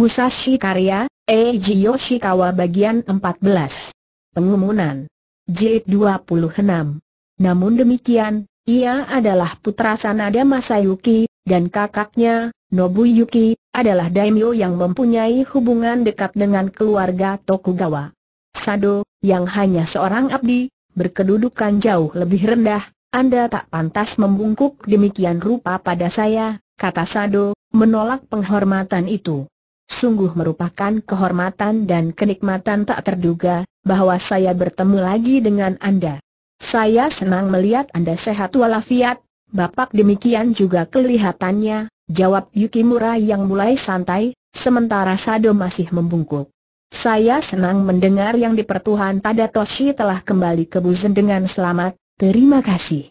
Musashi Karya, Eiji Yoshikawa bagian 14. Pengumuman. Jilid 26. Namun demikian, ia adalah putra Sanada Masayuki, dan kakaknya, Nobuyuki, adalah daimyo yang mempunyai hubungan dekat dengan keluarga Tokugawa. Sado, yang hanya seorang abdi, berkedudukan jauh lebih rendah, Anda tak pantas membungkuk demikian rupa pada saya, kata Sado, menolak penghormatan itu sungguh merupakan kehormatan dan kenikmatan tak terduga, bahwa saya bertemu lagi dengan Anda. Saya senang melihat Anda sehat walafiat, Bapak demikian juga kelihatannya, jawab Yukimura yang mulai santai, sementara Sado masih membungkuk. Saya senang mendengar yang dipertuhan pada Toshi telah kembali ke Buzen dengan selamat, terima kasih.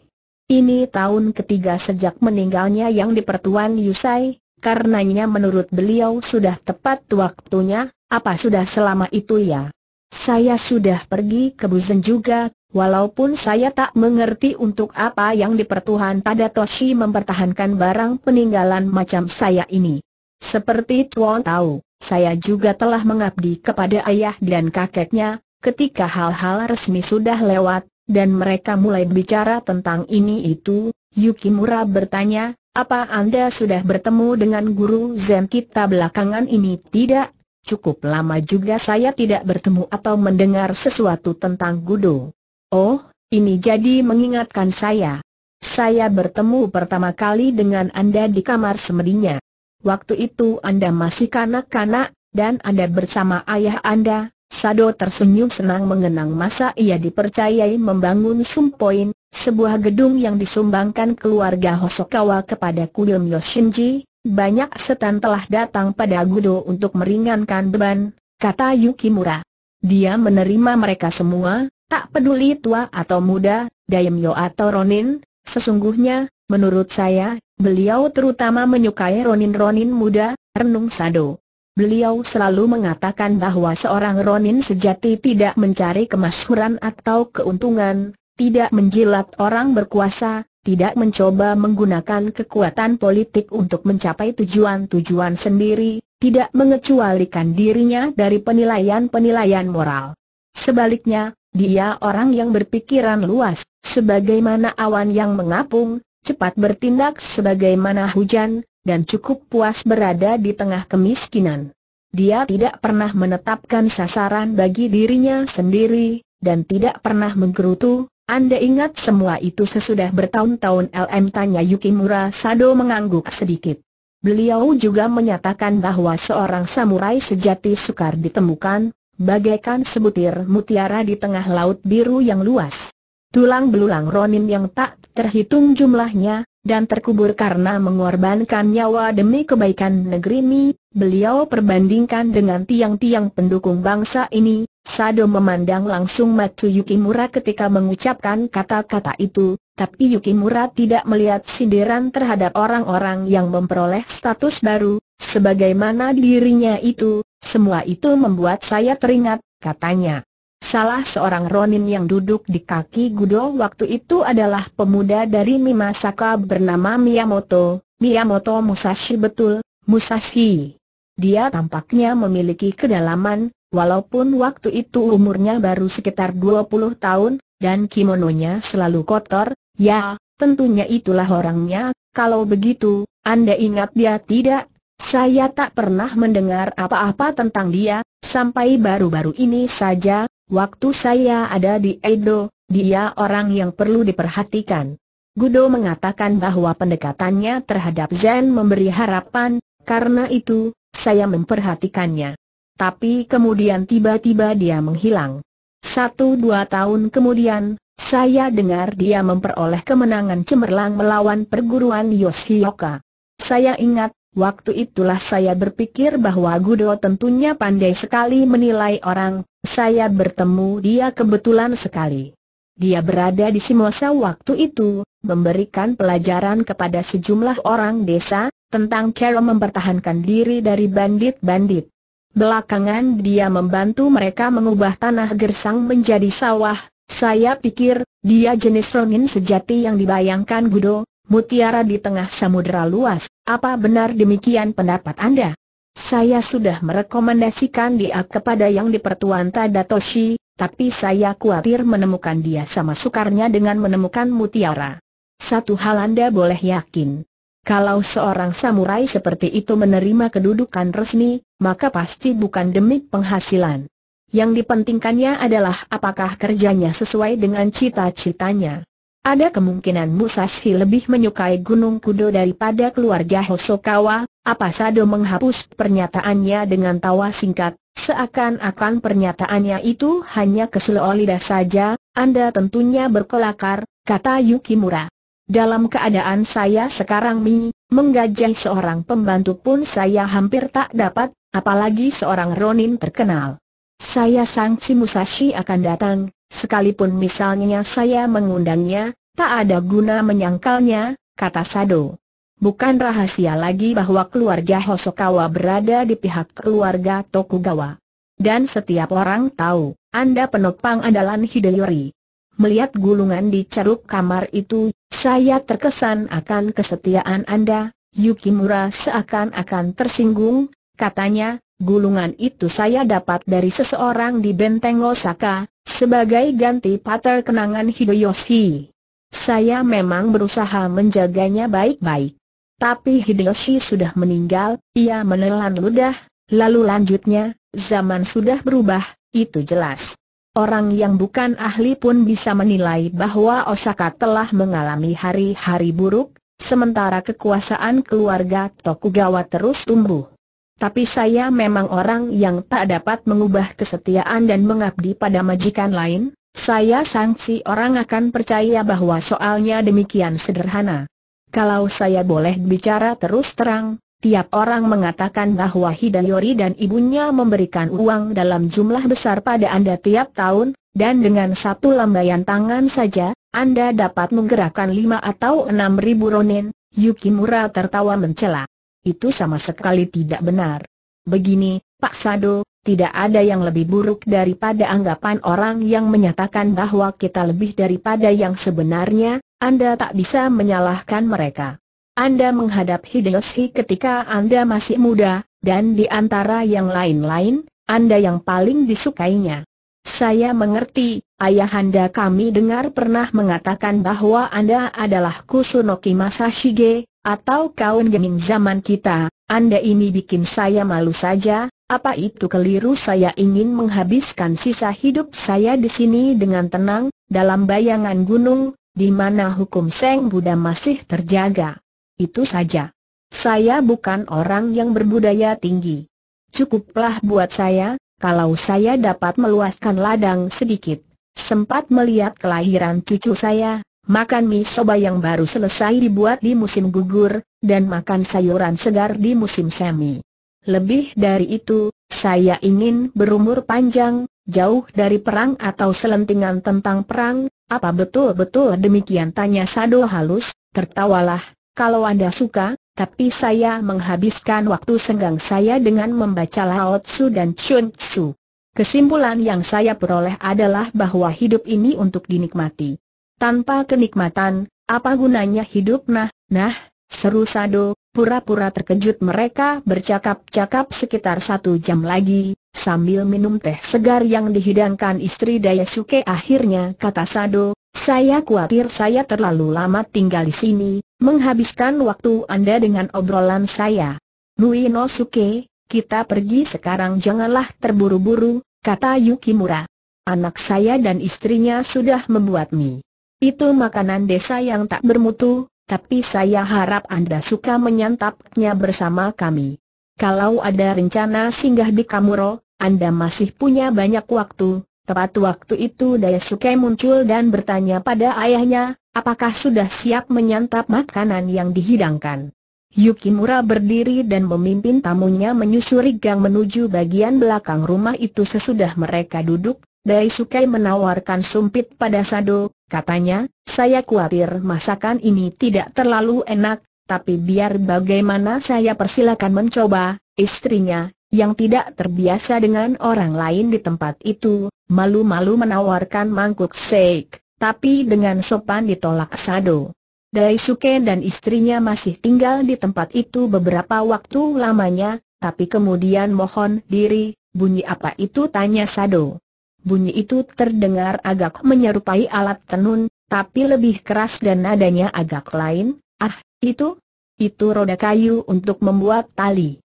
Ini tahun ketiga sejak meninggalnya yang dipertuan Yusai, karenanya menurut beliau sudah tepat waktunya, apa sudah selama itu ya? Saya sudah pergi ke Buzen juga, walaupun saya tak mengerti untuk apa yang dipertuhan pada Toshi mempertahankan barang peninggalan macam saya ini. Seperti Tuan tahu, saya juga telah mengabdi kepada ayah dan kakeknya, ketika hal-hal resmi sudah lewat, dan mereka mulai bicara tentang ini itu, Yukimura bertanya, apa Anda sudah bertemu dengan guru Zen kita belakangan ini? Tidak, cukup lama juga saya tidak bertemu atau mendengar sesuatu tentang Gudo. Oh, ini jadi mengingatkan saya. Saya bertemu pertama kali dengan Anda di kamar semedinya. Waktu itu Anda masih kanak-kanak, dan Anda bersama ayah Anda, Sado tersenyum senang mengenang masa ia dipercayai membangun Sumpoin, sebuah gedung yang disumbangkan keluarga Hosokawa kepada kuil Myoshinji, banyak setan telah datang pada Gudo untuk meringankan beban, kata Yukimura. Dia menerima mereka semua, tak peduli tua atau muda, daimyo atau ronin, sesungguhnya, menurut saya, beliau terutama menyukai ronin-ronin muda, renung Sado. Beliau selalu mengatakan bahwa seorang Ronin sejati tidak mencari kemasyhuran atau keuntungan, tidak menjilat orang berkuasa, tidak mencoba menggunakan kekuatan politik untuk mencapai tujuan-tujuan sendiri, tidak mengecualikan dirinya dari penilaian-penilaian moral. Sebaliknya, dia orang yang berpikiran luas, sebagaimana awan yang mengapung, cepat bertindak sebagaimana hujan, dan cukup puas berada di tengah kemiskinan. Dia tidak pernah menetapkan sasaran bagi dirinya sendiri, dan tidak pernah menggerutu, anda ingat semua itu sesudah bertahun-tahun LM tanya Yukimura Sado mengangguk sedikit. Beliau juga menyatakan bahwa seorang samurai sejati sukar ditemukan, bagaikan sebutir mutiara di tengah laut biru yang luas. Tulang belulang Ronin yang tak terhitung jumlahnya, dan terkubur karena mengorbankan nyawa demi kebaikan negeri ini, beliau perbandingkan dengan tiang-tiang pendukung bangsa ini, Sado memandang langsung Matsu Yukimura ketika mengucapkan kata-kata itu, tapi Yukimura tidak melihat sindiran terhadap orang-orang yang memperoleh status baru, sebagaimana dirinya itu, semua itu membuat saya teringat, katanya. Salah seorang Ronin yang duduk di kaki Gudo waktu itu adalah pemuda dari Mimasaka bernama Miyamoto, Miyamoto Musashi betul, Musashi. Dia tampaknya memiliki kedalaman, Walaupun waktu itu umurnya baru sekitar 20 tahun, dan kimononya selalu kotor, ya, tentunya itulah orangnya, kalau begitu, Anda ingat dia tidak? Saya tak pernah mendengar apa-apa tentang dia, sampai baru-baru ini saja, waktu saya ada di Edo, dia orang yang perlu diperhatikan. Gudo mengatakan bahwa pendekatannya terhadap Zen memberi harapan, karena itu, saya memperhatikannya tapi kemudian tiba-tiba dia menghilang. Satu dua tahun kemudian, saya dengar dia memperoleh kemenangan cemerlang melawan perguruan Yoshioka. Saya ingat, waktu itulah saya berpikir bahwa Gudo tentunya pandai sekali menilai orang, saya bertemu dia kebetulan sekali. Dia berada di Simosa waktu itu, memberikan pelajaran kepada sejumlah orang desa, tentang cara mempertahankan diri dari bandit-bandit. Belakangan dia membantu mereka mengubah tanah gersang menjadi sawah. Saya pikir, dia jenis ronin sejati yang dibayangkan Gudo, mutiara di tengah samudera luas. Apa benar demikian pendapat Anda? Saya sudah merekomendasikan dia kepada yang di pertuan Tadatoshi, tapi saya khawatir menemukan dia sama sukarnya dengan menemukan mutiara. Satu hal Anda boleh yakin, kalau seorang samurai seperti itu menerima kedudukan resmi, maka pasti bukan demi penghasilan. Yang dipentingkannya adalah apakah kerjanya sesuai dengan cita-citanya. Ada kemungkinan Musashi lebih menyukai Gunung Kudo daripada keluarga Hosokawa, apa Sado menghapus pernyataannya dengan tawa singkat, seakan-akan pernyataannya itu hanya keselio lidah saja, Anda tentunya berkelakar, kata Yukimura. Dalam keadaan saya sekarang ini, menggajah seorang pembantu pun saya hampir tak dapat, apalagi seorang Ronin terkenal. Saya sangsi Musashi akan datang, sekalipun misalnya saya mengundangnya, tak ada guna menyangkalnya, kata Sado. Bukan rahasia lagi bahwa keluarga Hosokawa berada di pihak keluarga Tokugawa. Dan setiap orang tahu, Anda penopang andalan Hideyori melihat gulungan di ceruk kamar itu, saya terkesan akan kesetiaan Anda, Yukimura seakan-akan tersinggung, katanya, gulungan itu saya dapat dari seseorang di benteng Osaka, sebagai ganti pater kenangan Hideyoshi. Saya memang berusaha menjaganya baik-baik. Tapi Hideyoshi sudah meninggal, ia menelan ludah, lalu lanjutnya, zaman sudah berubah, itu jelas. Orang yang bukan ahli pun bisa menilai bahwa Osaka telah mengalami hari-hari buruk, sementara kekuasaan keluarga Tokugawa terus tumbuh. Tapi saya memang orang yang tak dapat mengubah kesetiaan dan mengabdi pada majikan lain, saya sangsi orang akan percaya bahwa soalnya demikian sederhana. Kalau saya boleh bicara terus terang, Tiap orang mengatakan bahwa Hidayori dan ibunya memberikan uang dalam jumlah besar pada Anda tiap tahun, dan dengan satu lambaian tangan saja, Anda dapat menggerakkan lima atau enam ribu ronin, Yukimura tertawa mencela. Itu sama sekali tidak benar. Begini, Pak Sado, tidak ada yang lebih buruk daripada anggapan orang yang menyatakan bahwa kita lebih daripada yang sebenarnya, Anda tak bisa menyalahkan mereka. Anda menghadap Hideyoshi ketika Anda masih muda, dan di antara yang lain-lain, Anda yang paling disukainya. Saya mengerti, ayahanda kami dengar pernah mengatakan bahwa Anda adalah Kusunoki Masashige, atau kawan geming zaman kita, Anda ini bikin saya malu saja, apa itu keliru saya ingin menghabiskan sisa hidup saya di sini dengan tenang, dalam bayangan gunung, di mana hukum Seng Buddha masih terjaga. Itu saja. Saya bukan orang yang berbudaya tinggi. Cukuplah buat saya, kalau saya dapat meluaskan ladang sedikit. Sempat melihat kelahiran cucu saya, makan mie soba yang baru selesai dibuat di musim gugur, dan makan sayuran segar di musim semi. Lebih dari itu, saya ingin berumur panjang, jauh dari perang atau selentingan tentang perang, apa betul-betul demikian tanya Sado halus, tertawalah, kalau Anda suka, tapi saya menghabiskan waktu senggang saya dengan membaca Lao Tzu dan Chun Tzu. Kesimpulan yang saya peroleh adalah bahwa hidup ini untuk dinikmati. Tanpa kenikmatan, apa gunanya hidup nah, nah, seru Sado, pura-pura terkejut mereka bercakap-cakap sekitar satu jam lagi, sambil minum teh segar yang dihidangkan istri Dayasuke akhirnya kata Sado, saya khawatir saya terlalu lama tinggal di sini, menghabiskan waktu Anda dengan obrolan saya. Nui no Suke, kita pergi sekarang janganlah terburu-buru, kata Yukimura. Anak saya dan istrinya sudah membuat mie. Itu makanan desa yang tak bermutu, tapi saya harap Anda suka menyantapnya bersama kami. Kalau ada rencana singgah di Kamuro, Anda masih punya banyak waktu. Tepat waktu itu Daisuke muncul dan bertanya pada ayahnya, Apakah sudah siap menyantap makanan yang dihidangkan? Yukimura berdiri dan memimpin tamunya menyusuri gang menuju bagian belakang rumah itu sesudah mereka duduk, Daisuke menawarkan sumpit pada Sado, katanya, saya khawatir masakan ini tidak terlalu enak, tapi biar bagaimana saya persilakan mencoba, istrinya, yang tidak terbiasa dengan orang lain di tempat itu, malu-malu menawarkan mangkuk shake tapi dengan sopan ditolak Sado. Daisuke dan istrinya masih tinggal di tempat itu beberapa waktu lamanya, tapi kemudian mohon diri, bunyi apa itu tanya Sado. Bunyi itu terdengar agak menyerupai alat tenun, tapi lebih keras dan nadanya agak lain, ah, itu? Itu roda kayu untuk membuat tali.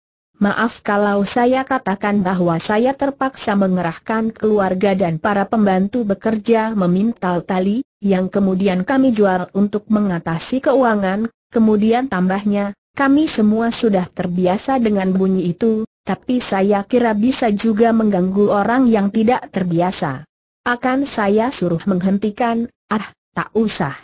Maaf kalau saya katakan bahwa saya terpaksa mengerahkan keluarga dan para pembantu bekerja memintal tali, yang kemudian kami jual untuk mengatasi keuangan, kemudian tambahnya, kami semua sudah terbiasa dengan bunyi itu, tapi saya kira bisa juga mengganggu orang yang tidak terbiasa. Akan saya suruh menghentikan, ah, tak usah.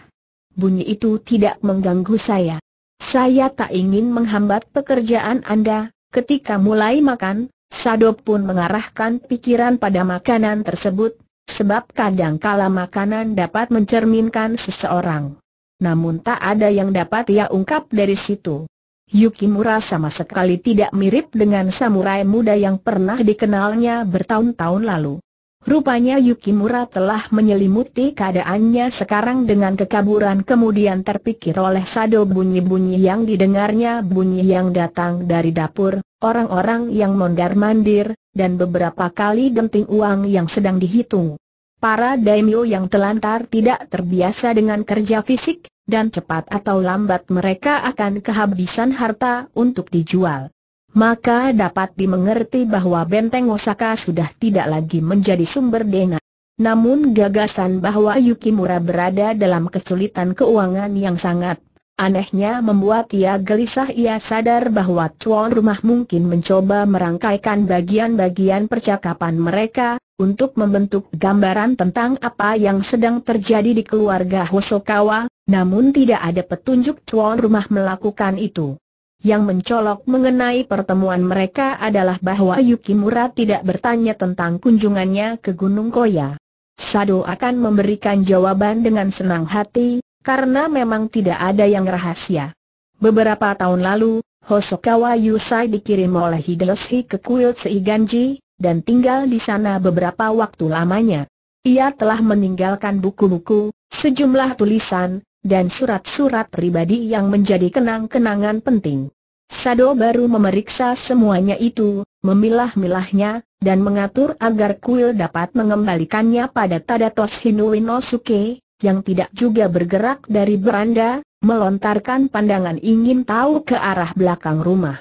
Bunyi itu tidak mengganggu saya. Saya tak ingin menghambat pekerjaan Anda, Ketika mulai makan, Sadop pun mengarahkan pikiran pada makanan tersebut, sebab kadang kala makanan dapat mencerminkan seseorang. Namun tak ada yang dapat ia ungkap dari situ. Yukimura sama sekali tidak mirip dengan samurai muda yang pernah dikenalnya bertahun-tahun lalu. Rupanya Yukimura telah menyelimuti keadaannya sekarang dengan kekaburan kemudian terpikir oleh sado bunyi-bunyi yang didengarnya bunyi yang datang dari dapur, orang-orang yang mondar-mandir, dan beberapa kali genting uang yang sedang dihitung. Para daimyo yang telantar tidak terbiasa dengan kerja fisik, dan cepat atau lambat mereka akan kehabisan harta untuk dijual maka dapat dimengerti bahwa benteng Osaka sudah tidak lagi menjadi sumber dana. Namun gagasan bahwa Yukimura berada dalam kesulitan keuangan yang sangat anehnya membuat ia gelisah ia sadar bahwa tuan rumah mungkin mencoba merangkaikan bagian-bagian percakapan mereka untuk membentuk gambaran tentang apa yang sedang terjadi di keluarga Hosokawa, namun tidak ada petunjuk tuan rumah melakukan itu. Yang mencolok mengenai pertemuan mereka adalah bahwa Yukimura tidak bertanya tentang kunjungannya ke Gunung Koya. Sado akan memberikan jawaban dengan senang hati, karena memang tidak ada yang rahasia. Beberapa tahun lalu, Hosokawa Yusai dikirim oleh Hideyoshi ke kuil Seiganji, dan tinggal di sana beberapa waktu lamanya. Ia telah meninggalkan buku-buku, sejumlah tulisan, dan surat-surat pribadi yang menjadi kenang-kenangan penting. Sado baru memeriksa semuanya itu, memilah-milahnya, dan mengatur agar kuil dapat mengembalikannya pada Tadatos Hinuinosuke, yang tidak juga bergerak dari beranda, melontarkan pandangan ingin tahu ke arah belakang rumah.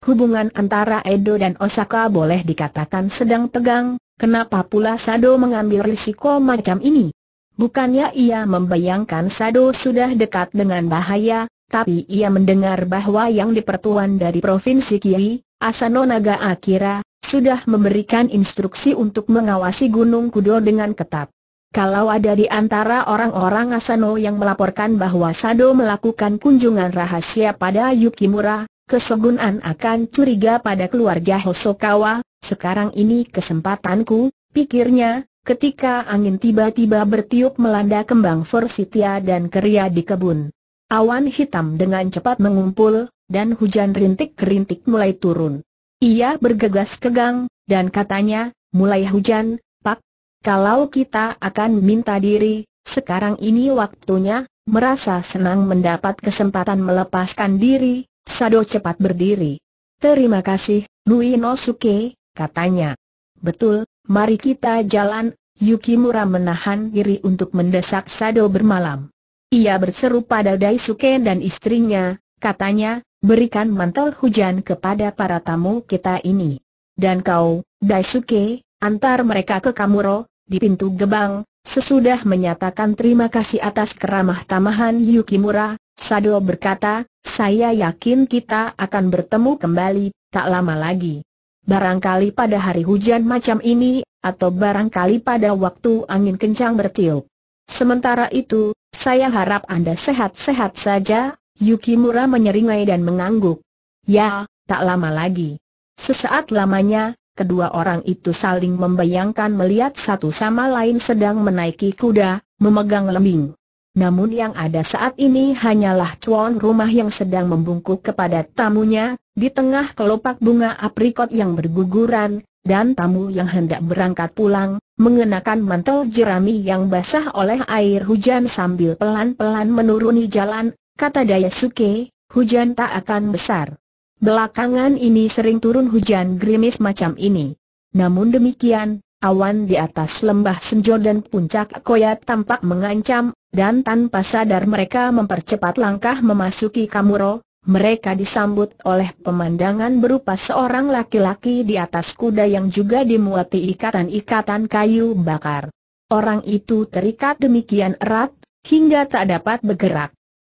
Hubungan antara Edo dan Osaka boleh dikatakan sedang tegang, kenapa pula Sado mengambil risiko macam ini? Bukannya ia membayangkan Sado sudah dekat dengan bahaya, tapi ia mendengar bahwa yang dipertuan dari Provinsi Kiai, Asano Naga Akira, sudah memberikan instruksi untuk mengawasi Gunung Kudo dengan ketat. Kalau ada di antara orang-orang Asano yang melaporkan bahwa Sado melakukan kunjungan rahasia pada Yukimura, kesegunan akan curiga pada keluarga Hosokawa, sekarang ini kesempatanku, pikirnya, ketika angin tiba-tiba bertiup melanda kembang forsythia dan keria di kebun. Awan hitam dengan cepat mengumpul, dan hujan rintik-rintik mulai turun. Ia bergegas ke gang, dan katanya, mulai hujan, Pak, kalau kita akan minta diri, sekarang ini waktunya, merasa senang mendapat kesempatan melepaskan diri, Sado cepat berdiri. Terima kasih, Nui Nosuke, katanya. Betul, mari kita jalan, Yukimura menahan diri untuk mendesak Sado bermalam. Ia berseru pada Daisuke dan istrinya, katanya, berikan mantel hujan kepada para tamu kita ini. Dan kau, Daisuke, antar mereka ke Kamuro, di pintu gebang, sesudah menyatakan terima kasih atas keramah tamahan Yukimura, Sado berkata, saya yakin kita akan bertemu kembali, tak lama lagi. Barangkali pada hari hujan macam ini, atau barangkali pada waktu angin kencang bertiup. Sementara itu, saya harap Anda sehat-sehat saja, Yukimura menyeringai dan mengangguk. Ya, tak lama lagi. Sesaat lamanya, kedua orang itu saling membayangkan melihat satu sama lain sedang menaiki kuda, memegang lembing. Namun yang ada saat ini hanyalah cuan rumah yang sedang membungkuk kepada tamunya, di tengah kelopak bunga aprikot yang berguguran, dan tamu yang hendak berangkat pulang, mengenakan mantel jerami yang basah oleh air hujan sambil pelan-pelan menuruni jalan, kata Dayasuke, hujan tak akan besar. Belakangan ini sering turun hujan gerimis macam ini. Namun demikian, Awan di atas lembah senjor dan puncak Koya tampak mengancam, dan tanpa sadar mereka mempercepat langkah memasuki Kamuro, mereka disambut oleh pemandangan berupa seorang laki-laki di atas kuda yang juga dimuati ikatan-ikatan kayu bakar. Orang itu terikat demikian erat, hingga tak dapat bergerak.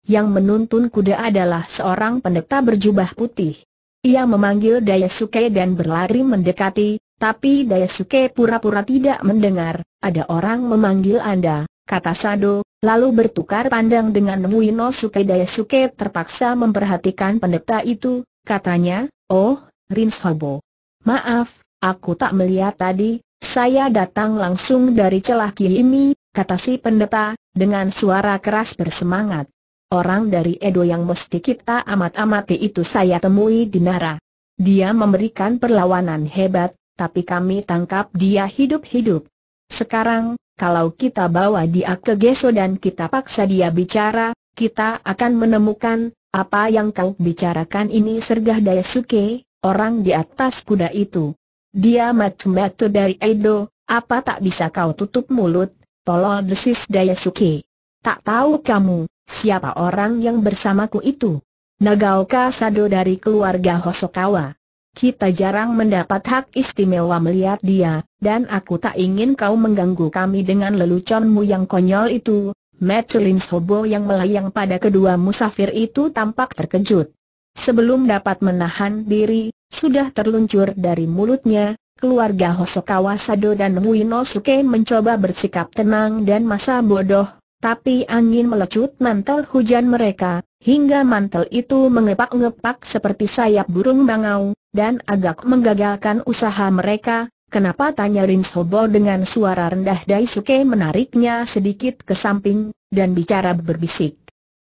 Yang menuntun kuda adalah seorang pendeta berjubah putih. Ia memanggil Dayasuke dan berlari mendekati, tapi Dayasuke pura-pura tidak mendengar, ada orang memanggil Anda, kata Sado, Lalu bertukar pandang dengan Muino Suke Suke terpaksa memperhatikan pendeta itu, katanya, Oh, Rinshobo. Maaf, aku tak melihat tadi, saya datang langsung dari celah ini, kata si pendeta, dengan suara keras bersemangat. Orang dari Edo yang mesti kita amat-amati itu saya temui di Nara. Dia memberikan perlawanan hebat, tapi kami tangkap dia hidup-hidup. Sekarang, kalau kita bawa dia ke Geso dan kita paksa dia bicara, kita akan menemukan, apa yang kau bicarakan ini sergah Suke, orang di atas kuda itu. Dia matu-matu dari Edo, apa tak bisa kau tutup mulut, tolol desis Suke. Tak tahu kamu, siapa orang yang bersamaku itu? Nagaoka Sado dari keluarga Hosokawa. Kita jarang mendapat hak istimewa melihat dia, dan aku tak ingin kau mengganggu kami dengan leluconmu yang konyol itu. Metelin Sobo yang melayang pada kedua musafir itu tampak terkejut. Sebelum dapat menahan diri, sudah terluncur dari mulutnya, keluarga Hosokawa Sado dan Muinosuke mencoba bersikap tenang dan masa bodoh, tapi angin melecut mantel hujan mereka, hingga mantel itu mengepak-ngepak seperti sayap burung bangau, dan agak menggagalkan usaha mereka. Kenapa tanya Rin Sobo dengan suara rendah Daisuke menariknya sedikit ke samping, dan bicara berbisik.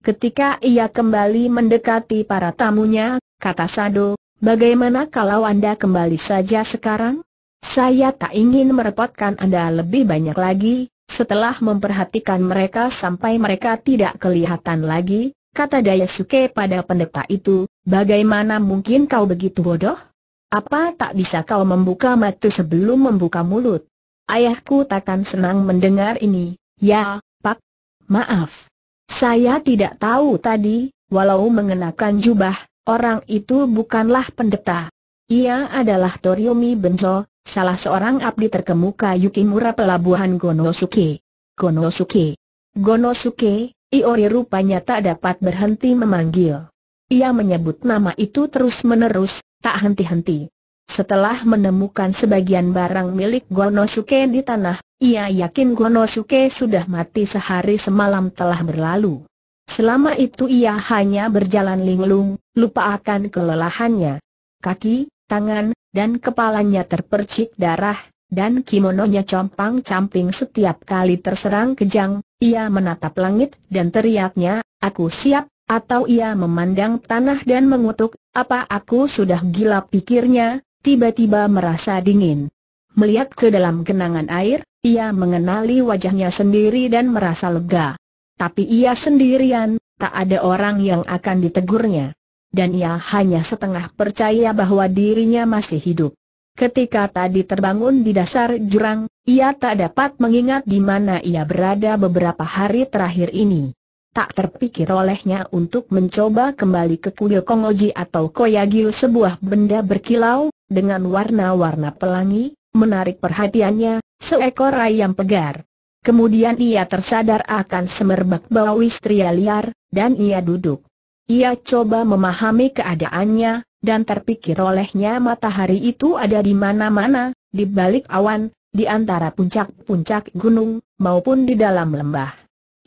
Ketika ia kembali mendekati para tamunya, kata Sado, bagaimana kalau Anda kembali saja sekarang? Saya tak ingin merepotkan Anda lebih banyak lagi, setelah memperhatikan mereka sampai mereka tidak kelihatan lagi, kata Suke pada pendeta itu, bagaimana mungkin kau begitu bodoh? Apa tak bisa kau membuka mata sebelum membuka mulut? Ayahku takkan senang mendengar ini, ya, Pak. Maaf. Saya tidak tahu tadi, walau mengenakan jubah, orang itu bukanlah pendeta. Ia adalah Toriumi Benzo, salah seorang abdi terkemuka Yukimura Pelabuhan Gonosuke. Gonosuke. Gonosuke, Iori rupanya tak dapat berhenti memanggil. Ia menyebut nama itu terus-menerus, tak henti-henti. Setelah menemukan sebagian barang milik Gonosuke di tanah, ia yakin Gonosuke sudah mati sehari semalam telah berlalu. Selama itu ia hanya berjalan linglung, lupa akan kelelahannya. Kaki, tangan, dan kepalanya terpercik darah, dan kimononya compang-camping setiap kali terserang kejang, ia menatap langit dan teriaknya, aku siap, atau ia memandang tanah dan mengutuk, apa aku sudah gila pikirnya, tiba-tiba merasa dingin. Melihat ke dalam genangan air, ia mengenali wajahnya sendiri dan merasa lega. Tapi ia sendirian, tak ada orang yang akan ditegurnya. Dan ia hanya setengah percaya bahwa dirinya masih hidup. Ketika tadi terbangun di dasar jurang, ia tak dapat mengingat di mana ia berada beberapa hari terakhir ini. Tak terpikir olehnya untuk mencoba kembali ke kuil Kongoji atau Koyagil sebuah benda berkilau, dengan warna-warna pelangi, menarik perhatiannya, seekor ayam pegar. Kemudian ia tersadar akan semerbak bau istri liar, dan ia duduk. Ia coba memahami keadaannya, dan terpikir olehnya matahari itu ada di mana-mana, di balik awan, di antara puncak-puncak gunung, maupun di dalam lembah.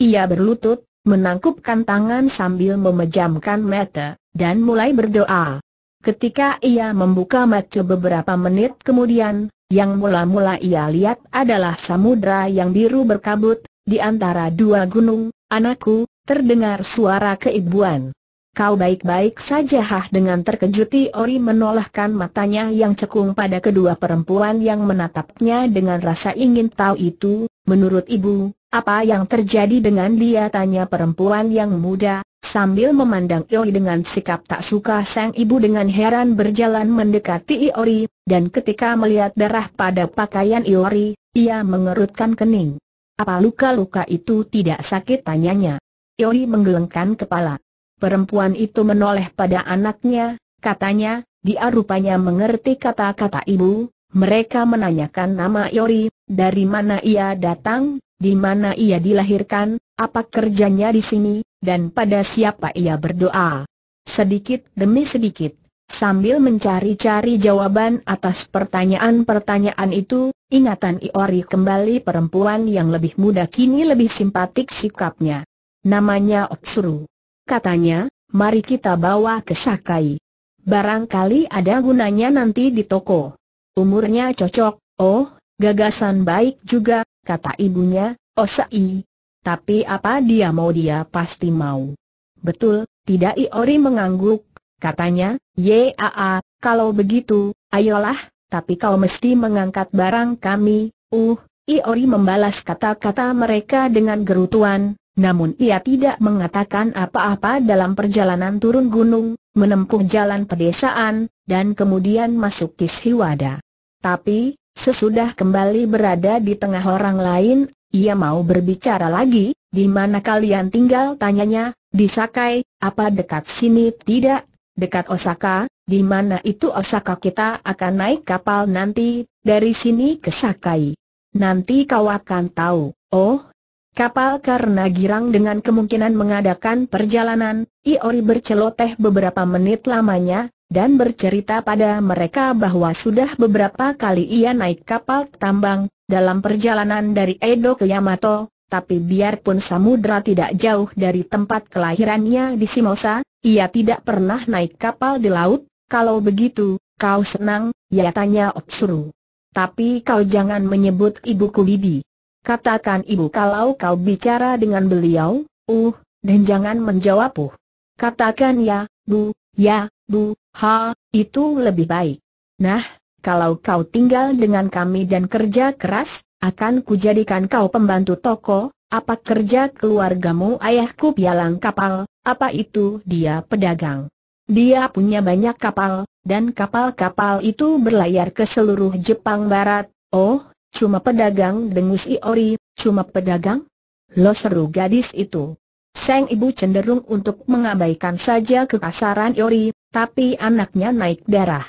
Ia berlutut, menangkupkan tangan sambil memejamkan mata, dan mulai berdoa. Ketika ia membuka mata beberapa menit kemudian, yang mula-mula ia lihat adalah samudra yang biru berkabut, di antara dua gunung, anakku, terdengar suara keibuan. Kau baik-baik saja Hah dengan terkejuti Ori menolahkan matanya yang cekung pada kedua perempuan yang menatapnya dengan rasa ingin tahu itu, menurut ibu, apa yang terjadi dengan dia tanya perempuan yang muda, sambil memandang Ori dengan sikap tak suka sang ibu dengan heran berjalan mendekati Ori, dan ketika melihat darah pada pakaian Ori, ia mengerutkan kening. Apa luka-luka itu tidak sakit tanyanya. Ori menggelengkan kepala. Perempuan itu menoleh pada anaknya, katanya, dia rupanya mengerti kata-kata ibu, mereka menanyakan nama Yori, dari mana ia datang, di mana ia dilahirkan, apa kerjanya di sini, dan pada siapa ia berdoa. Sedikit demi sedikit, sambil mencari-cari jawaban atas pertanyaan-pertanyaan itu, ingatan Iori kembali perempuan yang lebih muda kini lebih simpatik sikapnya. Namanya Oksuru katanya, mari kita bawa ke Sakai. Barangkali ada gunanya nanti di toko. Umurnya cocok, oh, gagasan baik juga, kata ibunya, Osai. Tapi apa dia mau dia pasti mau. Betul, tidak Iori mengangguk, katanya, Yaa, kalau begitu, ayolah, tapi kau mesti mengangkat barang kami, uh, Iori membalas kata-kata mereka dengan gerutuan, namun ia tidak mengatakan apa-apa dalam perjalanan turun gunung, menempuh jalan pedesaan, dan kemudian masuk Kishiwada. Tapi, sesudah kembali berada di tengah orang lain, ia mau berbicara lagi, di mana kalian tinggal tanyanya, di Sakai, apa dekat sini tidak, dekat Osaka, di mana itu Osaka kita akan naik kapal nanti, dari sini ke Sakai. Nanti kau akan tahu, oh, Kapal karena girang dengan kemungkinan mengadakan perjalanan, Iori berceloteh beberapa menit lamanya, dan bercerita pada mereka bahwa sudah beberapa kali ia naik kapal tambang, dalam perjalanan dari Edo ke Yamato, tapi biarpun samudra tidak jauh dari tempat kelahirannya di Simosa, ia tidak pernah naik kapal di laut, kalau begitu, kau senang, ya tanya Otsuru. Tapi kau jangan menyebut ibuku Bibi. Katakan ibu kalau kau bicara dengan beliau, uh, dan jangan menjawab uh. Katakan ya, bu, ya, bu, ha, itu lebih baik. Nah, kalau kau tinggal dengan kami dan kerja keras, akan kujadikan kau pembantu toko, apa kerja keluargamu ayahku pialang kapal, apa itu dia pedagang. Dia punya banyak kapal, dan kapal-kapal itu berlayar ke seluruh Jepang Barat, oh, Cuma pedagang dengus Iori, cuma pedagang? Lo seru gadis itu. Sang ibu cenderung untuk mengabaikan saja kekasaran Iori, tapi anaknya naik darah.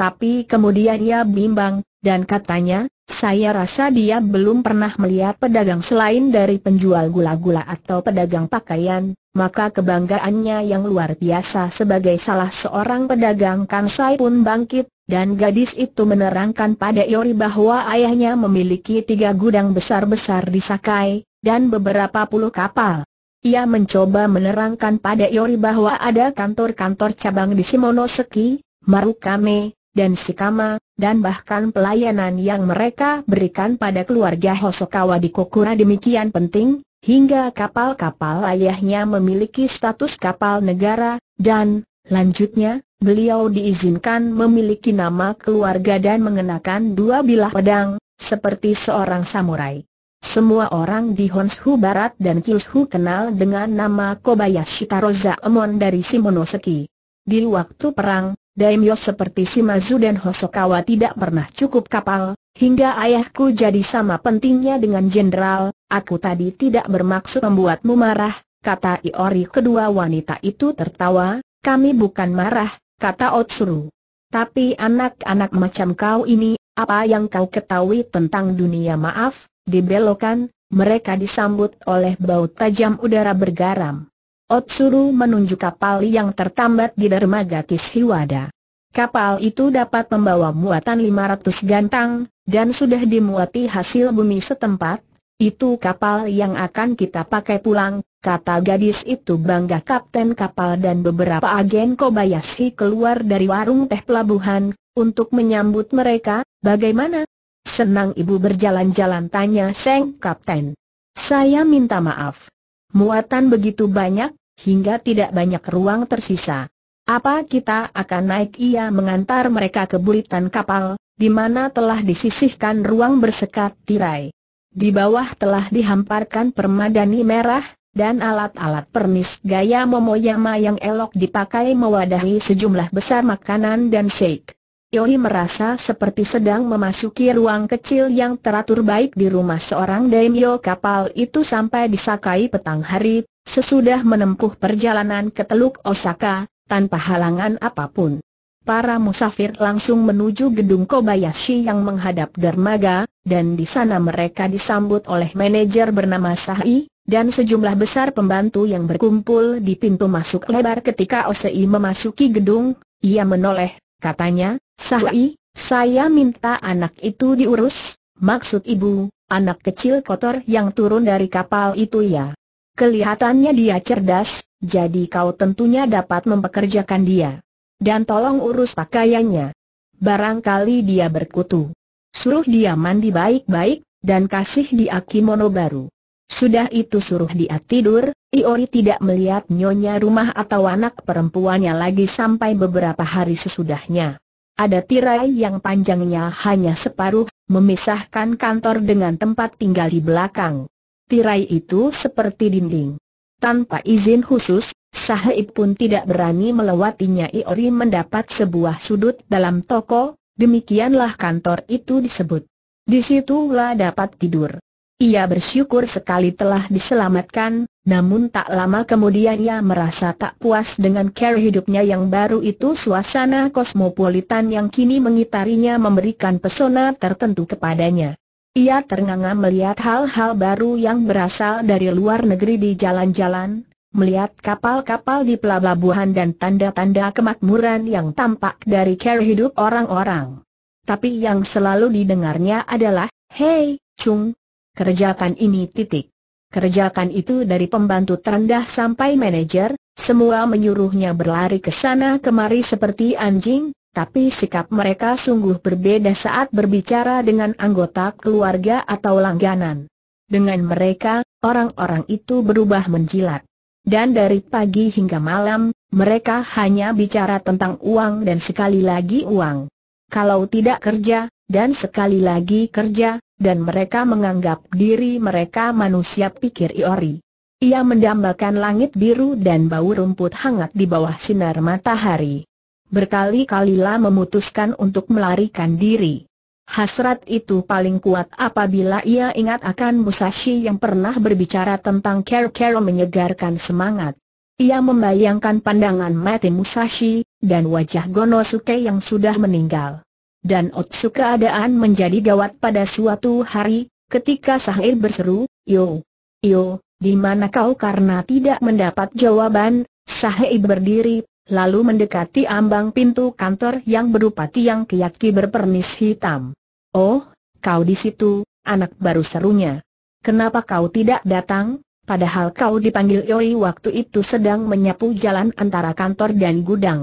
Tapi kemudian ia bimbang, dan katanya, saya rasa dia belum pernah melihat pedagang selain dari penjual gula-gula atau pedagang pakaian, maka kebanggaannya yang luar biasa sebagai salah seorang pedagang Kansai pun bangkit, dan gadis itu menerangkan pada Yori bahwa ayahnya memiliki tiga gudang besar-besar di Sakai, dan beberapa puluh kapal. Ia mencoba menerangkan pada Yori bahwa ada kantor-kantor cabang di Simonoseki, Marukame, dan Sikama, dan bahkan pelayanan yang mereka berikan pada keluarga Hosokawa di Kokura demikian penting, hingga kapal-kapal ayahnya memiliki status kapal negara, dan, lanjutnya, beliau diizinkan memiliki nama keluarga dan mengenakan dua bilah pedang, seperti seorang samurai. Semua orang di Honshu Barat dan Kyushu kenal dengan nama Kobayashi Taro Zaemon dari Shimonoseki. Di waktu perang, daimyo seperti Shimazu dan Hosokawa tidak pernah cukup kapal, Hingga ayahku jadi sama pentingnya dengan jenderal, aku tadi tidak bermaksud membuatmu marah, kata Iori kedua wanita itu tertawa, kami bukan marah, kata Otsuru. Tapi anak-anak macam kau ini, apa yang kau ketahui tentang dunia maaf, dibelokan, mereka disambut oleh bau tajam udara bergaram. Otsuru menunjuk kapal yang tertambat di dermaga Kishiwada. Kapal itu dapat membawa muatan 500 gantang, dan sudah dimuati hasil bumi setempat, itu kapal yang akan kita pakai pulang, kata gadis itu bangga kapten kapal dan beberapa agen Kobayashi keluar dari warung teh pelabuhan, untuk menyambut mereka, bagaimana? Senang ibu berjalan-jalan tanya Seng Kapten. Saya minta maaf. Muatan begitu banyak, hingga tidak banyak ruang tersisa. Apa kita akan naik ia mengantar mereka ke buritan kapal, di mana telah disisihkan ruang bersekat tirai. Di bawah telah dihamparkan permadani merah, dan alat-alat permis gaya Momoyama yang elok dipakai mewadahi sejumlah besar makanan dan shake. Yoi merasa seperti sedang memasuki ruang kecil yang teratur baik di rumah seorang daimyo kapal itu sampai disakai petang hari, sesudah menempuh perjalanan ke Teluk Osaka, tanpa halangan apapun para musafir langsung menuju gedung Kobayashi yang menghadap dermaga, dan di sana mereka disambut oleh manajer bernama Sahi, dan sejumlah besar pembantu yang berkumpul di pintu masuk lebar ketika Osei memasuki gedung, ia menoleh, katanya, Sahi, saya minta anak itu diurus, maksud ibu, anak kecil kotor yang turun dari kapal itu ya. Kelihatannya dia cerdas, jadi kau tentunya dapat mempekerjakan dia. Dan tolong urus pakaiannya. Barangkali dia berkutu. Suruh dia mandi baik-baik, dan kasih dia kimono baru. Sudah itu suruh dia tidur, Iori tidak melihat nyonya rumah atau anak perempuannya lagi sampai beberapa hari sesudahnya. Ada tirai yang panjangnya hanya separuh, memisahkan kantor dengan tempat tinggal di belakang. Tirai itu seperti dinding. Tanpa izin khusus, Sahib pun tidak berani melewatinya Iori mendapat sebuah sudut dalam toko, demikianlah kantor itu disebut. Di situlah dapat tidur. Ia bersyukur sekali telah diselamatkan, namun tak lama kemudian ia merasa tak puas dengan care hidupnya yang baru itu suasana kosmopolitan yang kini mengitarinya memberikan pesona tertentu kepadanya. Ia ternganga melihat hal-hal baru yang berasal dari luar negeri di jalan-jalan, Melihat kapal-kapal di pelabuhan dan tanda-tanda kemakmuran yang tampak dari cara hidup orang-orang. Tapi yang selalu didengarnya adalah, Hei, Chung, kerjakan ini titik. Kerjakan itu dari pembantu terendah sampai manajer, semua menyuruhnya berlari ke sana kemari seperti anjing, tapi sikap mereka sungguh berbeda saat berbicara dengan anggota keluarga atau langganan. Dengan mereka, orang-orang itu berubah menjilat. Dan dari pagi hingga malam, mereka hanya bicara tentang uang dan sekali lagi uang. Kalau tidak kerja, dan sekali lagi kerja, dan mereka menganggap diri mereka manusia pikir Iori. Ia mendambakan langit biru dan bau rumput hangat di bawah sinar matahari. Berkali-kalilah memutuskan untuk melarikan diri. Hasrat itu paling kuat apabila ia ingat akan Musashi yang pernah berbicara tentang care-care menyegarkan semangat. Ia membayangkan pandangan mati Musashi, dan wajah Gonosuke yang sudah meninggal. Dan Otsu keadaan menjadi gawat pada suatu hari, ketika Sahir berseru, Yo, Yo, di mana kau karena tidak mendapat jawaban, Sahir berdiri, lalu mendekati ambang pintu kantor yang berupa tiang kiyaki berpernis hitam. Oh, kau di situ, anak baru serunya. Kenapa kau tidak datang? Padahal kau dipanggil Yoi waktu itu sedang menyapu jalan antara kantor dan gudang.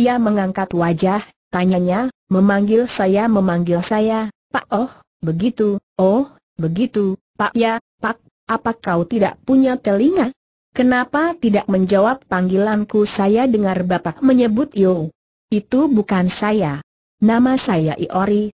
Ia mengangkat wajah, tanyanya, memanggil saya memanggil saya, Pak Oh, begitu, oh, begitu, Pak ya, Pak, apa kau tidak punya telinga? Kenapa tidak menjawab panggilanku saya dengar Bapak menyebut Yoi? Itu bukan saya. Nama saya Iori,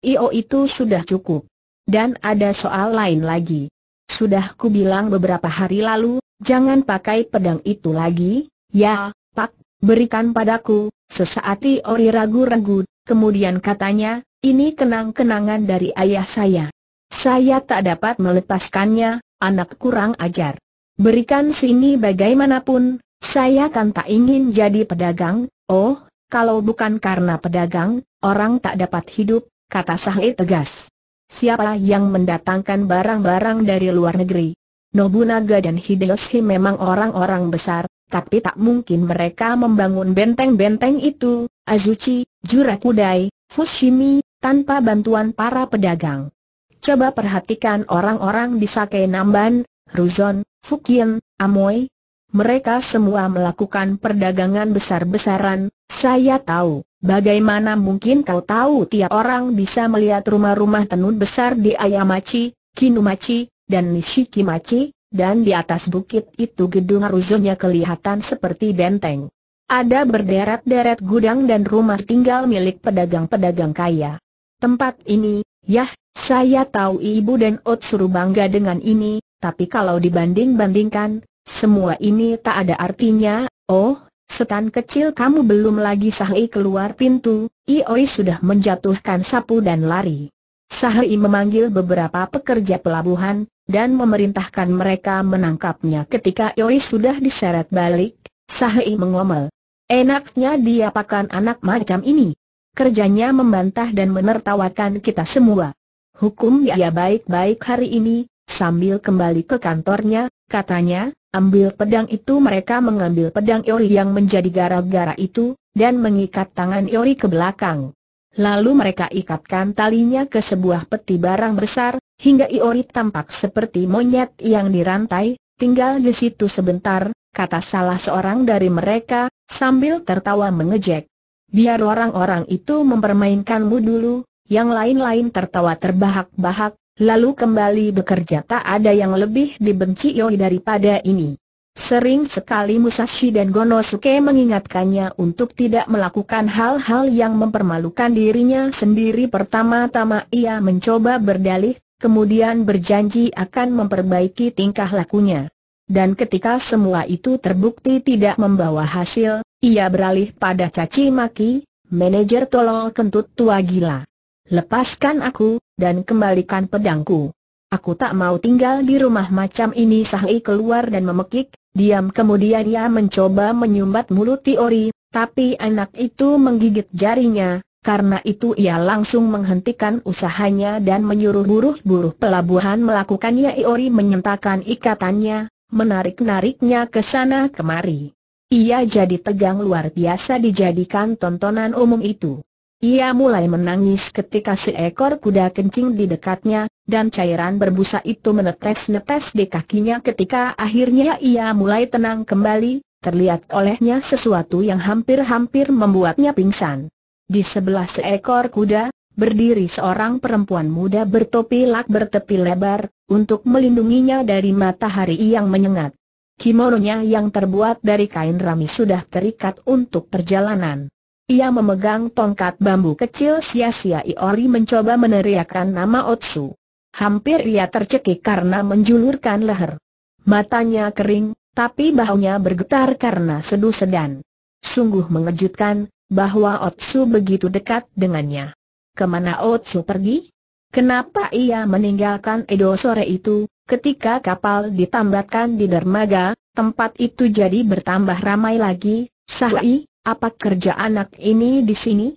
IO itu sudah cukup. Dan ada soal lain lagi. Sudah ku bilang beberapa hari lalu, jangan pakai pedang itu lagi, ya, Pak, berikan padaku, sesaat I.O ragu-ragu, kemudian katanya, ini kenang-kenangan dari ayah saya. Saya tak dapat melepaskannya, anak kurang ajar. Berikan sini bagaimanapun, saya kan tak ingin jadi pedagang, oh, kalau bukan karena pedagang, orang tak dapat hidup, kata Sahe tegas. Siapa yang mendatangkan barang-barang dari luar negeri? Nobunaga dan Hideyoshi memang orang-orang besar, tapi tak mungkin mereka membangun benteng-benteng itu, Azuchi, Jurakudai, Fushimi, tanpa bantuan para pedagang. Coba perhatikan orang-orang di Sake Namban, Ruzon, Fukien, Amoy. Mereka semua melakukan perdagangan besar-besaran, saya tahu. Bagaimana mungkin kau tahu tiap orang bisa melihat rumah-rumah tenun besar di Ayamachi, Kinumachi, dan Nishikimachi, dan di atas bukit itu gedung rusuhnya kelihatan seperti benteng. Ada berderet-deret gudang dan rumah tinggal milik pedagang-pedagang kaya. Tempat ini, yah, saya tahu ibu dan Ot suruh bangga dengan ini, tapi kalau dibanding-bandingkan, semua ini tak ada artinya, oh, Setan kecil kamu belum lagi Sahi keluar pintu, Ioi sudah menjatuhkan sapu dan lari. Sahi memanggil beberapa pekerja pelabuhan, dan memerintahkan mereka menangkapnya ketika Ioi sudah diseret balik, Sahi mengomel. Enaknya dia pakan anak macam ini. Kerjanya membantah dan menertawakan kita semua. Hukum ya, ya baik-baik hari ini, sambil kembali ke kantornya, katanya, Ambil pedang itu mereka mengambil pedang Iori yang menjadi gara-gara itu, dan mengikat tangan Iori ke belakang. Lalu mereka ikatkan talinya ke sebuah peti barang besar, hingga Iori tampak seperti monyet yang dirantai, tinggal di situ sebentar, kata salah seorang dari mereka, sambil tertawa mengejek. Biar orang-orang itu mempermainkanmu dulu, yang lain-lain tertawa terbahak-bahak, lalu kembali bekerja tak ada yang lebih dibenci Yoi daripada ini. Sering sekali Musashi dan Gonosuke mengingatkannya untuk tidak melakukan hal-hal yang mempermalukan dirinya sendiri Pertama-tama ia mencoba berdalih, kemudian berjanji akan memperbaiki tingkah lakunya. Dan ketika semua itu terbukti tidak membawa hasil, ia beralih pada caci maki, manajer tolol kentut tua gila. Lepaskan aku, dan kembalikan pedangku. Aku tak mau tinggal di rumah macam ini Sahi keluar dan memekik, diam kemudian ia mencoba menyumbat mulut Tiori, tapi anak itu menggigit jarinya, karena itu ia langsung menghentikan usahanya dan menyuruh buruh-buruh pelabuhan melakukannya Iori menyentakan ikatannya, menarik-nariknya ke sana kemari. Ia jadi tegang luar biasa dijadikan tontonan umum itu. Ia mulai menangis ketika seekor kuda kencing di dekatnya, dan cairan berbusa itu menetes-netes di kakinya ketika akhirnya ia mulai tenang kembali, terlihat olehnya sesuatu yang hampir-hampir membuatnya pingsan. Di sebelah seekor kuda, berdiri seorang perempuan muda bertopi lak bertepi lebar, untuk melindunginya dari matahari yang menyengat. Kimononya yang terbuat dari kain rami sudah terikat untuk perjalanan. Ia memegang tongkat bambu kecil sia-sia Iori mencoba meneriakkan nama Otsu. Hampir ia tercekik karena menjulurkan leher. Matanya kering, tapi bahunya bergetar karena seduh sedan. Sungguh mengejutkan, bahwa Otsu begitu dekat dengannya. Kemana Otsu pergi? Kenapa ia meninggalkan Edo sore itu, ketika kapal ditambahkan di dermaga, tempat itu jadi bertambah ramai lagi, Sahi, apa kerja anak ini di sini?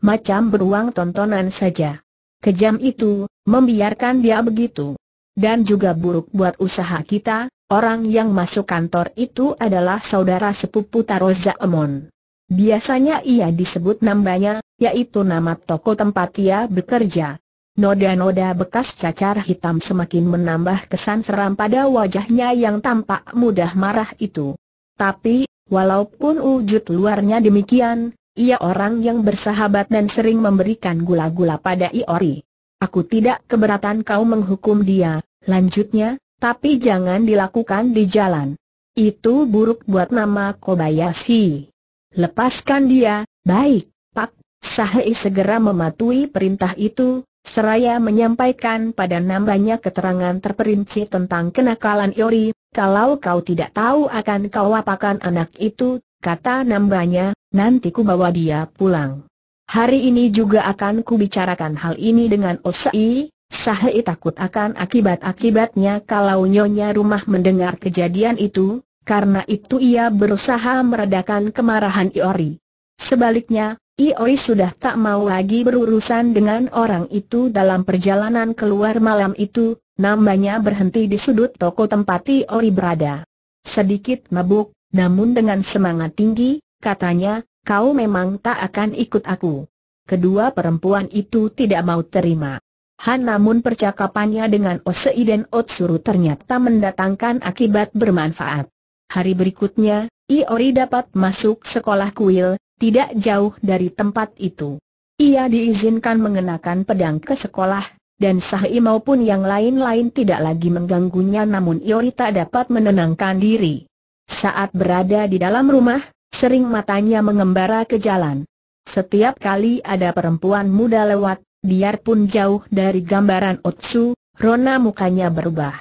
Macam beruang tontonan saja. Kejam itu, membiarkan dia begitu. Dan juga buruk buat usaha kita, orang yang masuk kantor itu adalah saudara sepupu Taroza Emon. Biasanya ia disebut namanya, yaitu nama toko tempat ia bekerja. Noda-noda bekas cacar hitam semakin menambah kesan seram pada wajahnya yang tampak mudah marah itu. Tapi, Walaupun wujud luarnya demikian, ia orang yang bersahabat dan sering memberikan gula-gula pada Iori. Aku tidak keberatan kau menghukum dia, lanjutnya, tapi jangan dilakukan di jalan. Itu buruk buat nama Kobayashi. Lepaskan dia, baik, Pak. Sahei segera mematuhi perintah itu, seraya menyampaikan pada namanya keterangan terperinci tentang kenakalan Iori, kalau kau tidak tahu akan kau apakan anak itu, kata nambahnya, nanti ku bawa dia pulang. Hari ini juga akan ku bicarakan hal ini dengan Osai, Sahai takut akan akibat-akibatnya kalau nyonya rumah mendengar kejadian itu, karena itu ia berusaha meredakan kemarahan Iori. Sebaliknya, Iori sudah tak mau lagi berurusan dengan orang itu dalam perjalanan keluar malam itu, Namanya berhenti di sudut toko tempat Tiori berada. Sedikit mabuk, namun dengan semangat tinggi, katanya, kau memang tak akan ikut aku. Kedua perempuan itu tidak mau terima. Han namun percakapannya dengan Osei dan Otsuru ternyata mendatangkan akibat bermanfaat. Hari berikutnya, Iori dapat masuk sekolah kuil, tidak jauh dari tempat itu. Ia diizinkan mengenakan pedang ke sekolah, dan Sahi maupun yang lain-lain tidak lagi mengganggunya namun Iori tak dapat menenangkan diri. Saat berada di dalam rumah, sering matanya mengembara ke jalan. Setiap kali ada perempuan muda lewat, biarpun jauh dari gambaran Otsu, Rona mukanya berubah.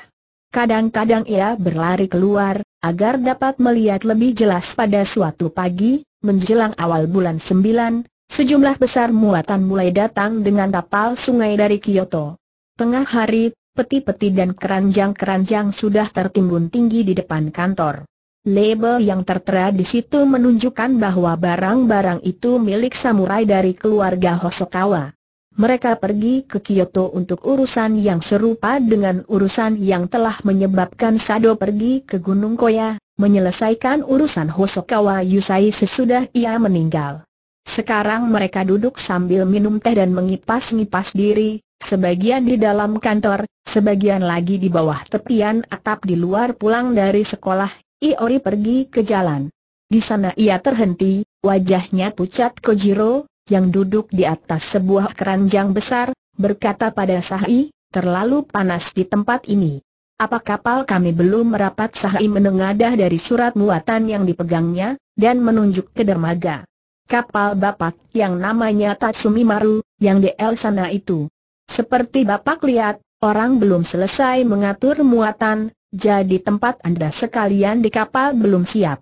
Kadang-kadang ia berlari keluar, agar dapat melihat lebih jelas pada suatu pagi, menjelang awal bulan sembilan, Sejumlah besar muatan mulai datang dengan kapal sungai dari Kyoto. Tengah hari, peti-peti dan keranjang-keranjang sudah tertimbun tinggi di depan kantor. Label yang tertera di situ menunjukkan bahwa barang-barang itu milik samurai dari keluarga Hosokawa. Mereka pergi ke Kyoto untuk urusan yang serupa dengan urusan yang telah menyebabkan Sado pergi ke Gunung Koya, menyelesaikan urusan Hosokawa Yusai sesudah ia meninggal. Sekarang mereka duduk sambil minum teh dan mengipas-ngipas diri, sebagian di dalam kantor, sebagian lagi di bawah tepian atap di luar pulang dari sekolah, Iori pergi ke jalan. Di sana ia terhenti, wajahnya pucat Kojiro, yang duduk di atas sebuah keranjang besar, berkata pada Sahi, terlalu panas di tempat ini. Apa kapal kami belum merapat Sahi menengadah dari surat muatan yang dipegangnya, dan menunjuk ke dermaga kapal Bapak yang namanya Tatsumi Maru, yang di El sana itu. Seperti Bapak lihat, orang belum selesai mengatur muatan, jadi tempat Anda sekalian di kapal belum siap.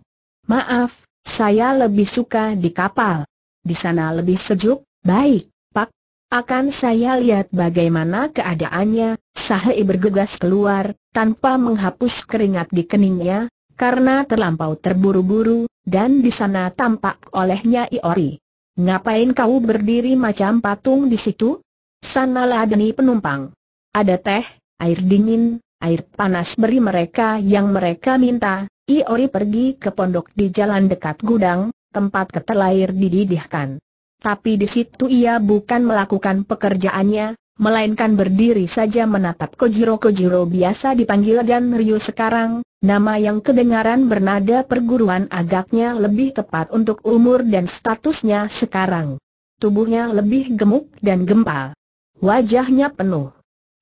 Maaf, saya lebih suka di kapal. Di sana lebih sejuk, baik, Pak. Akan saya lihat bagaimana keadaannya, Sahai bergegas keluar, tanpa menghapus keringat di keningnya, karena terlampau terburu-buru, dan di sana tampak olehnya Iori. Ngapain kau berdiri macam patung di situ? Sanalah demi penumpang. Ada teh, air dingin, air panas beri mereka yang mereka minta. Iori pergi ke pondok di jalan dekat gudang, tempat ketelair dididihkan. Tapi di situ ia bukan melakukan pekerjaannya, melainkan berdiri saja menatap Kojiro Kojiro biasa dipanggil dan Ryu sekarang, Nama yang kedengaran bernada perguruan agaknya lebih tepat untuk umur dan statusnya sekarang. Tubuhnya lebih gemuk dan gempal. Wajahnya penuh.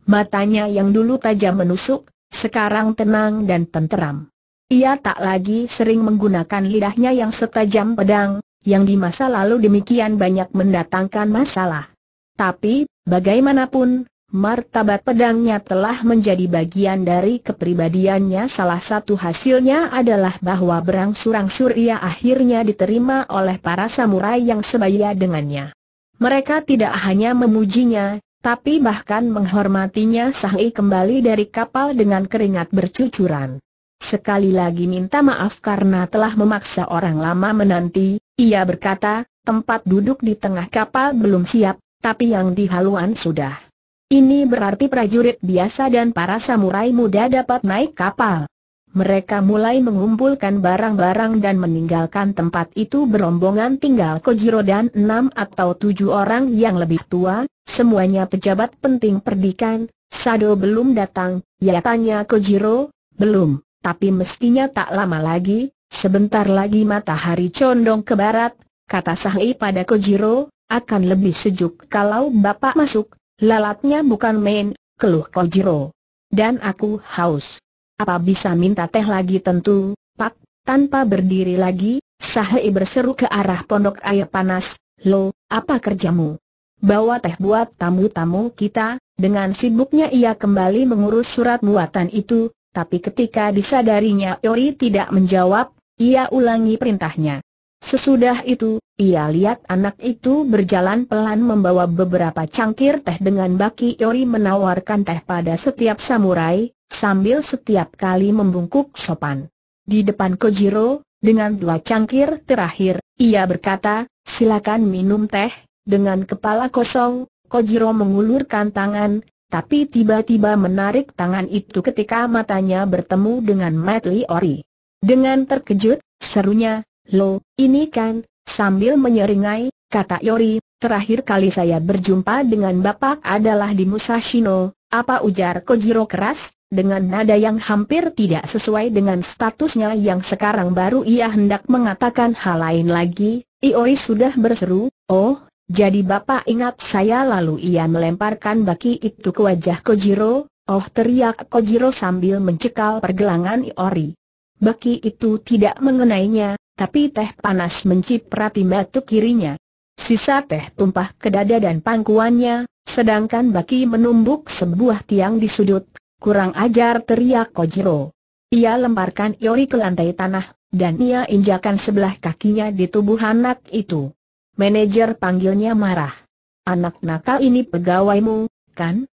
Matanya yang dulu tajam menusuk, sekarang tenang dan tenteram. Ia tak lagi sering menggunakan lidahnya yang setajam pedang, yang di masa lalu demikian banyak mendatangkan masalah. Tapi, bagaimanapun, Martabat pedangnya telah menjadi bagian dari kepribadiannya salah satu hasilnya adalah bahwa berangsur-angsur ia akhirnya diterima oleh para samurai yang sebaya dengannya. Mereka tidak hanya memujinya, tapi bahkan menghormatinya Sahi kembali dari kapal dengan keringat bercucuran. Sekali lagi minta maaf karena telah memaksa orang lama menanti, ia berkata, tempat duduk di tengah kapal belum siap, tapi yang di haluan sudah. Ini berarti prajurit biasa dan para samurai muda dapat naik kapal. Mereka mulai mengumpulkan barang-barang dan meninggalkan tempat itu berombongan tinggal Kojiro dan enam atau tujuh orang yang lebih tua, semuanya pejabat penting perdikan, Sado belum datang, ya tanya Kojiro, belum, tapi mestinya tak lama lagi, sebentar lagi matahari condong ke barat, kata Sahei pada Kojiro, akan lebih sejuk kalau Bapak masuk, Lalatnya bukan main, keluh Kojiro. Dan aku haus. Apa bisa minta teh lagi tentu, Pak? Tanpa berdiri lagi, Sahai berseru ke arah pondok air panas, Lo, apa kerjamu? Bawa teh buat tamu-tamu kita, dengan sibuknya ia kembali mengurus surat buatan itu, tapi ketika disadarinya Yori tidak menjawab, ia ulangi perintahnya. Sesudah itu, ia lihat anak itu berjalan pelan membawa beberapa cangkir teh dengan baki Yori menawarkan teh pada setiap samurai, sambil setiap kali membungkuk sopan. Di depan Kojiro, dengan dua cangkir terakhir, ia berkata, silakan minum teh, dengan kepala kosong, Kojiro mengulurkan tangan, tapi tiba-tiba menarik tangan itu ketika matanya bertemu dengan Matli Ori. Dengan terkejut, serunya, Lo, ini kan, sambil menyeringai, kata Yori, terakhir kali saya berjumpa dengan Bapak adalah di Musashino, apa ujar Kojiro keras, dengan nada yang hampir tidak sesuai dengan statusnya yang sekarang baru ia hendak mengatakan hal lain lagi, Iori sudah berseru, oh, jadi Bapak ingat saya lalu ia melemparkan baki itu ke wajah Kojiro, oh teriak Kojiro sambil mencekal pergelangan Iori. Baki itu tidak mengenainya, tapi teh panas menciprati mata kirinya. Sisa teh tumpah ke dada dan pangkuannya, sedangkan Baki menumbuk sebuah tiang di sudut, kurang ajar teriak Kojiro. Ia lemparkan Yori ke lantai tanah, dan ia injakan sebelah kakinya di tubuh anak itu. Manajer panggilnya marah. Anak nakal ini pegawaimu, kan?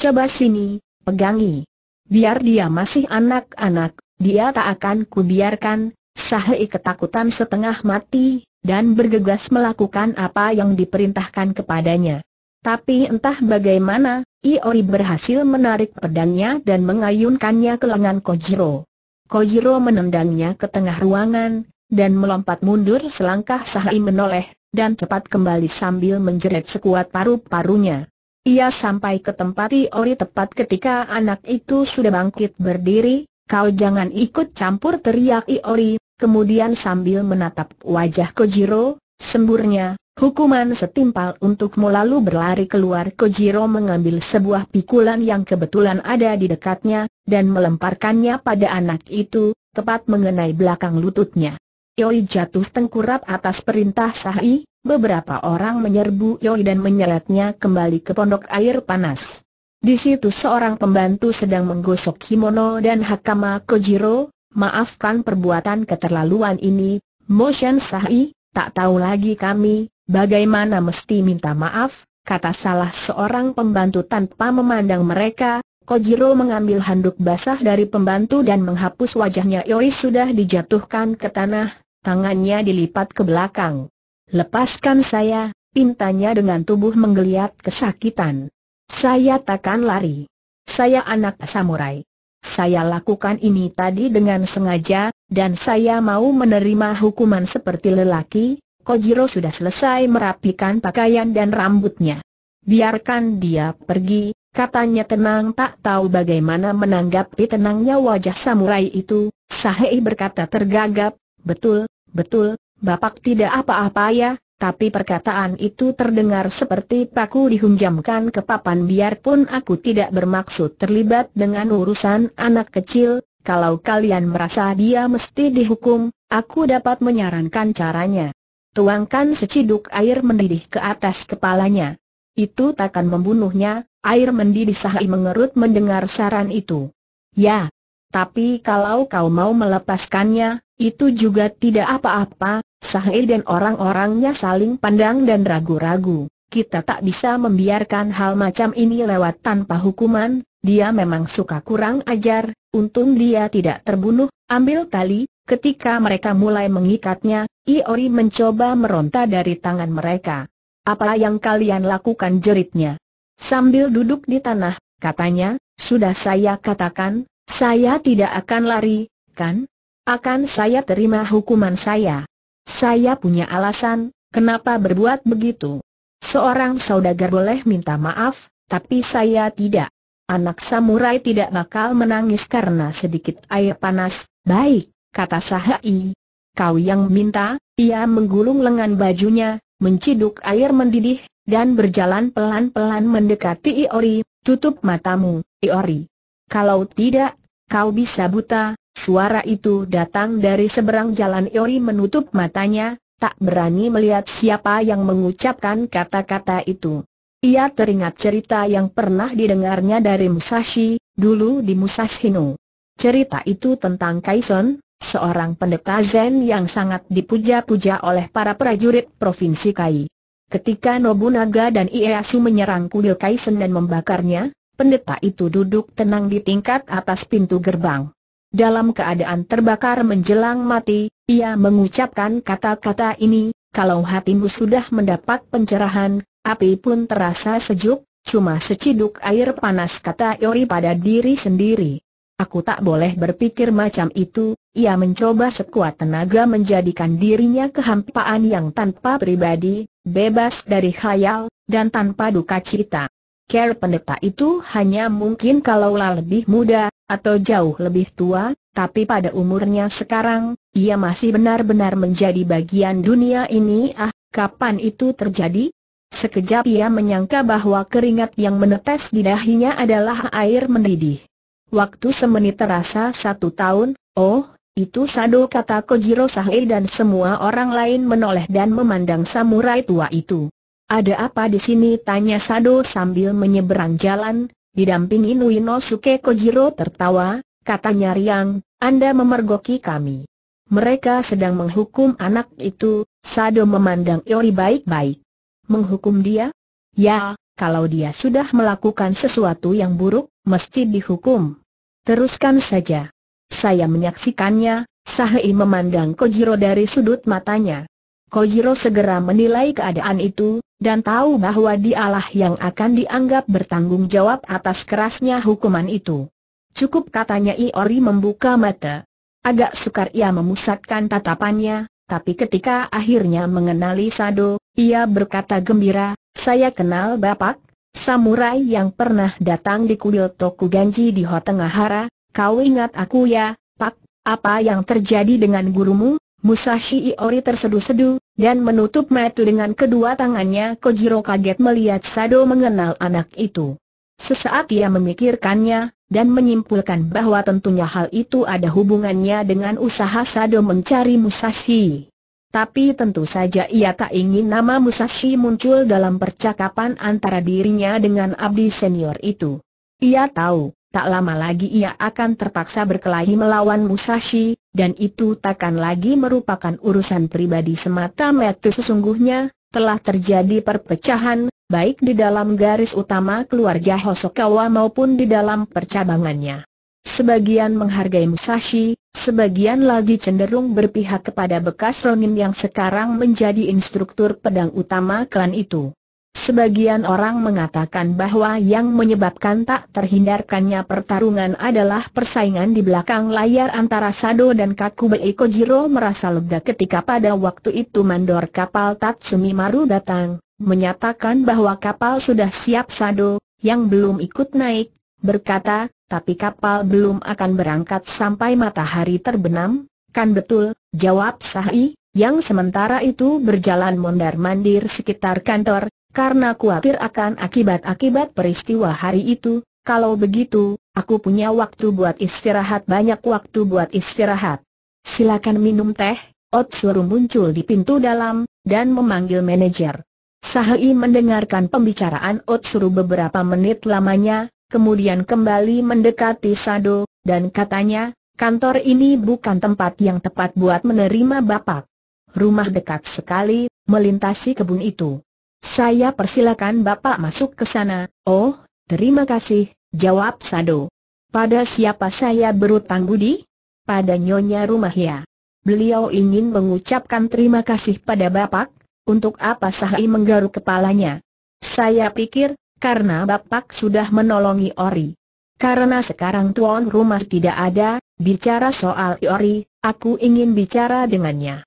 Coba sini, pegangi. Biar dia masih anak-anak, dia tak akan kubiarkan, Sahai ketakutan setengah mati, dan bergegas melakukan apa yang diperintahkan kepadanya. Tapi entah bagaimana, Iori berhasil menarik pedangnya dan mengayunkannya ke lengan Kojiro. Kojiro menendangnya ke tengah ruangan, dan melompat mundur selangkah Sahai menoleh, dan cepat kembali sambil menjerit sekuat paru-parunya. Ia sampai ke tempat Iori tepat ketika anak itu sudah bangkit berdiri, kau jangan ikut campur teriak Iori, kemudian sambil menatap wajah Kojiro, semburnya, hukuman setimpal untukmu lalu berlari keluar Kojiro mengambil sebuah pikulan yang kebetulan ada di dekatnya, dan melemparkannya pada anak itu, tepat mengenai belakang lututnya. Yoi jatuh tengkurap atas perintah Sahi, beberapa orang menyerbu Yoi dan menyeretnya kembali ke pondok air panas. Di situ seorang pembantu sedang menggosok kimono dan hakama Kojiro, maafkan perbuatan keterlaluan ini, Motion Sahi, tak tahu lagi kami, bagaimana mesti minta maaf, kata salah seorang pembantu tanpa memandang mereka, Kojiro mengambil handuk basah dari pembantu dan menghapus wajahnya Yoi sudah dijatuhkan ke tanah, tangannya dilipat ke belakang. Lepaskan saya, pintanya dengan tubuh menggeliat kesakitan. Saya takkan lari. Saya anak samurai. Saya lakukan ini tadi dengan sengaja, dan saya mau menerima hukuman seperti lelaki, Kojiro sudah selesai merapikan pakaian dan rambutnya. Biarkan dia pergi, katanya tenang tak tahu bagaimana menanggapi tenangnya wajah samurai itu, Sahei berkata tergagap, betul, betul, Bapak tidak apa-apa ya, tapi perkataan itu terdengar seperti paku dihunjamkan ke papan biarpun aku tidak bermaksud terlibat dengan urusan anak kecil, kalau kalian merasa dia mesti dihukum, aku dapat menyarankan caranya. Tuangkan seciduk air mendidih ke atas kepalanya. Itu takkan membunuhnya, air mendidih sahai mengerut mendengar saran itu. Ya, tapi kalau kau mau melepaskannya, itu juga tidak apa-apa, Sahe dan orang-orangnya saling pandang dan ragu-ragu. Kita tak bisa membiarkan hal macam ini lewat tanpa hukuman, dia memang suka kurang ajar, untung dia tidak terbunuh, ambil tali, ketika mereka mulai mengikatnya, Iori mencoba meronta dari tangan mereka. Apa yang kalian lakukan jeritnya? Sambil duduk di tanah, katanya, sudah saya katakan, saya tidak akan lari, kan? akan saya terima hukuman saya. Saya punya alasan, kenapa berbuat begitu. Seorang saudagar boleh minta maaf, tapi saya tidak. Anak samurai tidak bakal menangis karena sedikit air panas. Baik, kata Sahai. Kau yang minta, ia menggulung lengan bajunya, menciduk air mendidih, dan berjalan pelan-pelan mendekati Iori. Tutup matamu, Iori. Kalau tidak, kau bisa buta, Suara itu datang dari seberang jalan Yori menutup matanya, tak berani melihat siapa yang mengucapkan kata-kata itu. Ia teringat cerita yang pernah didengarnya dari Musashi, dulu di Musashino. Cerita itu tentang Kaison, seorang pendeta Zen yang sangat dipuja-puja oleh para prajurit Provinsi Kai. Ketika Nobunaga dan Ieyasu menyerang kuil Kaisen dan membakarnya, pendeta itu duduk tenang di tingkat atas pintu gerbang. Dalam keadaan terbakar menjelang mati, ia mengucapkan kata-kata ini, kalau hatimu sudah mendapat pencerahan, api pun terasa sejuk, cuma seciduk air panas kata Yori pada diri sendiri. Aku tak boleh berpikir macam itu, ia mencoba sekuat tenaga menjadikan dirinya kehampaan yang tanpa pribadi, bebas dari khayal, dan tanpa duka cita. Care pendeta itu hanya mungkin kalaulah lebih muda, atau jauh lebih tua, tapi pada umurnya sekarang, ia masih benar-benar menjadi bagian dunia ini ah, kapan itu terjadi? Sekejap ia menyangka bahwa keringat yang menetes di dahinya adalah air mendidih. Waktu semenit terasa satu tahun, oh, itu sado kata Kojiro Sahei dan semua orang lain menoleh dan memandang samurai tua itu. Ada apa di sini tanya Sado sambil menyeberang jalan, Didampingi Suke Kojiro tertawa, katanya Riang, Anda memergoki kami. Mereka sedang menghukum anak itu, Sado memandang Yori baik-baik. Menghukum dia? Ya, kalau dia sudah melakukan sesuatu yang buruk, mesti dihukum. Teruskan saja. Saya menyaksikannya, Sahei memandang Kojiro dari sudut matanya. Kojiro segera menilai keadaan itu, dan tahu bahwa dialah yang akan dianggap bertanggung jawab atas kerasnya hukuman itu. Cukup katanya Iori membuka mata. Agak sukar ia memusatkan tatapannya, tapi ketika akhirnya mengenali Sado, ia berkata gembira, saya kenal Bapak, samurai yang pernah datang di kuil Tokuganji di Hotengahara, kau ingat aku ya, Pak, apa yang terjadi dengan gurumu? Musashi Iori terseduh sedu dan menutup mata dengan kedua tangannya Kojiro kaget melihat Sado mengenal anak itu. Sesaat ia memikirkannya, dan menyimpulkan bahwa tentunya hal itu ada hubungannya dengan usaha Sado mencari Musashi. Tapi tentu saja ia tak ingin nama Musashi muncul dalam percakapan antara dirinya dengan abdi senior itu. Ia tahu, tak lama lagi ia akan terpaksa berkelahi melawan Musashi, dan itu takkan lagi merupakan urusan pribadi semata-mata sesungguhnya, telah terjadi perpecahan, baik di dalam garis utama keluarga Hosokawa maupun di dalam percabangannya. Sebagian menghargai Musashi, sebagian lagi cenderung berpihak kepada bekas Ronin yang sekarang menjadi instruktur pedang utama klan itu. Sebagian orang mengatakan bahwa yang menyebabkan tak terhindarkannya pertarungan adalah persaingan di belakang layar antara Sado dan Kakubei Kojiro merasa lega ketika pada waktu itu mandor kapal Tatsumi Maru datang, menyatakan bahwa kapal sudah siap Sado, yang belum ikut naik, berkata, tapi kapal belum akan berangkat sampai matahari terbenam, kan betul, jawab Sahi, yang sementara itu berjalan mondar-mandir sekitar kantor, karena kuatir akan akibat-akibat peristiwa hari itu, kalau begitu, aku punya waktu buat istirahat banyak waktu buat istirahat. Silakan minum teh, Otsuru muncul di pintu dalam, dan memanggil manajer. Sahai mendengarkan pembicaraan Otsuru beberapa menit lamanya, kemudian kembali mendekati Sado, dan katanya, kantor ini bukan tempat yang tepat buat menerima bapak. Rumah dekat sekali, melintasi kebun itu. Saya persilakan Bapak masuk ke sana. Oh, terima kasih, jawab Sado. Pada siapa saya berutang budi? Pada Nyonya ya. Beliau ingin mengucapkan terima kasih pada Bapak, untuk apa Sahai menggaruk kepalanya. Saya pikir, karena Bapak sudah menolongi Ori. Karena sekarang tuan rumah tidak ada, bicara soal Ori, aku ingin bicara dengannya.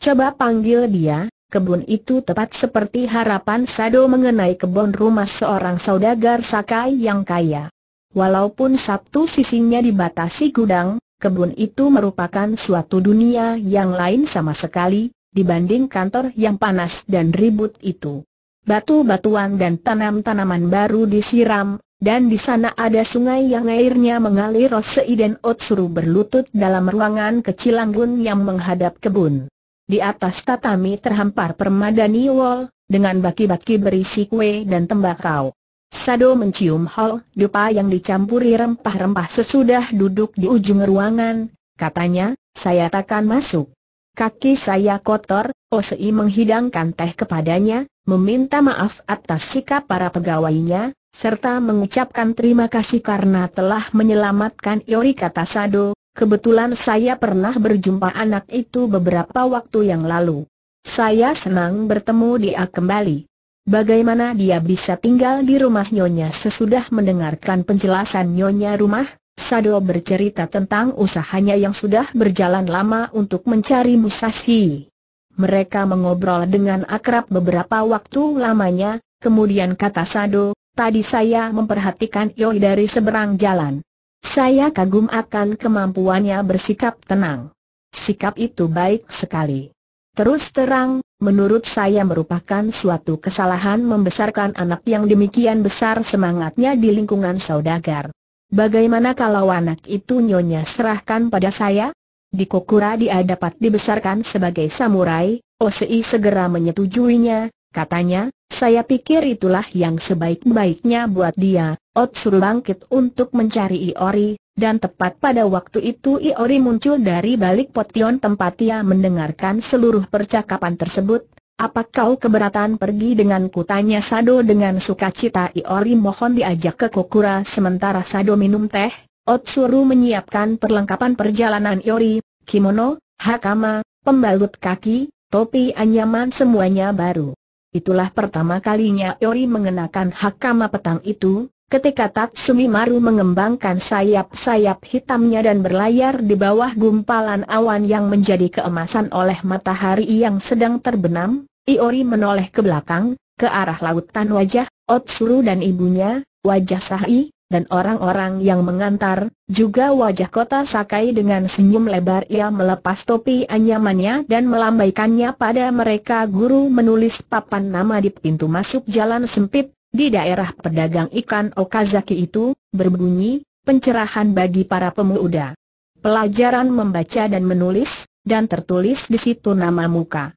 Coba panggil dia, Kebun itu tepat seperti harapan Sado mengenai kebun rumah seorang saudagar Sakai yang kaya. Walaupun satu sisinya dibatasi gudang, kebun itu merupakan suatu dunia yang lain sama sekali, dibanding kantor yang panas dan ribut itu. Batu-batuan dan tanam-tanaman baru disiram, dan di sana ada sungai yang airnya mengalir Roseiden Otsuru berlutut dalam ruangan kecil anggun yang menghadap kebun. Di atas tatami terhampar permadani wol, dengan baki-baki berisi kue dan tembakau. Sado mencium hal dupa yang dicampuri rempah-rempah sesudah duduk di ujung ruangan, katanya, saya takkan masuk. Kaki saya kotor, Osei menghidangkan teh kepadanya, meminta maaf atas sikap para pegawainya, serta mengucapkan terima kasih karena telah menyelamatkan Yori kata Sado, Kebetulan saya pernah berjumpa anak itu beberapa waktu yang lalu. Saya senang bertemu dia kembali. Bagaimana dia bisa tinggal di rumah Nyonya sesudah mendengarkan penjelasan Nyonya rumah? Sado bercerita tentang usahanya yang sudah berjalan lama untuk mencari Musashi. Mereka mengobrol dengan akrab beberapa waktu lamanya, kemudian kata Sado, tadi saya memperhatikan Yoi dari seberang jalan. Saya kagum akan kemampuannya bersikap tenang. Sikap itu baik sekali. Terus terang, menurut saya merupakan suatu kesalahan membesarkan anak yang demikian besar semangatnya di lingkungan saudagar. Bagaimana kalau anak itu nyonya serahkan pada saya? Di Kokura dia dapat dibesarkan sebagai samurai, Osei segera menyetujuinya, Katanya, saya pikir itulah yang sebaik-baiknya buat dia. Ot suruh bangkit untuk mencari Iori, dan tepat pada waktu itu Iori muncul dari balik potion tempat ia mendengarkan seluruh percakapan tersebut. Apa kau keberatan pergi dengan kutanya Sado dengan sukacita Iori mohon diajak ke Kokura sementara Sado minum teh. Ot menyiapkan perlengkapan perjalanan Iori, kimono, hakama, pembalut kaki, topi anyaman semuanya baru. Itulah pertama kalinya Yori mengenakan hakama petang itu, ketika Tatsumi Maru mengembangkan sayap-sayap hitamnya dan berlayar di bawah gumpalan awan yang menjadi keemasan oleh matahari yang sedang terbenam, Iori menoleh ke belakang, ke arah lautan wajah, Otsuru dan ibunya, wajah Sahi, dan orang-orang yang mengantar, juga wajah kota Sakai dengan senyum lebar ia melepas topi anyamannya dan melambaikannya pada mereka guru menulis papan nama di pintu masuk jalan sempit, di daerah pedagang ikan Okazaki itu, berbunyi, pencerahan bagi para pemuda. Pelajaran membaca dan menulis, dan tertulis di situ nama muka.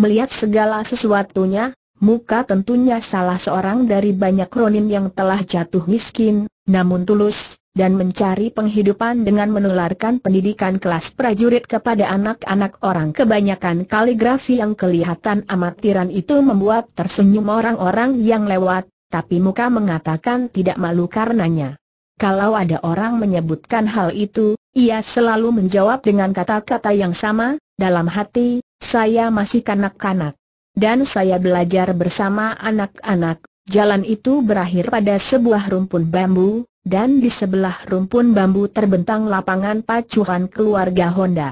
Melihat segala sesuatunya, muka tentunya salah seorang dari banyak Ronin yang telah jatuh miskin, namun tulus, dan mencari penghidupan dengan menularkan pendidikan kelas prajurit kepada anak-anak orang kebanyakan kaligrafi yang kelihatan amatiran itu membuat tersenyum orang-orang yang lewat, tapi muka mengatakan tidak malu karenanya. Kalau ada orang menyebutkan hal itu, ia selalu menjawab dengan kata-kata yang sama, dalam hati, saya masih kanak-kanak. Dan saya belajar bersama anak-anak, jalan itu berakhir pada sebuah rumpun bambu, dan di sebelah rumpun bambu terbentang lapangan pacuan keluarga Honda.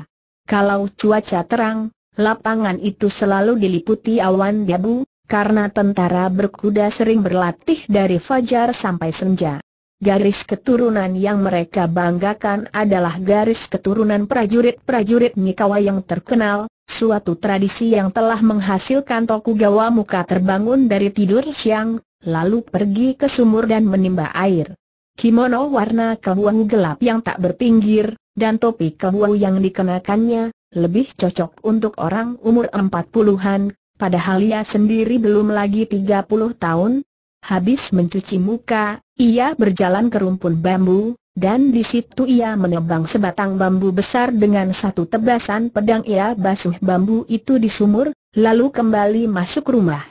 Kalau cuaca terang, lapangan itu selalu diliputi awan debu, karena tentara berkuda sering berlatih dari fajar sampai senja. Garis keturunan yang mereka banggakan adalah garis keturunan prajurit-prajurit Nikawa yang terkenal, suatu tradisi yang telah menghasilkan Tokugawa muka terbangun dari tidur siang, lalu pergi ke sumur dan menimba air. Kimono warna kehuau gelap yang tak berpinggir, dan topi kehuau yang dikenakannya, lebih cocok untuk orang umur empat puluhan, padahal ia sendiri belum lagi tiga puluh tahun. Habis mencuci muka, ia berjalan ke rumpun bambu, dan di situ ia menebang sebatang bambu besar dengan satu tebasan pedang ia basuh bambu itu di sumur, lalu kembali masuk rumah.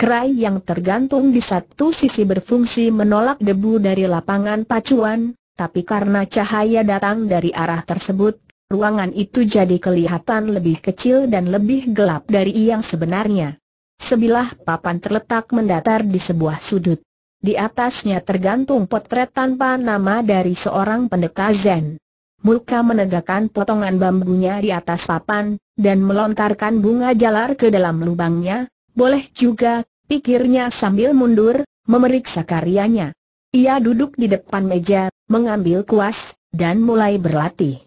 Kerai yang tergantung di satu sisi berfungsi menolak debu dari lapangan pacuan, tapi karena cahaya datang dari arah tersebut, ruangan itu jadi kelihatan lebih kecil dan lebih gelap dari yang sebenarnya. Sebilah papan terletak mendatar di sebuah sudut. Di atasnya tergantung potret tanpa nama dari seorang pendeta Zen. Mulka menegakkan potongan bambunya di atas papan, dan melontarkan bunga jalar ke dalam lubangnya, boleh juga, pikirnya sambil mundur, memeriksa karyanya. Ia duduk di depan meja, mengambil kuas, dan mulai berlatih.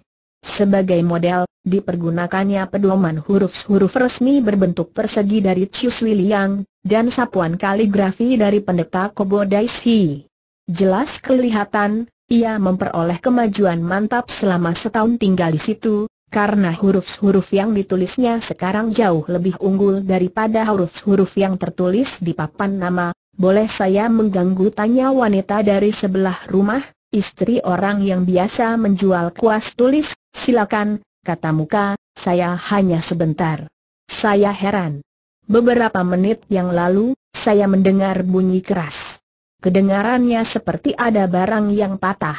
Sebagai model, dipergunakannya pedoman huruf-huruf resmi berbentuk persegi dari Chiu Sui Liang, dan sapuan kaligrafi dari pendeta Kobo Daishi. Jelas kelihatan, ia memperoleh kemajuan mantap selama setahun tinggal di situ, karena huruf-huruf yang ditulisnya sekarang jauh lebih unggul daripada huruf-huruf yang tertulis di papan nama. Boleh saya mengganggu tanya wanita dari sebelah rumah, istri orang yang biasa menjual kuas tulis, Silakan, kata muka, saya hanya sebentar. Saya heran. Beberapa menit yang lalu, saya mendengar bunyi keras. Kedengarannya seperti ada barang yang patah.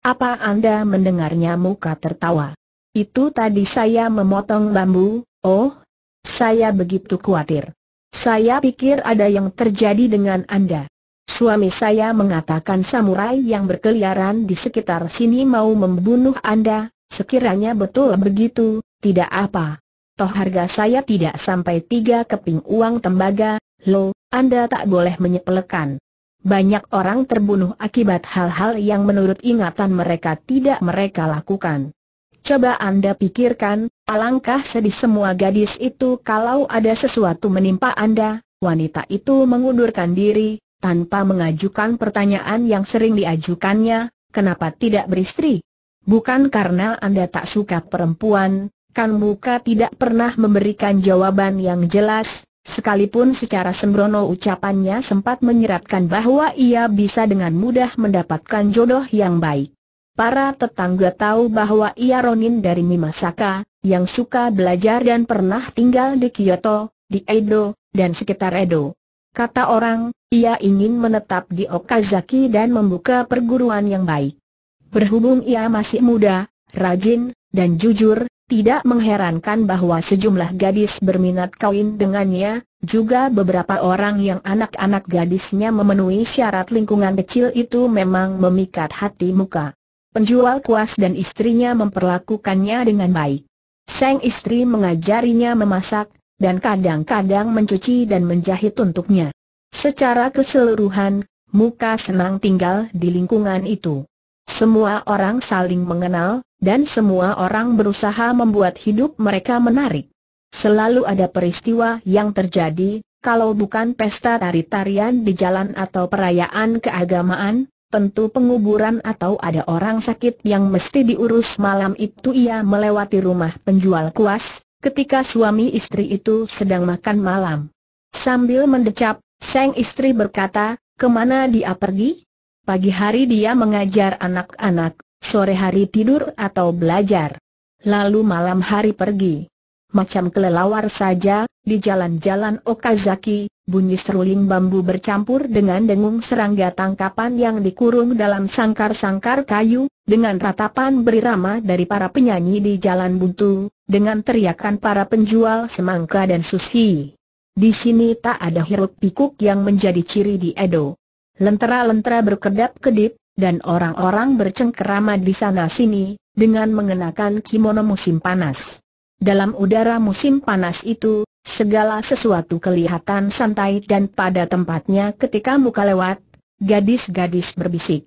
Apa Anda mendengarnya muka tertawa? Itu tadi saya memotong bambu, oh, saya begitu khawatir. Saya pikir ada yang terjadi dengan Anda. Suami saya mengatakan samurai yang berkeliaran di sekitar sini mau membunuh Anda, Sekiranya betul begitu, tidak apa. Toh harga saya tidak sampai tiga keping uang tembaga, lo, Anda tak boleh menyepelekan. Banyak orang terbunuh akibat hal-hal yang menurut ingatan mereka tidak mereka lakukan. Coba Anda pikirkan, alangkah sedih semua gadis itu kalau ada sesuatu menimpa Anda, wanita itu mengundurkan diri, tanpa mengajukan pertanyaan yang sering diajukannya, kenapa tidak beristri? Bukan karena Anda tak suka perempuan, kan muka tidak pernah memberikan jawaban yang jelas, Sekalipun secara sembrono ucapannya sempat menyeratkan bahwa ia bisa dengan mudah mendapatkan jodoh yang baik. Para tetangga tahu bahwa ia Ronin dari Mimasaka, yang suka belajar dan pernah tinggal di Kyoto, di Edo, dan sekitar Edo. Kata orang, ia ingin menetap di Okazaki dan membuka perguruan yang baik. Berhubung ia masih muda, rajin, dan jujur, tidak mengherankan bahwa sejumlah gadis berminat kawin dengannya, juga beberapa orang yang anak-anak gadisnya memenuhi syarat lingkungan kecil itu memang memikat hati muka. Penjual kuas dan istrinya memperlakukannya dengan baik. Sang istri mengajarinya memasak, dan kadang-kadang mencuci dan menjahit untuknya. Secara keseluruhan, Muka senang tinggal di lingkungan itu. Semua orang saling mengenal, dan semua orang berusaha membuat hidup mereka menarik. Selalu ada peristiwa yang terjadi, kalau bukan pesta tari-tarian di jalan atau perayaan keagamaan, tentu penguburan atau ada orang sakit yang mesti diurus malam itu ia melewati rumah penjual kuas, ketika suami istri itu sedang makan malam. Sambil mendecap, sang istri berkata, kemana dia pergi? Pagi hari dia mengajar anak-anak, sore hari tidur atau belajar. Lalu malam hari pergi. Macam kelelawar saja, di jalan-jalan Okazaki, bunyi seruling bambu bercampur dengan dengung serangga tangkapan yang dikurung dalam sangkar-sangkar kayu, dengan ratapan berirama dari para penyanyi di jalan buntu, dengan teriakan para penjual semangka dan sushi. Di sini tak ada hiruk pikuk yang menjadi ciri di Edo. Lentera-lentera berkedap-kedip, dan orang-orang bercengkerama di sana-sini, dengan mengenakan kimono musim panas. Dalam udara musim panas itu, segala sesuatu kelihatan santai dan pada tempatnya ketika muka lewat, gadis-gadis berbisik.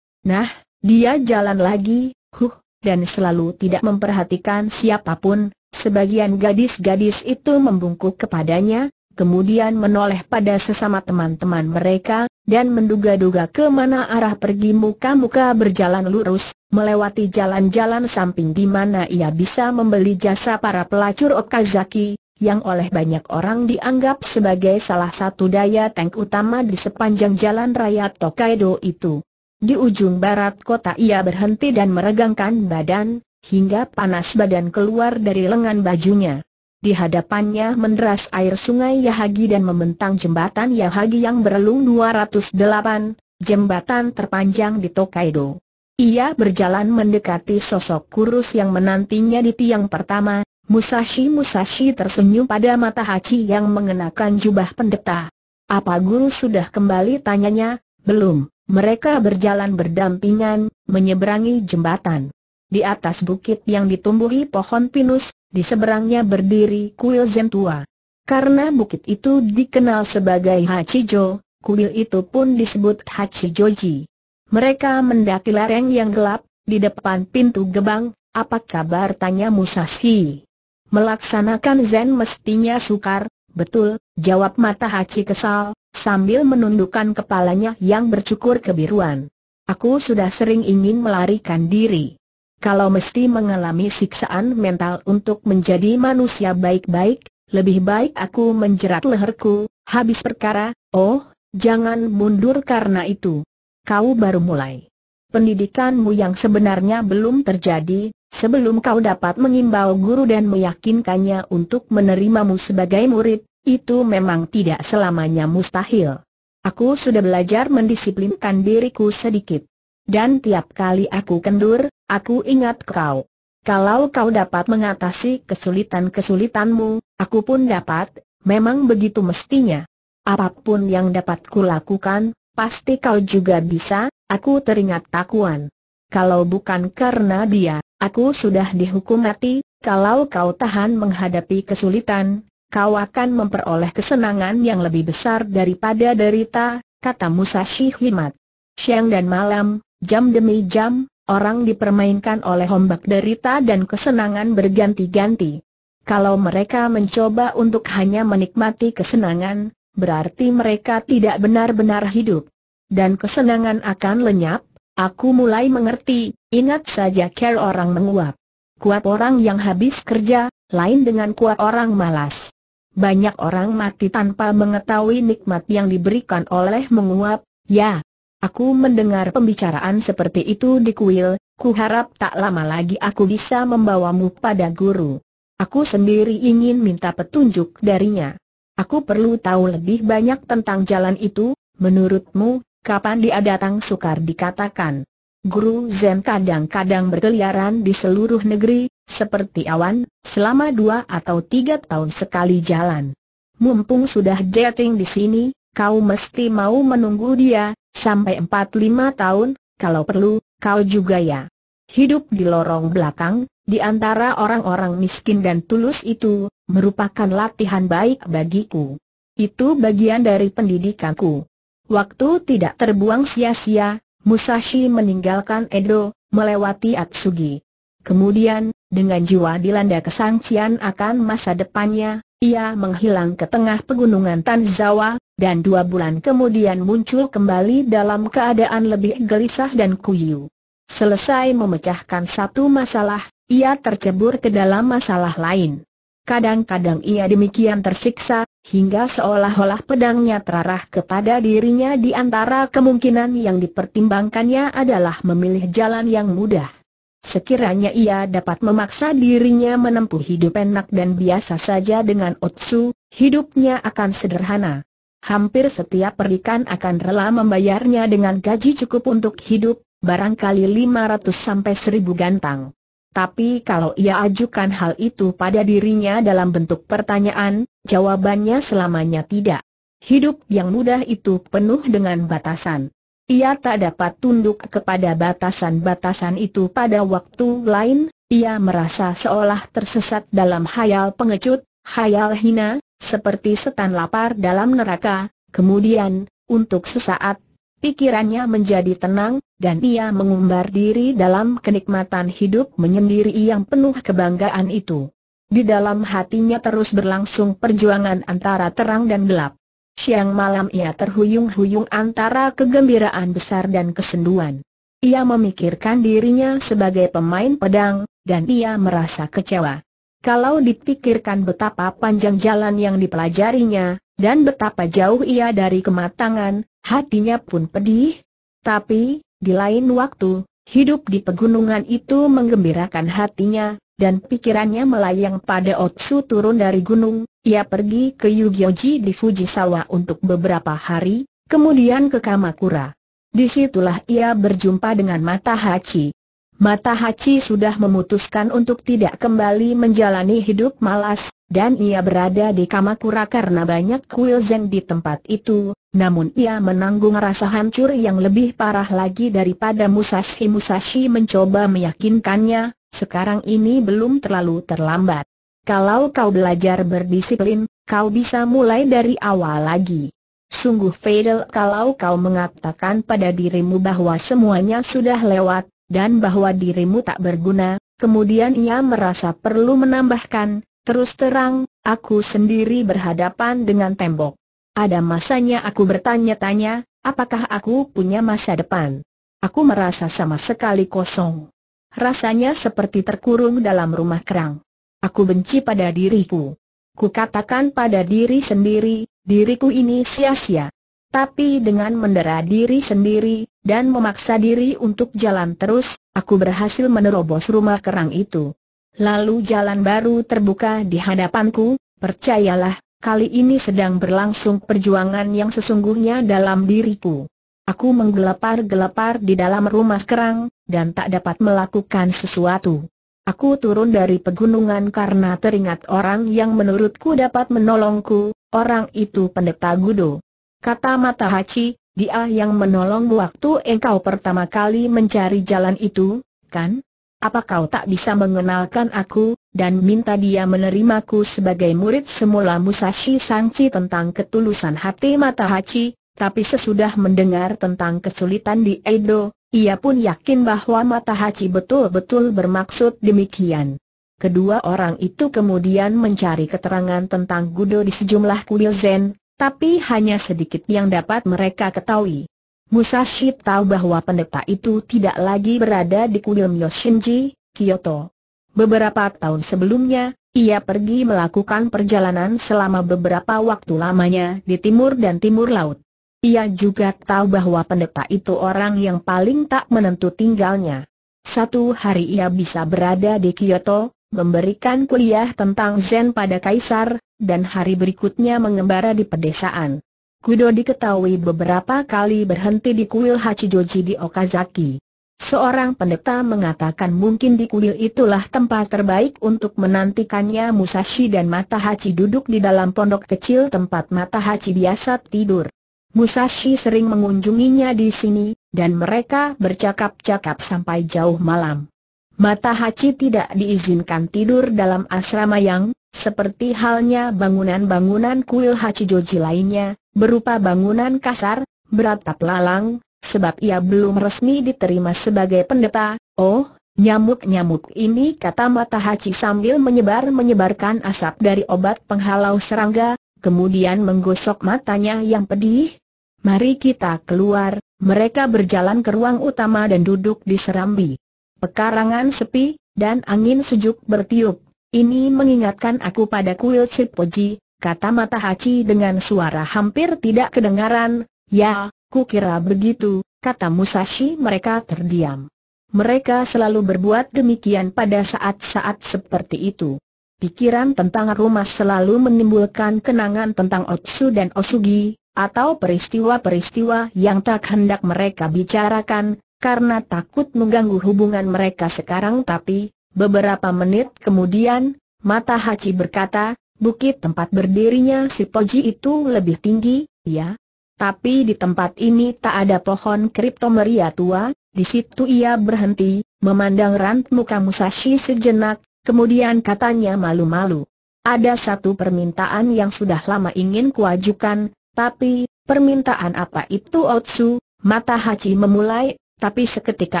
Nah, dia jalan lagi, huh, dan selalu tidak memperhatikan siapapun, sebagian gadis-gadis itu membungkuk kepadanya, kemudian menoleh pada sesama teman-teman mereka, dan menduga-duga ke mana arah pergi muka-muka berjalan lurus, melewati jalan-jalan samping di mana ia bisa membeli jasa para pelacur Okazaki, yang oleh banyak orang dianggap sebagai salah satu daya tank utama di sepanjang jalan raya Tokaido itu. Di ujung barat kota ia berhenti dan meregangkan badan, hingga panas badan keluar dari lengan bajunya. Di hadapannya menderas air sungai Yahagi dan membentang jembatan Yahagi yang berlung 208, jembatan terpanjang di Tokaido. Ia berjalan mendekati sosok kurus yang menantinya di tiang pertama, Musashi Musashi tersenyum pada mata Hachi yang mengenakan jubah pendeta. Apa guru sudah kembali tanyanya? Belum, mereka berjalan berdampingan, menyeberangi jembatan. Di atas bukit yang ditumbuhi pohon pinus, di seberangnya berdiri kuil Zen tua. Karena bukit itu dikenal sebagai Hachijo, kuil itu pun disebut Hachijoji. Mereka mendaki lereng yang gelap, di depan pintu gebang, apa kabar tanya Musashi. Melaksanakan Zen mestinya sukar, betul, jawab mata Hachi kesal, sambil menundukkan kepalanya yang bercukur kebiruan. Aku sudah sering ingin melarikan diri. Kalau mesti mengalami siksaan mental untuk menjadi manusia baik-baik, lebih baik aku menjerat leherku, habis perkara, oh, jangan mundur karena itu. Kau baru mulai. Pendidikanmu yang sebenarnya belum terjadi, sebelum kau dapat mengimbau guru dan meyakinkannya untuk menerimamu sebagai murid, itu memang tidak selamanya mustahil. Aku sudah belajar mendisiplinkan diriku sedikit. Dan tiap kali aku kendur, aku ingat kau. Kalau kau dapat mengatasi kesulitan-kesulitanmu, aku pun dapat, memang begitu mestinya. Apapun yang dapat kulakukan, pasti kau juga bisa, aku teringat takuan. Kalau bukan karena dia, aku sudah dihukum mati, kalau kau tahan menghadapi kesulitan, kau akan memperoleh kesenangan yang lebih besar daripada derita, kata Musashi Himat. Siang dan malam, Jam demi jam, orang dipermainkan oleh ombak derita dan kesenangan berganti-ganti. Kalau mereka mencoba untuk hanya menikmati kesenangan, berarti mereka tidak benar-benar hidup. Dan kesenangan akan lenyap, aku mulai mengerti, ingat saja care orang menguap. Kuat orang yang habis kerja, lain dengan kuat orang malas. Banyak orang mati tanpa mengetahui nikmat yang diberikan oleh menguap, ya, Aku mendengar pembicaraan seperti itu di kuil, ku harap tak lama lagi aku bisa membawamu pada guru. Aku sendiri ingin minta petunjuk darinya. Aku perlu tahu lebih banyak tentang jalan itu, menurutmu, kapan dia datang sukar dikatakan. Guru Zen kadang-kadang berkeliaran di seluruh negeri, seperti awan, selama dua atau tiga tahun sekali jalan. Mumpung sudah dating di sini, kau mesti mau menunggu dia, Sampai empat lima tahun, kalau perlu, kau juga ya. Hidup di lorong belakang, di antara orang-orang miskin dan tulus itu, merupakan latihan baik bagiku. Itu bagian dari pendidikanku. Waktu tidak terbuang sia-sia, Musashi meninggalkan Edo, melewati Atsugi. Kemudian, dengan jiwa dilanda kesangsian akan masa depannya, ia menghilang ke tengah pegunungan Tanzawa, dan dua bulan kemudian muncul kembali dalam keadaan lebih gelisah dan kuyu. Selesai memecahkan satu masalah, ia tercebur ke dalam masalah lain. Kadang-kadang ia demikian tersiksa, hingga seolah-olah pedangnya terarah kepada dirinya di antara kemungkinan yang dipertimbangkannya adalah memilih jalan yang mudah. Sekiranya ia dapat memaksa dirinya menempuh hidup enak dan biasa saja dengan Otsu, hidupnya akan sederhana. Hampir setiap perikan akan rela membayarnya dengan gaji cukup untuk hidup, barangkali 500 sampai 1000 gantang. Tapi kalau ia ajukan hal itu pada dirinya dalam bentuk pertanyaan, jawabannya selamanya tidak. Hidup yang mudah itu penuh dengan batasan. Ia tak dapat tunduk kepada batasan-batasan itu pada waktu lain, ia merasa seolah tersesat dalam hayal pengecut, hayal hina, seperti setan lapar dalam neraka, kemudian, untuk sesaat, pikirannya menjadi tenang, dan ia mengumbar diri dalam kenikmatan hidup menyendiri yang penuh kebanggaan itu. Di dalam hatinya terus berlangsung perjuangan antara terang dan gelap. Siang malam ia terhuyung-huyung antara kegembiraan besar dan kesenduan. Ia memikirkan dirinya sebagai pemain pedang, dan ia merasa kecewa. Kalau dipikirkan betapa panjang jalan yang dipelajarinya, dan betapa jauh ia dari kematangan, hatinya pun pedih. Tapi, di lain waktu, hidup di pegunungan itu menggembirakan hatinya, dan pikirannya melayang pada Otsu turun dari gunung, ia pergi ke Yugyoji di Fujisawa untuk beberapa hari, kemudian ke Kamakura. Disitulah ia berjumpa dengan Mata Hachi. Mata Hachi sudah memutuskan untuk tidak kembali menjalani hidup malas, dan ia berada di Kamakura karena banyak kuil zen di tempat itu, namun ia menanggung rasa hancur yang lebih parah lagi daripada Musashi Musashi mencoba meyakinkannya, sekarang ini belum terlalu terlambat. Kalau kau belajar berdisiplin, kau bisa mulai dari awal lagi. Sungguh fatal kalau kau mengatakan pada dirimu bahwa semuanya sudah lewat, dan bahwa dirimu tak berguna, kemudian ia merasa perlu menambahkan, terus terang, aku sendiri berhadapan dengan tembok. Ada masanya aku bertanya-tanya, apakah aku punya masa depan? Aku merasa sama sekali kosong. Rasanya seperti terkurung dalam rumah kerang. Aku benci pada diriku. Ku katakan pada diri sendiri, diriku ini sia-sia. Tapi dengan mendera diri sendiri, dan memaksa diri untuk jalan terus, aku berhasil menerobos rumah kerang itu. Lalu jalan baru terbuka di hadapanku, percayalah, kali ini sedang berlangsung perjuangan yang sesungguhnya dalam diriku. Aku menggelepar-gelepar di dalam rumah kerang, dan tak dapat melakukan sesuatu. Aku turun dari pegunungan karena teringat orang yang menurutku dapat menolongku, orang itu pendeta Gudo. Kata Mata Hachi, dia yang menolong waktu engkau pertama kali mencari jalan itu, kan? Apa kau tak bisa mengenalkan aku, dan minta dia menerimaku sebagai murid semula Musashi Sangsi tentang ketulusan hati Mata Hachi, tapi sesudah mendengar tentang kesulitan di Edo, ia pun yakin bahwa Mata Matahachi betul-betul bermaksud demikian. Kedua orang itu kemudian mencari keterangan tentang Gudo di sejumlah kuil Zen, tapi hanya sedikit yang dapat mereka ketahui. Musashi tahu bahwa pendeta itu tidak lagi berada di kuil Myoshinji, Kyoto. Beberapa tahun sebelumnya, ia pergi melakukan perjalanan selama beberapa waktu lamanya di timur dan timur laut. Ia juga tahu bahwa pendeta itu orang yang paling tak menentu tinggalnya. Satu hari ia bisa berada di Kyoto, memberikan kuliah tentang Zen pada Kaisar, dan hari berikutnya mengembara di pedesaan. Kudo diketahui beberapa kali berhenti di kuil Hachijoji di Okazaki. Seorang pendeta mengatakan mungkin di kuil itulah tempat terbaik untuk menantikannya Musashi dan Mata Hachi duduk di dalam pondok kecil tempat Mata Hachi biasa tidur. Musashi sering mengunjunginya di sini, dan mereka bercakap-cakap sampai jauh malam. Mata Hachi tidak diizinkan tidur dalam asrama yang, seperti halnya bangunan-bangunan kuil Hachi Joji lainnya, berupa bangunan kasar, beratap lalang, sebab ia belum resmi diterima sebagai pendeta, oh, Nyamuk-nyamuk ini kata mata Hachi sambil menyebar-menyebarkan asap dari obat penghalau serangga, kemudian menggosok matanya yang pedih, Mari kita keluar, mereka berjalan ke ruang utama dan duduk di serambi. Pekarangan sepi, dan angin sejuk bertiup. Ini mengingatkan aku pada kuil Sipoji, kata Mata Hachi dengan suara hampir tidak kedengaran. Ya, kukira begitu, kata Musashi mereka terdiam. Mereka selalu berbuat demikian pada saat-saat seperti itu. Pikiran tentang rumah selalu menimbulkan kenangan tentang Otsu dan Osugi, atau peristiwa-peristiwa yang tak hendak mereka bicarakan, karena takut mengganggu hubungan mereka sekarang tapi, beberapa menit kemudian, Mata Haji berkata, bukit tempat berdirinya si Poji itu lebih tinggi, ya. Tapi di tempat ini tak ada pohon kriptomeria tua, di situ ia berhenti, memandang rant muka Musashi sejenak, kemudian katanya malu-malu. Ada satu permintaan yang sudah lama ingin kuajukan, tapi, permintaan apa itu Otsu? Mata Hachi memulai, tapi seketika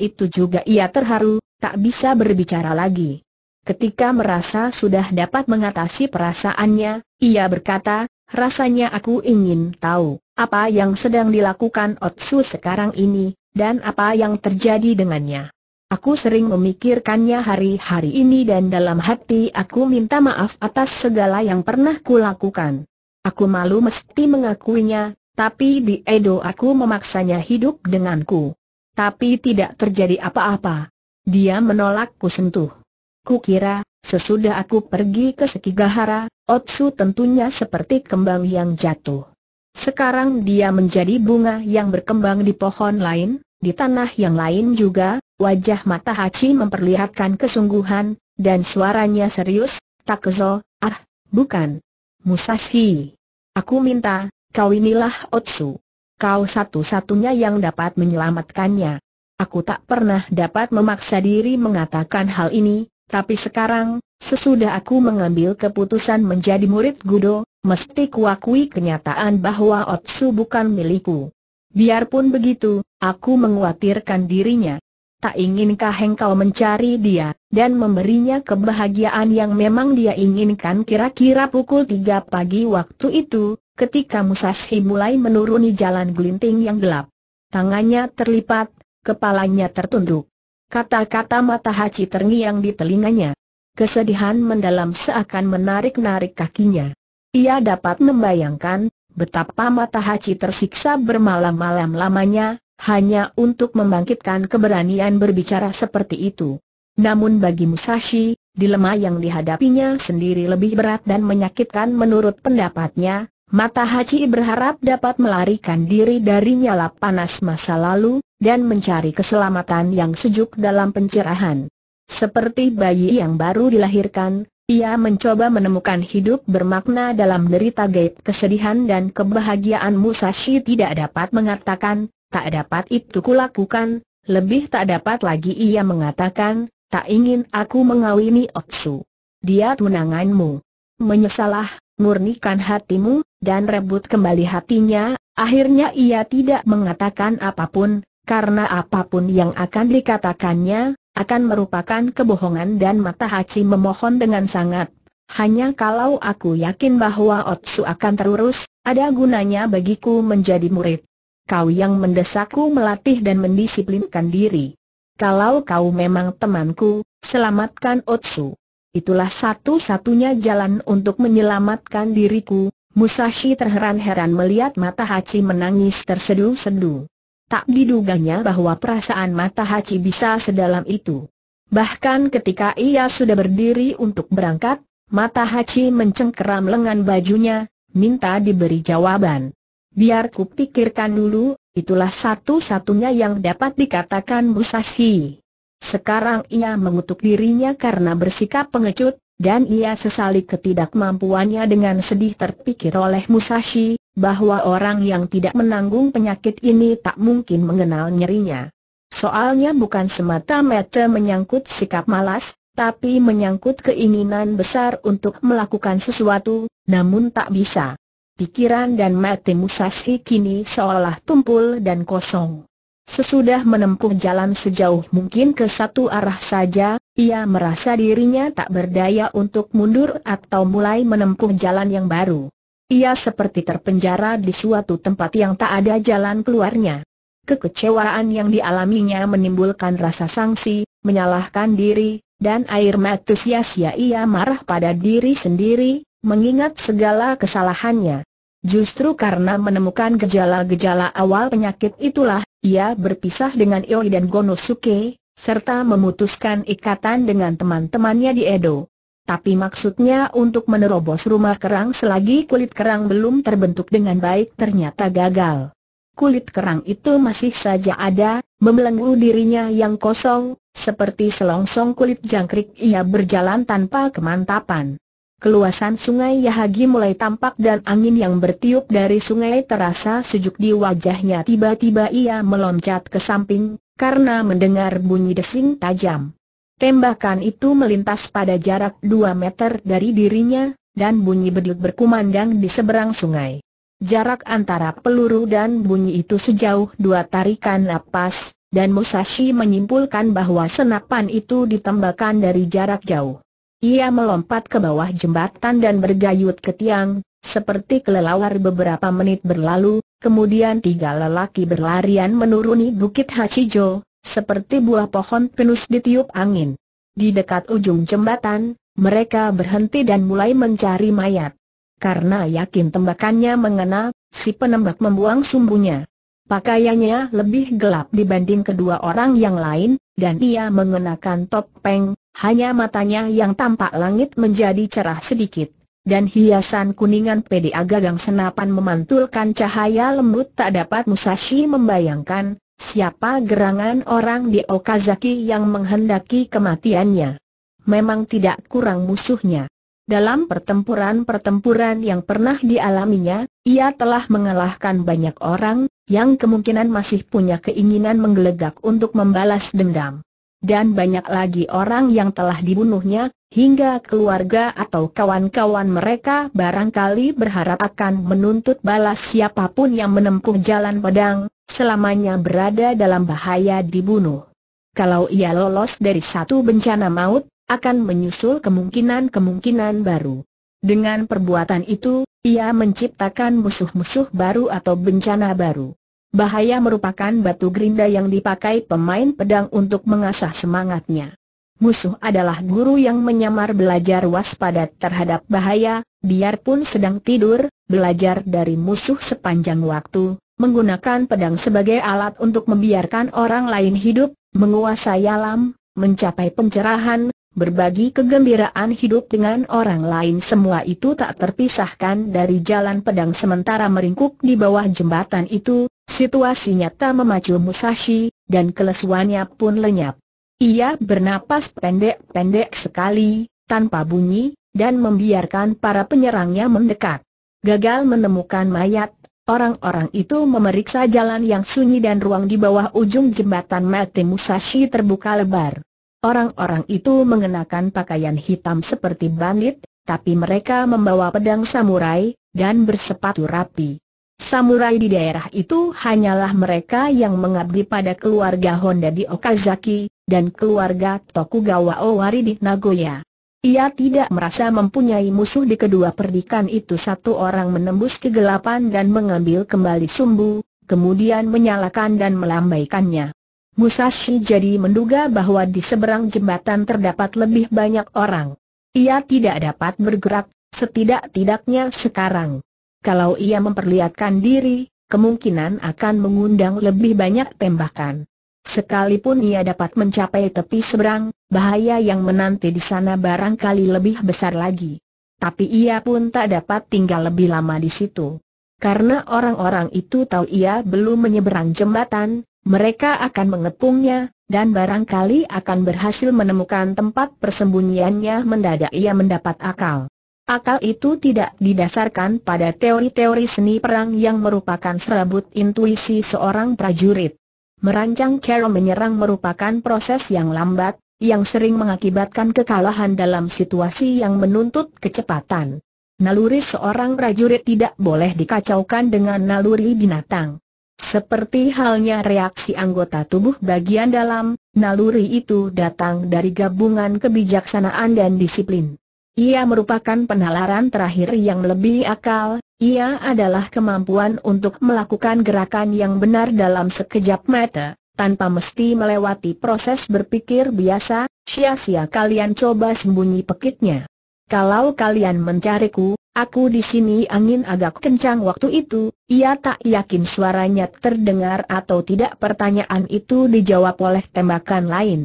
itu juga ia terharu, tak bisa berbicara lagi. Ketika merasa sudah dapat mengatasi perasaannya, ia berkata, rasanya aku ingin tahu, apa yang sedang dilakukan Otsu sekarang ini, dan apa yang terjadi dengannya. Aku sering memikirkannya hari-hari ini dan dalam hati aku minta maaf atas segala yang pernah kulakukan. Aku malu mesti mengakuinya, tapi di Edo aku memaksanya hidup denganku. Tapi tidak terjadi apa-apa. Dia menolakku sentuh. Kukira, sesudah aku pergi ke Sekigahara, Otsu tentunya seperti kembang yang jatuh. Sekarang dia menjadi bunga yang berkembang di pohon lain, di tanah yang lain juga, wajah mata Hachi memperlihatkan kesungguhan, dan suaranya serius, tak kezo, ah, bukan, Musashi. Aku minta, kau inilah Otsu. Kau satu-satunya yang dapat menyelamatkannya. Aku tak pernah dapat memaksa diri mengatakan hal ini, tapi sekarang, sesudah aku mengambil keputusan menjadi murid Gudo, mesti kuakui kenyataan bahwa Otsu bukan milikku. Biarpun begitu, aku menguatirkan dirinya tak inginkah engkau mencari dia, dan memberinya kebahagiaan yang memang dia inginkan kira-kira pukul 3 pagi waktu itu, ketika Musashi mulai menuruni jalan gelinting yang gelap. Tangannya terlipat, kepalanya tertunduk. Kata-kata mata Haji terngiang di telinganya. Kesedihan mendalam seakan menarik-narik kakinya. Ia dapat membayangkan, betapa mata Haji tersiksa bermalam-malam lamanya, hanya untuk membangkitkan keberanian berbicara seperti itu. Namun bagi Musashi, dilema yang dihadapinya sendiri lebih berat dan menyakitkan menurut pendapatnya, Mata Hachi berharap dapat melarikan diri dari nyala panas masa lalu, dan mencari keselamatan yang sejuk dalam pencerahan. Seperti bayi yang baru dilahirkan, ia mencoba menemukan hidup bermakna dalam derita gaib kesedihan dan kebahagiaan Musashi tidak dapat mengatakan, tak dapat itu kulakukan, lebih tak dapat lagi ia mengatakan, tak ingin aku mengawini Otsu. Dia tunanganmu. Menyesalah, murnikan hatimu, dan rebut kembali hatinya, akhirnya ia tidak mengatakan apapun, karena apapun yang akan dikatakannya, akan merupakan kebohongan dan mata hati memohon dengan sangat. Hanya kalau aku yakin bahwa Otsu akan terurus, ada gunanya bagiku menjadi murid kau yang mendesakku melatih dan mendisiplinkan diri. Kalau kau memang temanku, selamatkan Otsu. Itulah satu-satunya jalan untuk menyelamatkan diriku. Musashi terheran-heran melihat mata Hachi menangis tersendu-sendu. Tak diduganya bahwa perasaan mata Hachi bisa sedalam itu. Bahkan ketika ia sudah berdiri untuk berangkat, mata Hachi mencengkeram lengan bajunya, minta diberi jawaban. Biar ku pikirkan dulu, itulah satu-satunya yang dapat dikatakan Musashi. Sekarang ia mengutuk dirinya karena bersikap pengecut, dan ia sesali ketidakmampuannya dengan sedih terpikir oleh Musashi, bahwa orang yang tidak menanggung penyakit ini tak mungkin mengenal nyerinya. Soalnya bukan semata-mata menyangkut sikap malas, tapi menyangkut keinginan besar untuk melakukan sesuatu, namun tak bisa. Pikiran dan mati Musashi kini seolah tumpul dan kosong. Sesudah menempuh jalan sejauh mungkin ke satu arah saja, ia merasa dirinya tak berdaya untuk mundur atau mulai menempuh jalan yang baru. Ia seperti terpenjara di suatu tempat yang tak ada jalan keluarnya. Kekecewaan yang dialaminya menimbulkan rasa sangsi, menyalahkan diri, dan air mata sia-sia ia marah pada diri sendiri, mengingat segala kesalahannya. Justru karena menemukan gejala-gejala awal penyakit itulah, ia berpisah dengan Ioi dan Gonosuke, serta memutuskan ikatan dengan teman-temannya di Edo. Tapi maksudnya untuk menerobos rumah kerang selagi kulit kerang belum terbentuk dengan baik ternyata gagal. Kulit kerang itu masih saja ada, membelenggu dirinya yang kosong, seperti selongsong kulit jangkrik ia berjalan tanpa kemantapan. Keluasan sungai Yahagi mulai tampak dan angin yang bertiup dari sungai terasa sejuk di wajahnya Tiba-tiba ia meloncat ke samping, karena mendengar bunyi desing tajam Tembakan itu melintas pada jarak 2 meter dari dirinya, dan bunyi beduk berkumandang di seberang sungai Jarak antara peluru dan bunyi itu sejauh dua tarikan napas, dan Musashi menyimpulkan bahwa senapan itu ditembakkan dari jarak jauh ia melompat ke bawah jembatan dan bergayut ke tiang, seperti kelelawar beberapa menit berlalu, kemudian tiga lelaki berlarian menuruni Bukit Hachijo, seperti buah pohon pinus ditiup angin. Di dekat ujung jembatan, mereka berhenti dan mulai mencari mayat. Karena yakin tembakannya mengena, si penembak membuang sumbunya. Pakaiannya lebih gelap dibanding kedua orang yang lain, dan ia mengenakan topeng, hanya matanya yang tampak langit menjadi cerah sedikit, dan hiasan kuningan PDA gagang senapan memantulkan cahaya lembut tak dapat Musashi membayangkan, siapa gerangan orang di Okazaki yang menghendaki kematiannya. Memang tidak kurang musuhnya. Dalam pertempuran-pertempuran yang pernah dialaminya, ia telah mengalahkan banyak orang, yang kemungkinan masih punya keinginan menggelegak untuk membalas dendam dan banyak lagi orang yang telah dibunuhnya, hingga keluarga atau kawan-kawan mereka barangkali berharap akan menuntut balas siapapun yang menempuh jalan pedang, selamanya berada dalam bahaya dibunuh. Kalau ia lolos dari satu bencana maut, akan menyusul kemungkinan-kemungkinan baru. Dengan perbuatan itu, ia menciptakan musuh-musuh baru atau bencana baru. Bahaya merupakan batu gerinda yang dipakai pemain pedang untuk mengasah semangatnya. Musuh adalah guru yang menyamar belajar waspada terhadap bahaya, biarpun sedang tidur, belajar dari musuh sepanjang waktu, menggunakan pedang sebagai alat untuk membiarkan orang lain hidup, menguasai alam, mencapai pencerahan, Berbagi kegembiraan hidup dengan orang lain semua itu tak terpisahkan dari jalan pedang sementara meringkuk di bawah jembatan itu, situasinya tak memacu Musashi, dan kelesuannya pun lenyap. Ia bernapas pendek-pendek sekali, tanpa bunyi, dan membiarkan para penyerangnya mendekat. Gagal menemukan mayat, orang-orang itu memeriksa jalan yang sunyi dan ruang di bawah ujung jembatan Mati Musashi terbuka lebar. Orang-orang itu mengenakan pakaian hitam seperti bandit, tapi mereka membawa pedang samurai, dan bersepatu rapi. Samurai di daerah itu hanyalah mereka yang mengabdi pada keluarga Honda di Okazaki, dan keluarga Tokugawa Owari di Nagoya. Ia tidak merasa mempunyai musuh di kedua perdikan itu satu orang menembus kegelapan dan mengambil kembali sumbu, kemudian menyalakan dan melambaikannya. Musashi jadi menduga bahwa di seberang jembatan terdapat lebih banyak orang. Ia tidak dapat bergerak, setidak-tidaknya sekarang. Kalau ia memperlihatkan diri, kemungkinan akan mengundang lebih banyak tembakan. Sekalipun ia dapat mencapai tepi seberang, bahaya yang menanti di sana barangkali lebih besar lagi. Tapi ia pun tak dapat tinggal lebih lama di situ. Karena orang-orang itu tahu ia belum menyeberang jembatan, mereka akan mengepungnya, dan barangkali akan berhasil menemukan tempat persembunyiannya mendadak ia mendapat akal. Akal itu tidak didasarkan pada teori-teori seni perang yang merupakan serabut intuisi seorang prajurit. Merancang cara menyerang merupakan proses yang lambat, yang sering mengakibatkan kekalahan dalam situasi yang menuntut kecepatan. Naluri seorang prajurit tidak boleh dikacaukan dengan naluri binatang. Seperti halnya reaksi anggota tubuh bagian dalam, naluri itu datang dari gabungan kebijaksanaan dan disiplin. Ia merupakan penalaran terakhir yang lebih akal, ia adalah kemampuan untuk melakukan gerakan yang benar dalam sekejap mata, tanpa mesti melewati proses berpikir biasa, sia-sia kalian coba sembunyi pekitnya. Kalau kalian mencariku, Aku di sini angin agak kencang waktu itu, ia tak yakin suaranya terdengar atau tidak pertanyaan itu dijawab oleh tembakan lain.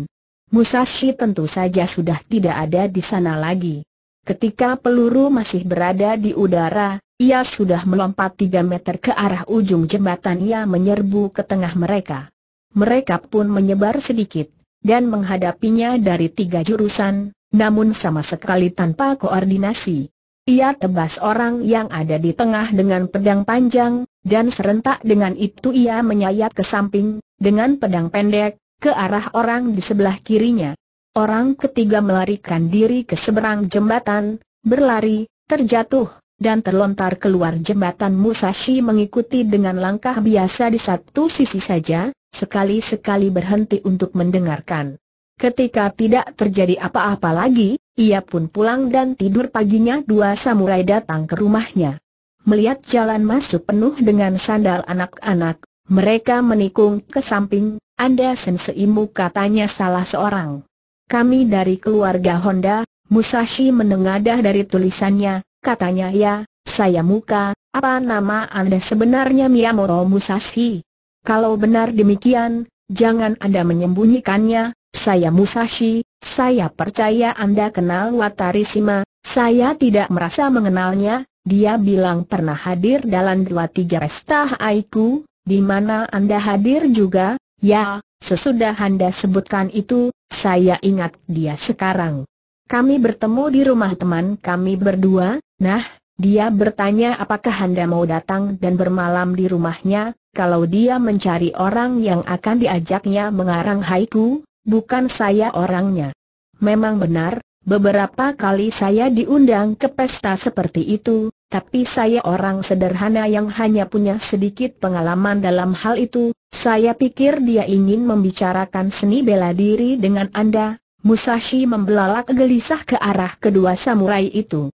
Musashi tentu saja sudah tidak ada di sana lagi. Ketika peluru masih berada di udara, ia sudah melompat tiga meter ke arah ujung jembatan ia menyerbu ke tengah mereka. Mereka pun menyebar sedikit, dan menghadapinya dari tiga jurusan, namun sama sekali tanpa koordinasi. Ia tebas orang yang ada di tengah dengan pedang panjang, dan serentak dengan itu ia menyayat ke samping, dengan pedang pendek, ke arah orang di sebelah kirinya. Orang ketiga melarikan diri ke seberang jembatan, berlari, terjatuh, dan terlontar keluar jembatan Musashi mengikuti dengan langkah biasa di satu sisi saja, sekali-sekali berhenti untuk mendengarkan. Ketika tidak terjadi apa-apa lagi, ia pun pulang dan tidur paginya dua samurai datang ke rumahnya. Melihat jalan masuk penuh dengan sandal anak-anak, mereka menikung ke samping, Anda senseimu katanya salah seorang. Kami dari keluarga Honda, Musashi menengadah dari tulisannya, katanya ya, saya muka, apa nama Anda sebenarnya Miyamoto Musashi? Kalau benar demikian, jangan Anda menyembunyikannya, saya Musashi, saya percaya Anda kenal Watari Sima, saya tidak merasa mengenalnya, dia bilang pernah hadir dalam dua tiga resta Haiku, di mana Anda hadir juga, ya, sesudah Anda sebutkan itu, saya ingat dia sekarang. Kami bertemu di rumah teman kami berdua, nah, dia bertanya apakah Anda mau datang dan bermalam di rumahnya, kalau dia mencari orang yang akan diajaknya mengarang haiku, bukan saya orangnya. Memang benar, beberapa kali saya diundang ke pesta seperti itu, tapi saya orang sederhana yang hanya punya sedikit pengalaman dalam hal itu, saya pikir dia ingin membicarakan seni bela diri dengan Anda, Musashi membelalak gelisah ke arah kedua samurai itu.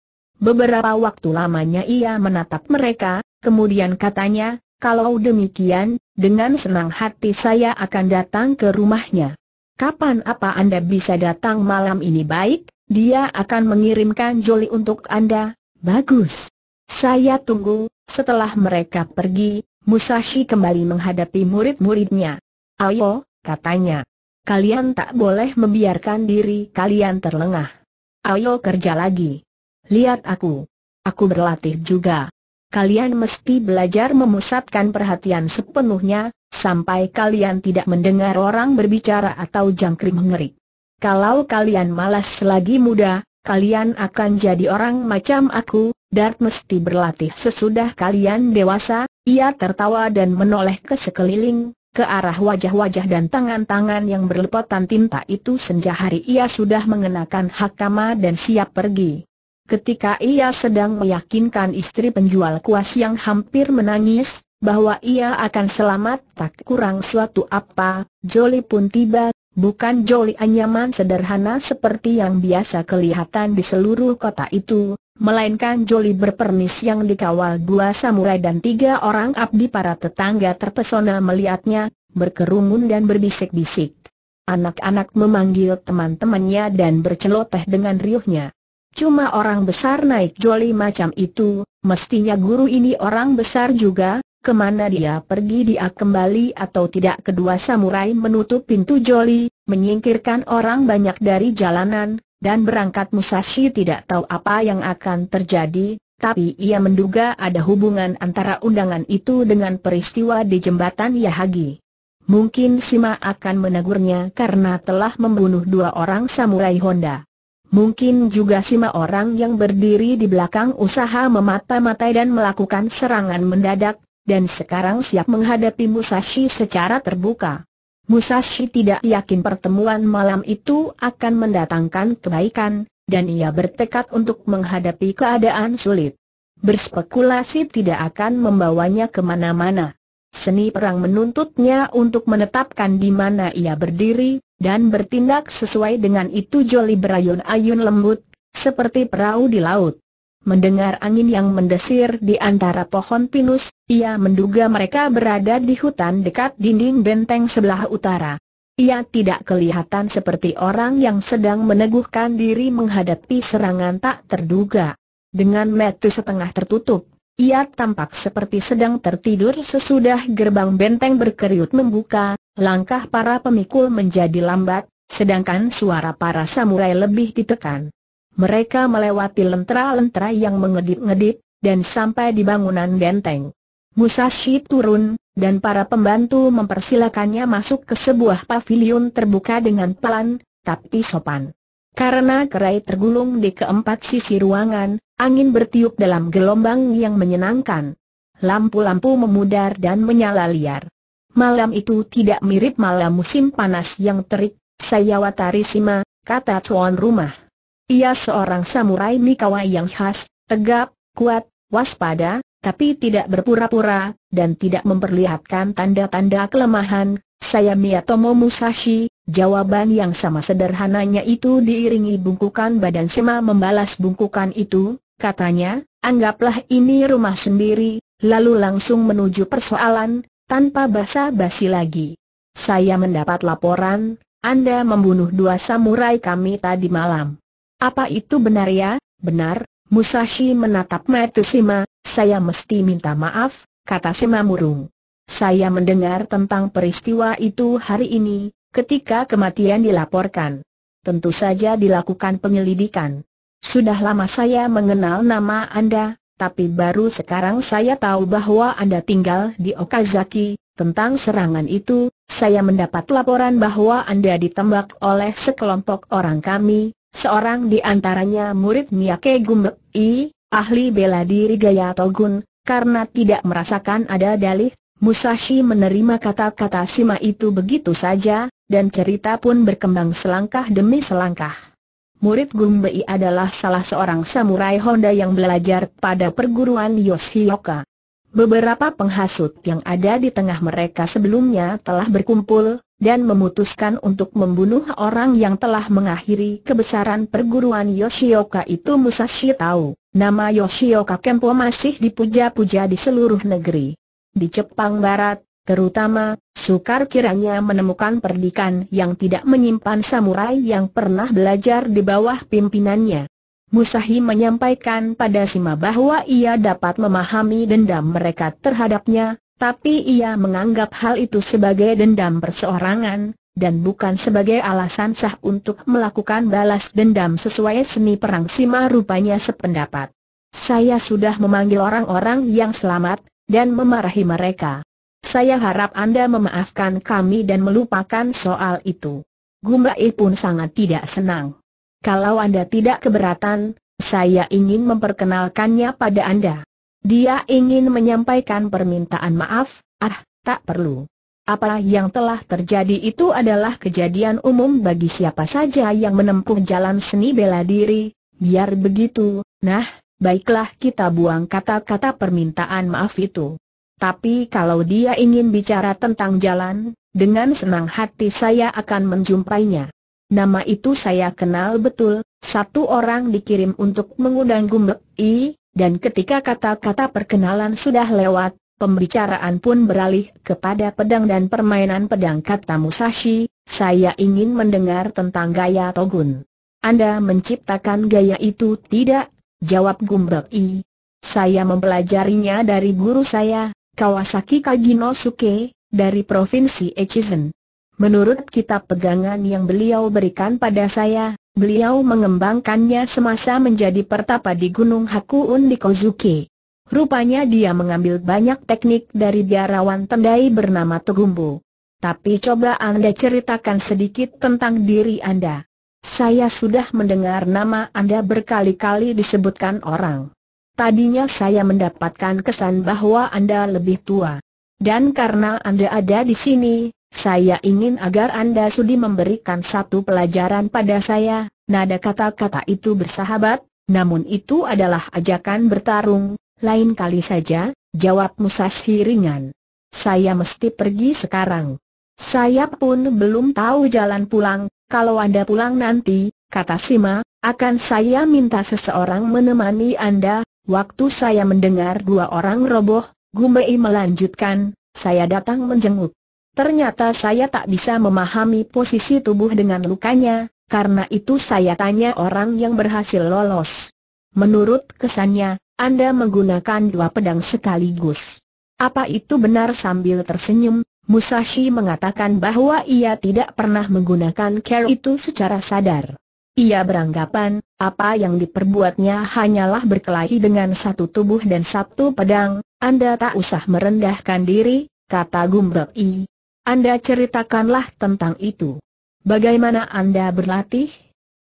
Beberapa waktu lamanya ia menatap mereka, kemudian katanya, kalau demikian, dengan senang hati saya akan datang ke rumahnya kapan apa Anda bisa datang malam ini baik, dia akan mengirimkan Joli untuk Anda, bagus. Saya tunggu, setelah mereka pergi, Musashi kembali menghadapi murid-muridnya. Ayo, katanya. Kalian tak boleh membiarkan diri kalian terlengah. Ayo kerja lagi. Lihat aku. Aku berlatih juga kalian mesti belajar memusatkan perhatian sepenuhnya, sampai kalian tidak mendengar orang berbicara atau jangkrik mengerik. Kalau kalian malas selagi muda, kalian akan jadi orang macam aku, Dart mesti berlatih sesudah kalian dewasa, ia tertawa dan menoleh ke sekeliling, ke arah wajah-wajah dan tangan-tangan yang berlepotan tinta itu senja hari ia sudah mengenakan hakama dan siap pergi ketika ia sedang meyakinkan istri penjual kuas yang hampir menangis, bahwa ia akan selamat tak kurang suatu apa, Joli pun tiba, bukan Joli anyaman sederhana seperti yang biasa kelihatan di seluruh kota itu, melainkan Joli berpernis yang dikawal dua samurai dan tiga orang abdi para tetangga terpesona melihatnya, berkerumun dan berbisik-bisik. Anak-anak memanggil teman-temannya dan berceloteh dengan riuhnya. Cuma orang besar naik joli macam itu, mestinya guru ini orang besar juga, kemana dia pergi dia kembali atau tidak kedua samurai menutup pintu joli, menyingkirkan orang banyak dari jalanan, dan berangkat Musashi tidak tahu apa yang akan terjadi, tapi ia menduga ada hubungan antara undangan itu dengan peristiwa di jembatan Yahagi. Mungkin Sima akan menegurnya karena telah membunuh dua orang samurai Honda. Mungkin juga lima orang yang berdiri di belakang usaha memata-matai dan melakukan serangan mendadak, dan sekarang siap menghadapi Musashi secara terbuka. Musashi tidak yakin pertemuan malam itu akan mendatangkan kebaikan, dan ia bertekad untuk menghadapi keadaan sulit. Berspekulasi tidak akan membawanya kemana-mana. Seni perang menuntutnya untuk menetapkan di mana ia berdiri, dan bertindak sesuai dengan itu Joli berayun-ayun lembut, seperti perahu di laut. Mendengar angin yang mendesir di antara pohon pinus, ia menduga mereka berada di hutan dekat dinding benteng sebelah utara. Ia tidak kelihatan seperti orang yang sedang meneguhkan diri menghadapi serangan tak terduga. Dengan mata setengah tertutup, ia tampak seperti sedang tertidur sesudah gerbang benteng berkeriut membuka, langkah para pemikul menjadi lambat, sedangkan suara para samurai lebih ditekan. Mereka melewati lentera-lentera yang mengedip-ngedip, dan sampai di bangunan benteng. Musashi turun, dan para pembantu mempersilakannya masuk ke sebuah pavilion terbuka dengan pelan, tapi sopan. Karena kerai tergulung di keempat sisi ruangan, angin bertiup dalam gelombang yang menyenangkan. Lampu-lampu memudar dan menyala liar. Malam itu tidak mirip malam musim panas yang terik, saya Watari Sima, kata tuan rumah. Ia seorang samurai Mikawa yang khas, tegap, kuat, waspada, tapi tidak berpura-pura, dan tidak memperlihatkan tanda-tanda kelemahan. Saya Miyatomo Musashi, Jawaban yang sama sederhananya itu diiringi bungkukan badan Sema membalas bungkukan itu, katanya, anggaplah ini rumah sendiri, lalu langsung menuju persoalan, tanpa basa-basi lagi. Saya mendapat laporan, Anda membunuh dua samurai kami tadi malam. Apa itu benar ya? Benar, Musashi menatap Sima, saya mesti minta maaf, kata Sima murung. Saya mendengar tentang peristiwa itu hari ini, ketika kematian dilaporkan. Tentu saja dilakukan penyelidikan. Sudah lama saya mengenal nama Anda, tapi baru sekarang saya tahu bahwa Anda tinggal di Okazaki. Tentang serangan itu, saya mendapat laporan bahwa Anda ditembak oleh sekelompok orang kami, seorang di antaranya murid Miyake Gumbek I, ahli bela diri Gaya Togun, karena tidak merasakan ada dalih Musashi menerima kata-kata Sima itu begitu saja, dan cerita pun berkembang selangkah demi selangkah. Murid Gumbei adalah salah seorang samurai Honda yang belajar pada perguruan Yoshioka. Beberapa penghasut yang ada di tengah mereka sebelumnya telah berkumpul, dan memutuskan untuk membunuh orang yang telah mengakhiri kebesaran perguruan Yoshioka itu Musashi tahu, nama Yoshioka Kempo masih dipuja-puja di seluruh negeri. Di Jepang Barat, terutama, sukar kiranya menemukan perdikan yang tidak menyimpan samurai yang pernah belajar di bawah pimpinannya. Musahi menyampaikan pada Sima bahwa ia dapat memahami dendam mereka terhadapnya, tapi ia menganggap hal itu sebagai dendam perseorangan, dan bukan sebagai alasan sah untuk melakukan balas dendam sesuai seni perang Sima rupanya sependapat. Saya sudah memanggil orang-orang yang selamat, dan memarahi mereka. Saya harap Anda memaafkan kami dan melupakan soal itu. Gumbai pun sangat tidak senang. Kalau Anda tidak keberatan, saya ingin memperkenalkannya pada Anda. Dia ingin menyampaikan permintaan maaf, ah, tak perlu. Apa yang telah terjadi itu adalah kejadian umum bagi siapa saja yang menempuh jalan seni bela diri, biar begitu, nah, baiklah kita buang kata-kata permintaan maaf itu. Tapi kalau dia ingin bicara tentang jalan, dengan senang hati saya akan menjumpainya. Nama itu saya kenal betul, satu orang dikirim untuk mengundang Gumbek I, dan ketika kata-kata perkenalan sudah lewat, pembicaraan pun beralih kepada pedang dan permainan pedang kata Musashi, saya ingin mendengar tentang gaya Togun. Anda menciptakan gaya itu tidak? Jawab Gumbak I. Saya mempelajarinya dari guru saya, Kawasaki Kagino Suke, dari Provinsi Echizen. Menurut kitab pegangan yang beliau berikan pada saya, beliau mengembangkannya semasa menjadi pertapa di Gunung Hakuun di Kozuke. Rupanya dia mengambil banyak teknik dari biarawan tendai bernama Togumbo. Tapi coba Anda ceritakan sedikit tentang diri Anda. Saya sudah mendengar nama Anda berkali-kali disebutkan orang. Tadinya saya mendapatkan kesan bahwa Anda lebih tua. Dan karena Anda ada di sini, saya ingin agar Anda sudi memberikan satu pelajaran pada saya. Nada kata-kata itu bersahabat, namun itu adalah ajakan bertarung, lain kali saja, jawab Musashi ringan. Saya mesti pergi sekarang. Saya pun belum tahu jalan pulang, kalau Anda pulang nanti, kata Sima, akan saya minta seseorang menemani Anda, waktu saya mendengar dua orang roboh, Gumei melanjutkan, saya datang menjenguk. Ternyata saya tak bisa memahami posisi tubuh dengan lukanya, karena itu saya tanya orang yang berhasil lolos. Menurut kesannya, Anda menggunakan dua pedang sekaligus. Apa itu benar sambil tersenyum, Musashi mengatakan bahwa ia tidak pernah menggunakan care itu secara sadar. Ia beranggapan, apa yang diperbuatnya hanyalah berkelahi dengan satu tubuh dan satu pedang, Anda tak usah merendahkan diri, kata Gumbel I. Anda ceritakanlah tentang itu. Bagaimana Anda berlatih?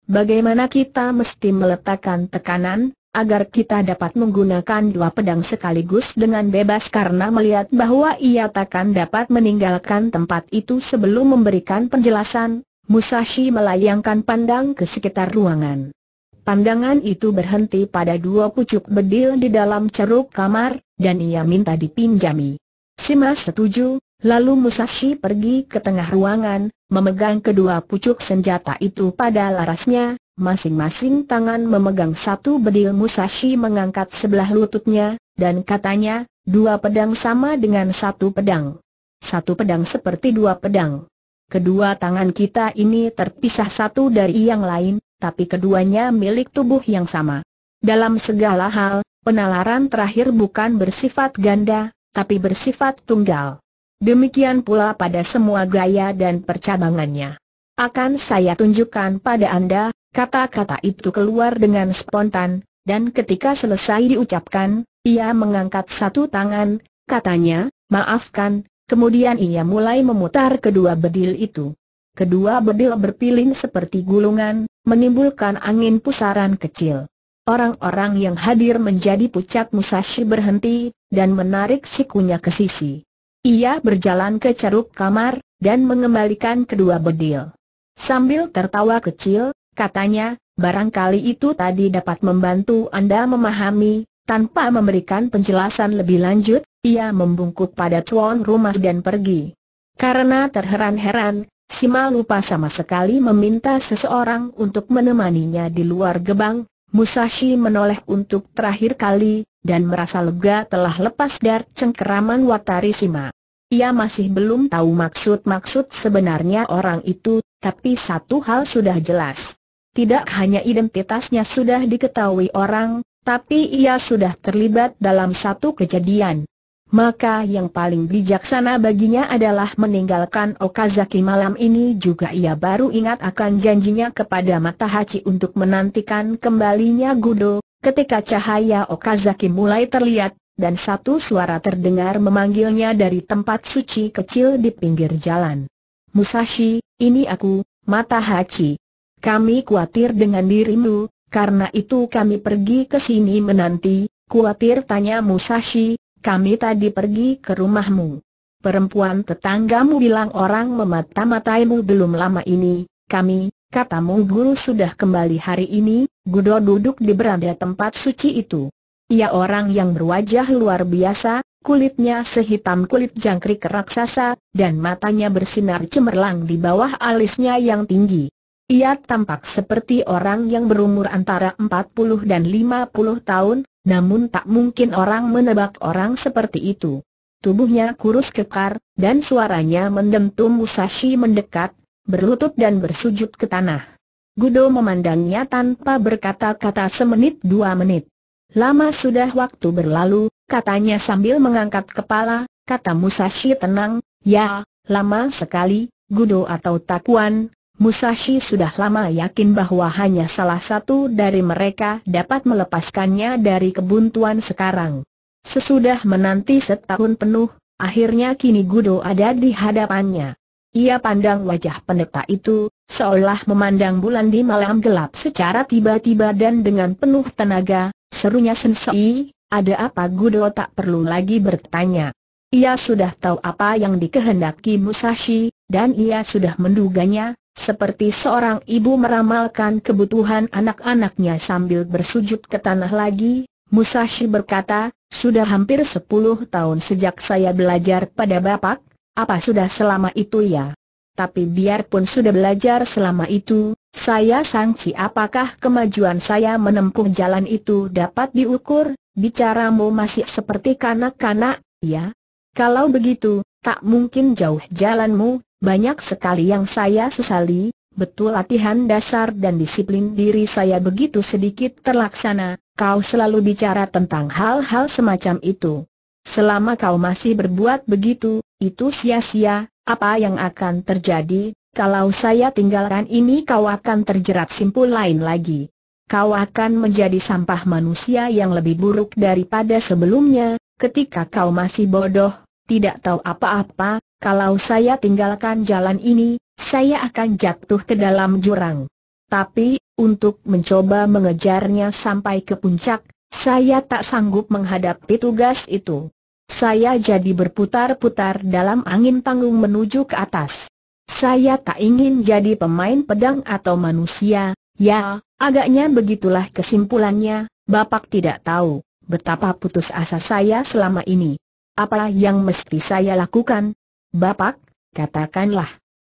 Bagaimana kita mesti meletakkan tekanan, agar kita dapat menggunakan dua pedang sekaligus dengan bebas karena melihat bahwa ia takkan dapat meninggalkan tempat itu sebelum memberikan penjelasan, Musashi melayangkan pandang ke sekitar ruangan. Pandangan itu berhenti pada dua pucuk bedil di dalam ceruk kamar, dan ia minta dipinjami. Sima setuju, lalu Musashi pergi ke tengah ruangan, memegang kedua pucuk senjata itu pada larasnya, masing-masing tangan memegang satu bedil Musashi mengangkat sebelah lututnya, dan katanya, dua pedang sama dengan satu pedang. Satu pedang seperti dua pedang. Kedua tangan kita ini terpisah satu dari yang lain, tapi keduanya milik tubuh yang sama. Dalam segala hal, penalaran terakhir bukan bersifat ganda, tapi bersifat tunggal. Demikian pula pada semua gaya dan percabangannya. Akan saya tunjukkan pada Anda, kata-kata itu keluar dengan spontan, dan ketika selesai diucapkan, ia mengangkat satu tangan, katanya, maafkan, kemudian ia mulai memutar kedua bedil itu. Kedua bedil berpilin seperti gulungan, menimbulkan angin pusaran kecil. Orang-orang yang hadir menjadi pucat Musashi berhenti, dan menarik sikunya ke sisi. Ia berjalan ke ceruk kamar, dan mengembalikan kedua bedil. Sambil tertawa kecil, katanya, barangkali itu tadi dapat membantu Anda memahami, tanpa memberikan penjelasan lebih lanjut, ia membungkuk pada tuan rumah dan pergi. Karena terheran-heran, Sima lupa sama sekali meminta seseorang untuk menemaninya di luar gebang, Musashi menoleh untuk terakhir kali, dan merasa lega telah lepas dari cengkeraman Watari Sima. Ia masih belum tahu maksud-maksud sebenarnya orang itu, tapi satu hal sudah jelas. Tidak hanya identitasnya sudah diketahui orang, tapi ia sudah terlibat dalam satu kejadian. Maka yang paling bijaksana baginya adalah meninggalkan Okazaki malam ini juga ia baru ingat akan janjinya kepada Matahachi untuk menantikan kembalinya Gudo, ketika cahaya Okazaki mulai terlihat, dan satu suara terdengar memanggilnya dari tempat suci kecil di pinggir jalan. Musashi, ini aku, Mata Hachi. Kami khawatir dengan dirimu, karena itu kami pergi ke sini menanti, khawatir tanya Musashi, kami tadi pergi ke rumahmu. Perempuan tetanggamu bilang orang memata-mataimu belum lama ini, kami, katamu guru sudah kembali hari ini, Gudo duduk di beranda tempat suci itu. Ia orang yang berwajah luar biasa, kulitnya sehitam kulit jangkrik raksasa, dan matanya bersinar cemerlang di bawah alisnya yang tinggi. Ia tampak seperti orang yang berumur antara 40 dan 50 tahun, namun tak mungkin orang menebak orang seperti itu. Tubuhnya kurus kekar, dan suaranya mendentum Musashi mendekat, berlutut dan bersujud ke tanah. Gudo memandangnya tanpa berkata-kata semenit dua menit. Lama sudah waktu berlalu, katanya sambil mengangkat kepala, kata Musashi tenang, ya, lama sekali, Gudo atau Takuan, Musashi sudah lama yakin bahwa hanya salah satu dari mereka dapat melepaskannya dari kebuntuan sekarang. Sesudah menanti setahun penuh, akhirnya kini Gudo ada di hadapannya. Ia pandang wajah pendeta itu, seolah memandang bulan di malam gelap secara tiba-tiba dan dengan penuh tenaga, serunya Sensei, ada apa Gudo tak perlu lagi bertanya. Ia sudah tahu apa yang dikehendaki Musashi, dan ia sudah menduganya, seperti seorang ibu meramalkan kebutuhan anak-anaknya sambil bersujud ke tanah lagi, Musashi berkata, sudah hampir 10 tahun sejak saya belajar pada Bapak, apa sudah selama itu ya? tapi biarpun sudah belajar selama itu, saya sangsi apakah kemajuan saya menempuh jalan itu dapat diukur, bicaramu masih seperti kanak-kanak, ya? Kalau begitu, tak mungkin jauh jalanmu, banyak sekali yang saya sesali, betul latihan dasar dan disiplin diri saya begitu sedikit terlaksana, kau selalu bicara tentang hal-hal semacam itu. Selama kau masih berbuat begitu, itu sia-sia, apa yang akan terjadi, kalau saya tinggalkan ini kau akan terjerat simpul lain lagi. Kau akan menjadi sampah manusia yang lebih buruk daripada sebelumnya, ketika kau masih bodoh, tidak tahu apa-apa, kalau saya tinggalkan jalan ini, saya akan jatuh ke dalam jurang. Tapi, untuk mencoba mengejarnya sampai ke puncak, saya tak sanggup menghadapi tugas itu. Saya jadi berputar-putar dalam angin panggung menuju ke atas. Saya tak ingin jadi pemain pedang atau manusia, ya, agaknya begitulah kesimpulannya, Bapak tidak tahu betapa putus asa saya selama ini. Apa yang mesti saya lakukan? Bapak, katakanlah.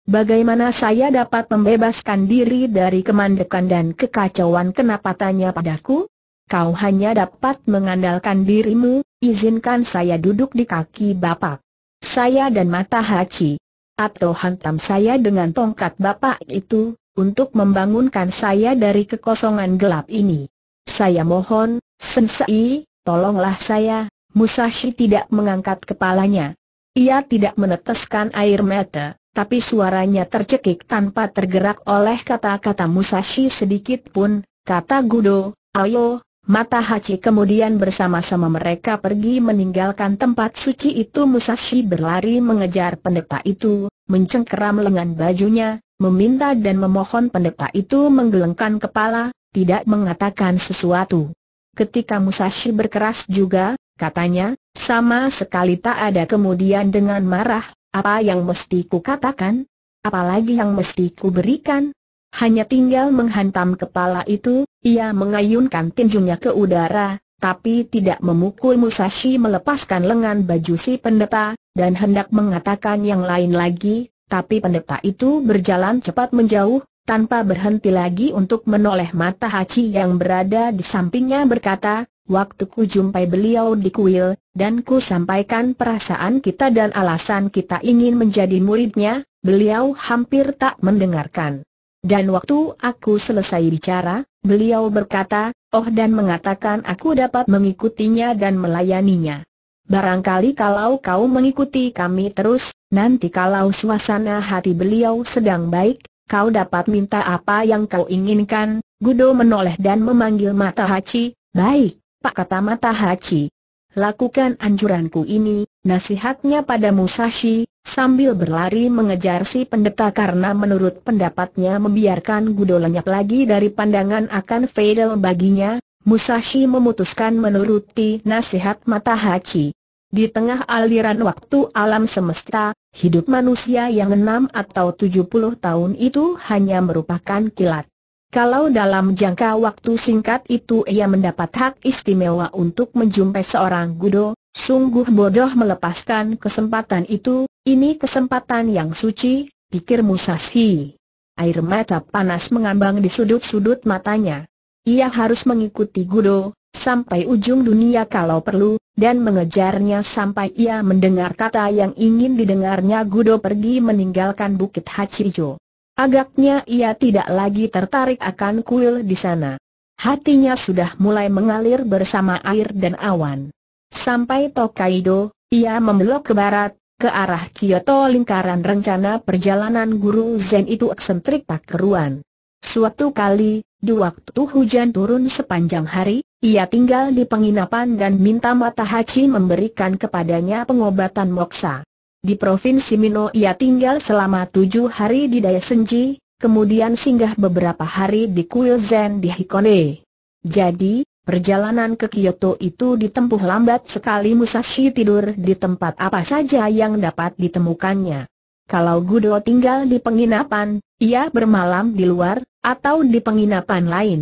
Bagaimana saya dapat membebaskan diri dari kemandekan dan kekacauan kenapa tanya padaku? kau hanya dapat mengandalkan dirimu, izinkan saya duduk di kaki bapak. Saya dan mata haci. Atau hantam saya dengan tongkat bapak itu, untuk membangunkan saya dari kekosongan gelap ini. Saya mohon, Sensei, tolonglah saya, Musashi tidak mengangkat kepalanya. Ia tidak meneteskan air mata, tapi suaranya tercekik tanpa tergerak oleh kata-kata Musashi sedikit pun, kata Gudo, ayo, Mata Haji kemudian bersama-sama mereka pergi meninggalkan tempat suci itu Musashi berlari mengejar pendeta itu, mencengkeram lengan bajunya, meminta dan memohon pendeta itu menggelengkan kepala, tidak mengatakan sesuatu. Ketika Musashi berkeras juga, katanya, sama sekali tak ada kemudian dengan marah, apa yang mesti ku katakan? Apalagi yang mesti ku berikan? Hanya tinggal menghantam kepala itu, ia mengayunkan tinjunya ke udara, tapi tidak memukul Musashi melepaskan lengan baju si pendeta, dan hendak mengatakan yang lain lagi, tapi pendeta itu berjalan cepat menjauh, tanpa berhenti lagi untuk menoleh mata Hachi yang berada di sampingnya berkata, Waktu ku jumpai beliau di kuil, dan ku sampaikan perasaan kita dan alasan kita ingin menjadi muridnya, beliau hampir tak mendengarkan. Dan waktu aku selesai bicara, beliau berkata, oh dan mengatakan aku dapat mengikutinya dan melayaninya. Barangkali kalau kau mengikuti kami terus, nanti kalau suasana hati beliau sedang baik, kau dapat minta apa yang kau inginkan. Gudo menoleh dan memanggil Mata Hachi, baik, Pak kata Mata Hachi. Lakukan anjuranku ini, nasihatnya pada Musashi, Sambil berlari mengejar si pendeta karena menurut pendapatnya membiarkan Gudo lenyap lagi dari pandangan akan fatal baginya, Musashi memutuskan menuruti nasihat Matahachi. Di tengah aliran waktu alam semesta, hidup manusia yang enam atau tujuh puluh tahun itu hanya merupakan kilat. Kalau dalam jangka waktu singkat itu ia mendapat hak istimewa untuk menjumpai seorang gudo, sungguh bodoh melepaskan kesempatan itu, ini kesempatan yang suci, pikir Musashi. Air mata panas mengambang di sudut-sudut matanya. Ia harus mengikuti Gudo, sampai ujung dunia kalau perlu, dan mengejarnya sampai ia mendengar kata yang ingin didengarnya Gudo pergi meninggalkan Bukit Hachijo. Agaknya ia tidak lagi tertarik akan kuil di sana. Hatinya sudah mulai mengalir bersama air dan awan. Sampai Tokaido, ia membelok ke barat, ke arah Kyoto lingkaran rencana perjalanan guru Zen itu eksentrik tak keruan. Suatu kali, di waktu hujan turun sepanjang hari, ia tinggal di penginapan dan minta Matahachi memberikan kepadanya pengobatan moksa. Di Provinsi Mino ia tinggal selama tujuh hari di Daya Senji, kemudian singgah beberapa hari di Kuil Zen di Hikone. Jadi, Perjalanan ke Kyoto itu ditempuh lambat sekali Musashi tidur di tempat apa saja yang dapat ditemukannya. Kalau Gudo tinggal di penginapan, ia bermalam di luar, atau di penginapan lain.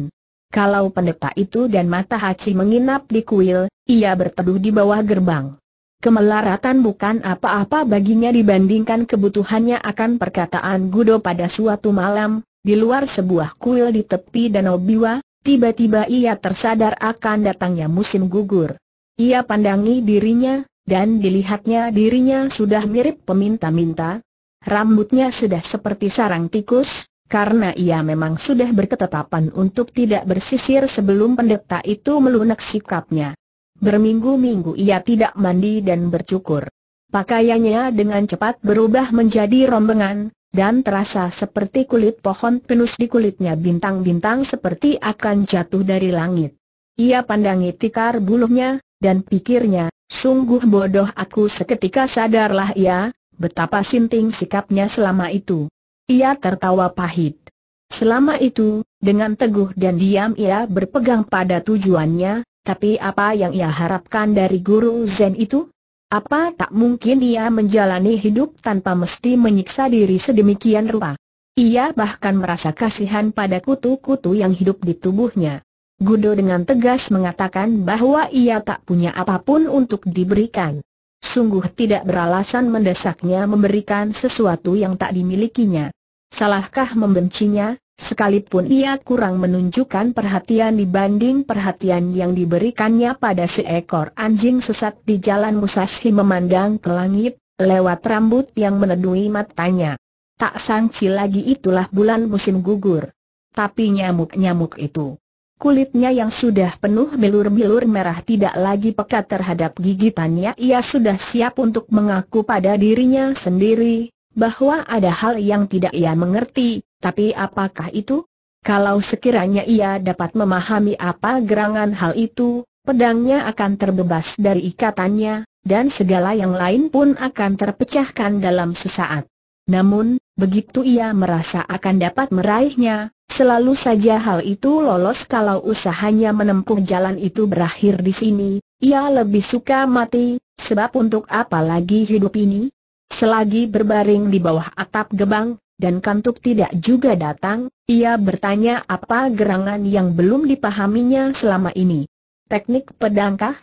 Kalau pendeta itu dan Matahachi menginap di kuil, ia berteduh di bawah gerbang. Kemelaratan bukan apa-apa baginya dibandingkan kebutuhannya akan perkataan Gudo pada suatu malam, di luar sebuah kuil di tepi Danau Biwa, Tiba-tiba ia tersadar akan datangnya musim gugur. Ia pandangi dirinya, dan dilihatnya dirinya sudah mirip peminta-minta. Rambutnya sudah seperti sarang tikus, karena ia memang sudah berketetapan untuk tidak bersisir sebelum pendeta itu melunak sikapnya. Berminggu-minggu ia tidak mandi dan bercukur. Pakaiannya dengan cepat berubah menjadi rombengan, dan terasa seperti kulit pohon penuh di kulitnya bintang-bintang seperti akan jatuh dari langit. Ia pandangi tikar buluhnya, dan pikirnya, sungguh bodoh aku seketika sadarlah ia, betapa sinting sikapnya selama itu. Ia tertawa pahit. Selama itu, dengan teguh dan diam ia berpegang pada tujuannya, tapi apa yang ia harapkan dari guru Zen itu? Apa tak mungkin dia menjalani hidup tanpa mesti menyiksa diri sedemikian rupa? Ia bahkan merasa kasihan pada kutu-kutu yang hidup di tubuhnya. Gudo dengan tegas mengatakan bahwa ia tak punya apapun untuk diberikan. Sungguh tidak beralasan mendesaknya memberikan sesuatu yang tak dimilikinya. Salahkah membencinya? Sekalipun ia kurang menunjukkan perhatian dibanding perhatian yang diberikannya pada seekor anjing sesat di jalan Musashi memandang ke langit, lewat rambut yang menedui matanya. Tak sangsi lagi itulah bulan musim gugur. Tapi nyamuk-nyamuk itu. Kulitnya yang sudah penuh bilur-bilur merah tidak lagi pekat terhadap gigitannya Ia sudah siap untuk mengaku pada dirinya sendiri, bahwa ada hal yang tidak ia mengerti tapi apakah itu? Kalau sekiranya ia dapat memahami apa gerangan hal itu, pedangnya akan terbebas dari ikatannya, dan segala yang lain pun akan terpecahkan dalam sesaat. Namun, begitu ia merasa akan dapat meraihnya, selalu saja hal itu lolos kalau usahanya menempuh jalan itu berakhir di sini, ia lebih suka mati, sebab untuk apa lagi hidup ini? Selagi berbaring di bawah atap gebang, dan kantuk tidak juga datang, ia bertanya apa gerangan yang belum dipahaminya selama ini. Teknik pedangkah?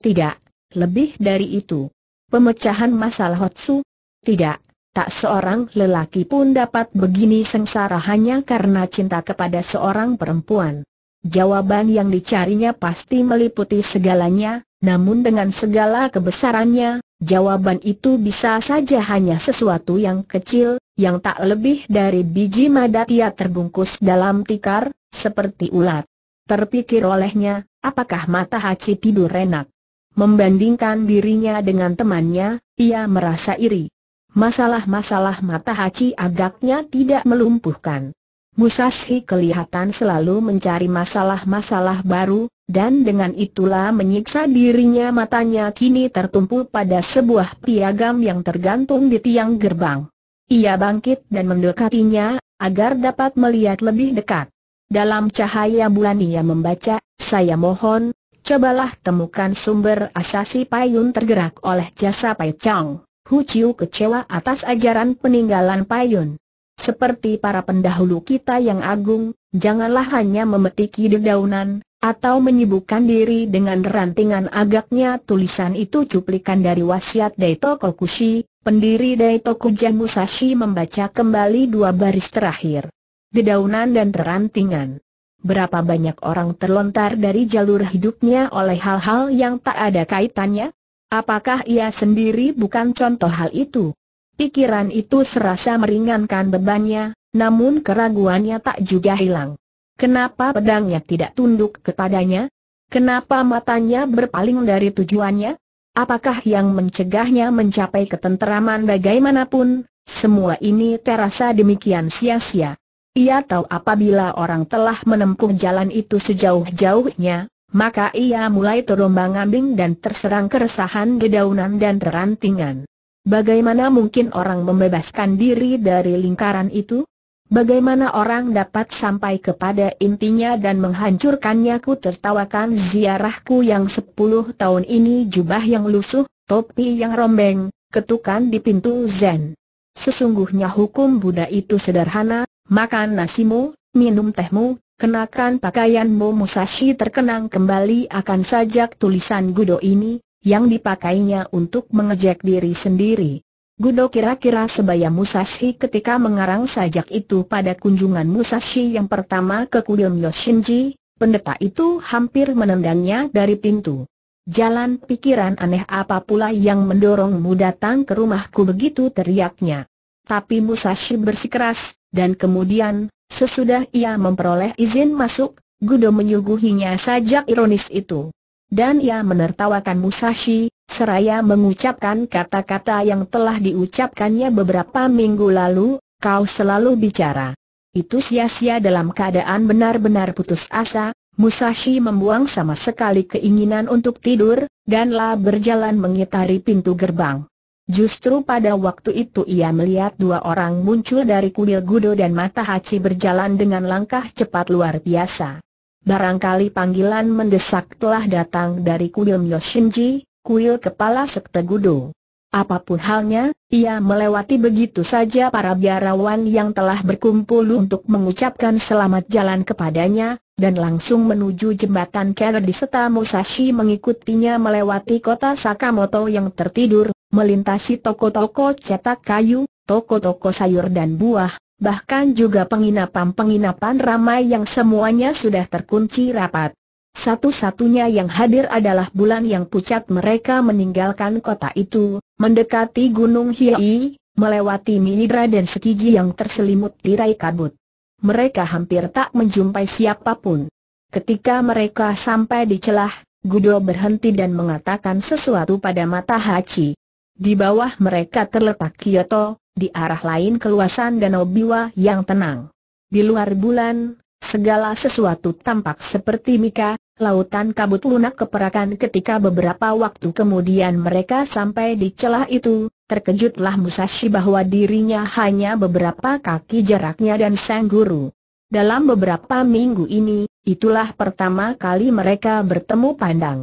Tidak, lebih dari itu. Pemecahan masalah Hotsu? Tidak, tak seorang lelaki pun dapat begini sengsara hanya karena cinta kepada seorang perempuan. Jawaban yang dicarinya pasti meliputi segalanya, namun dengan segala kebesarannya, jawaban itu bisa saja hanya sesuatu yang kecil, yang tak lebih dari biji ia terbungkus dalam tikar, seperti ulat. Terpikir olehnya, apakah mata Hachi tidur enak? Membandingkan dirinya dengan temannya, ia merasa iri. Masalah-masalah mata Hachi agaknya tidak melumpuhkan. Musashi kelihatan selalu mencari masalah-masalah baru, dan dengan itulah menyiksa dirinya matanya kini tertumpu pada sebuah piagam yang tergantung di tiang gerbang. Ia bangkit dan mendekatinya, agar dapat melihat lebih dekat. Dalam cahaya bulan ia membaca, saya mohon, cobalah temukan sumber asasi payun tergerak oleh jasa Pai Chang. Hu Chiu kecewa atas ajaran peninggalan payun. Seperti para pendahulu kita yang agung, janganlah hanya memetiki dedaunan, atau menyibukkan diri dengan rantingan agaknya tulisan itu cuplikan dari wasiat Daito Kokushi, pendiri Daito Kujan Musashi membaca kembali dua baris terakhir. Dedaunan dan rantingan. Berapa banyak orang terlontar dari jalur hidupnya oleh hal-hal yang tak ada kaitannya? Apakah ia sendiri bukan contoh hal itu? Pikiran itu serasa meringankan bebannya, namun keraguannya tak juga hilang. Kenapa pedangnya tidak tunduk kepadanya? Kenapa matanya berpaling dari tujuannya? Apakah yang mencegahnya mencapai ketenteraman bagaimanapun, semua ini terasa demikian sia-sia. Ia tahu apabila orang telah menempuh jalan itu sejauh-jauhnya, maka ia mulai terombang ambing dan terserang keresahan dedaunan dan terantingan. Bagaimana mungkin orang membebaskan diri dari lingkaran itu? Bagaimana orang dapat sampai kepada intinya dan menghancurkannya ku tertawakan ziarahku yang sepuluh tahun ini jubah yang lusuh, topi yang rombeng, ketukan di pintu Zen. Sesungguhnya hukum Buddha itu sederhana, makan nasimu, minum tehmu, kenakan pakaianmu Musashi terkenang kembali akan sajak tulisan Gudo ini, yang dipakainya untuk mengejek diri sendiri. Gudo kira-kira sebaya Musashi ketika mengarang sajak itu pada kunjungan Musashi yang pertama ke kuil Yoshinji, pendeta itu hampir menendangnya dari pintu. Jalan pikiran aneh apa pula yang mendorongmu datang ke rumahku begitu teriaknya. Tapi Musashi bersikeras, dan kemudian, sesudah ia memperoleh izin masuk, Gudo menyuguhinya sajak ironis itu. Dan ia menertawakan Musashi, Seraya mengucapkan kata-kata yang telah diucapkannya beberapa minggu lalu, kau selalu bicara. Itu sia-sia dalam keadaan benar-benar putus asa, Musashi membuang sama sekali keinginan untuk tidur, dan danlah berjalan mengitari pintu gerbang. Justru pada waktu itu ia melihat dua orang muncul dari kuil Gudo dan mata Hachi berjalan dengan langkah cepat luar biasa. Barangkali panggilan mendesak telah datang dari kuil Myoshinji, kuil kepala sekte Gudo. Apapun halnya, ia melewati begitu saja para biarawan yang telah berkumpul untuk mengucapkan selamat jalan kepadanya, dan langsung menuju jembatan Kennedy serta Musashi mengikutinya melewati kota Sakamoto yang tertidur, melintasi toko-toko cetak kayu, toko-toko sayur dan buah, bahkan juga penginapan-penginapan ramai yang semuanya sudah terkunci rapat. Satu-satunya yang hadir adalah bulan yang pucat mereka meninggalkan kota itu, mendekati Gunung Hiei, melewati Minidra dan Sekiji yang terselimut tirai kabut. Mereka hampir tak menjumpai siapapun. Ketika mereka sampai di celah, Gudo berhenti dan mengatakan sesuatu pada mata Hachi. Di bawah mereka terletak Kyoto, di arah lain keluasan Danau Biwa yang tenang. Di luar bulan, Segala sesuatu tampak seperti mika, Lautan kabut lunak keperakan ketika beberapa waktu kemudian mereka sampai di celah itu, terkejutlah Musashi bahwa dirinya hanya beberapa kaki jaraknya dan sang guru. Dalam beberapa minggu ini, itulah pertama kali mereka bertemu pandang.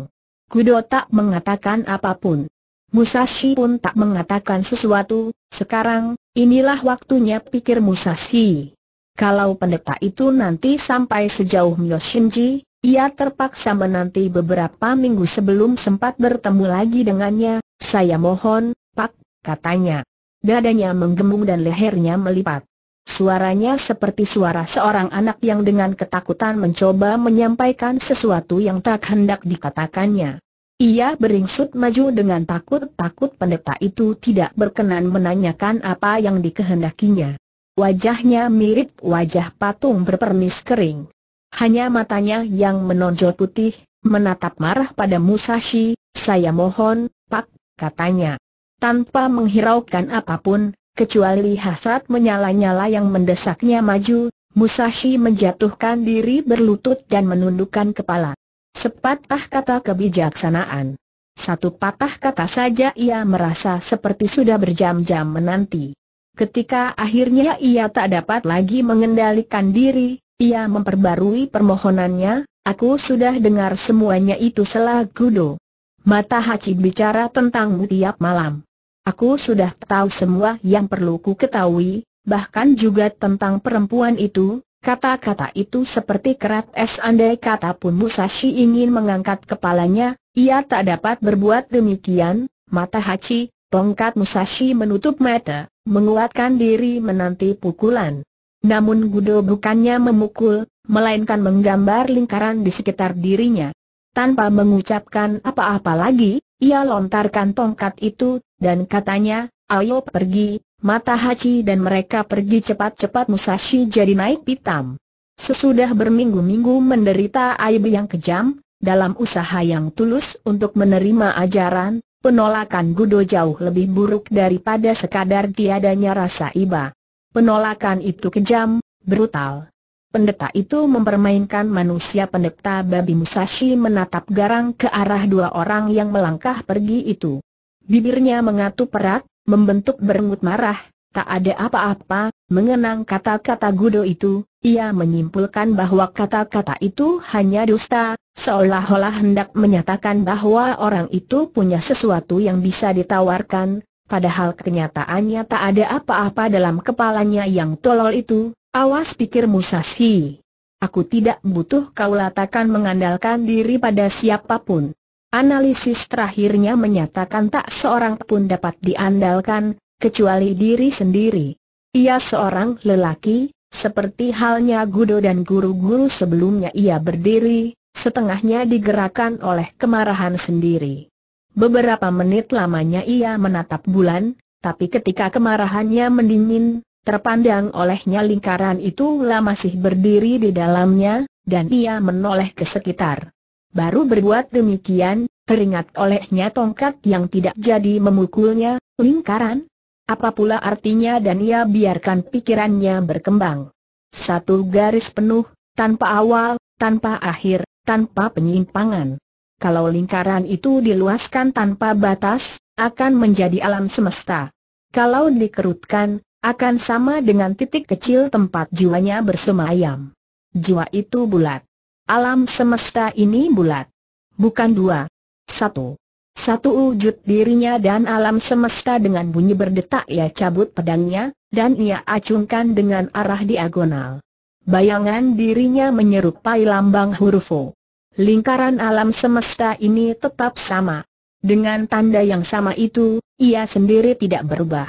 Kudo tak mengatakan apapun. Musashi pun tak mengatakan sesuatu, sekarang, inilah waktunya pikir Musashi. Kalau pendeta itu nanti sampai sejauh Myoshinji, ia terpaksa menanti beberapa minggu sebelum sempat bertemu lagi dengannya, saya mohon, Pak, katanya. Dadanya menggembung dan lehernya melipat. Suaranya seperti suara seorang anak yang dengan ketakutan mencoba menyampaikan sesuatu yang tak hendak dikatakannya. Ia beringsut maju dengan takut-takut pendeta itu tidak berkenan menanyakan apa yang dikehendakinya. Wajahnya mirip wajah patung berpernis kering hanya matanya yang menonjol putih, menatap marah pada Musashi, saya mohon, Pak, katanya. Tanpa menghiraukan apapun, kecuali hasrat menyala-nyala yang mendesaknya maju, Musashi menjatuhkan diri berlutut dan menundukkan kepala. Sepatah kata kebijaksanaan. Satu patah kata saja ia merasa seperti sudah berjam-jam menanti. Ketika akhirnya ia tak dapat lagi mengendalikan diri, ia memperbarui permohonannya, aku sudah dengar semuanya itu selah selagudo. Mata Haji bicara tentangmu tiap malam. Aku sudah tahu semua yang perlu ku ketahui, bahkan juga tentang perempuan itu, Kata-kata itu seperti kerat es andai kata pun Musashi ingin mengangkat kepalanya, ia tak dapat berbuat demikian, mata Haji. tongkat Musashi menutup mata, menguatkan diri menanti pukulan. Namun Gudo bukannya memukul, melainkan menggambar lingkaran di sekitar dirinya. Tanpa mengucapkan apa-apa lagi, ia lontarkan tongkat itu, dan katanya, ayo pergi, mata Hachi dan mereka pergi cepat-cepat Musashi jadi naik pitam. Sesudah berminggu-minggu menderita aib yang kejam, dalam usaha yang tulus untuk menerima ajaran, penolakan Gudo jauh lebih buruk daripada sekadar tiadanya rasa iba. Penolakan itu kejam, brutal. Pendeta itu mempermainkan manusia pendeta babi Musashi menatap garang ke arah dua orang yang melangkah pergi itu. Bibirnya mengatup erat, membentuk berengut marah, tak ada apa-apa, mengenang kata-kata gudo itu, ia menyimpulkan bahwa kata-kata itu hanya dusta, seolah-olah hendak menyatakan bahwa orang itu punya sesuatu yang bisa ditawarkan, padahal kenyataannya tak ada apa-apa dalam kepalanya yang tolol itu, awas pikir Musashi. Aku tidak butuh kau latakan mengandalkan diri pada siapapun. Analisis terakhirnya menyatakan tak seorang pun dapat diandalkan, kecuali diri sendiri. Ia seorang lelaki, seperti halnya Gudo dan guru-guru sebelumnya ia berdiri, setengahnya digerakkan oleh kemarahan sendiri. Beberapa menit lamanya ia menatap bulan, tapi ketika kemarahannya mendingin, terpandang olehnya lingkaran itu masih berdiri di dalamnya, dan ia menoleh ke sekitar. Baru berbuat demikian, teringat olehnya tongkat yang tidak jadi memukulnya, lingkaran? Apa pula artinya dan ia biarkan pikirannya berkembang. Satu garis penuh, tanpa awal, tanpa akhir, tanpa penyimpangan kalau lingkaran itu diluaskan tanpa batas, akan menjadi alam semesta. Kalau dikerutkan, akan sama dengan titik kecil tempat jiwanya bersemayam. Jiwa itu bulat. Alam semesta ini bulat. Bukan dua. Satu. Satu wujud dirinya dan alam semesta dengan bunyi berdetak ia cabut pedangnya, dan ia acungkan dengan arah diagonal. Bayangan dirinya menyerupai lambang huruf O lingkaran alam semesta ini tetap sama. Dengan tanda yang sama itu, ia sendiri tidak berubah.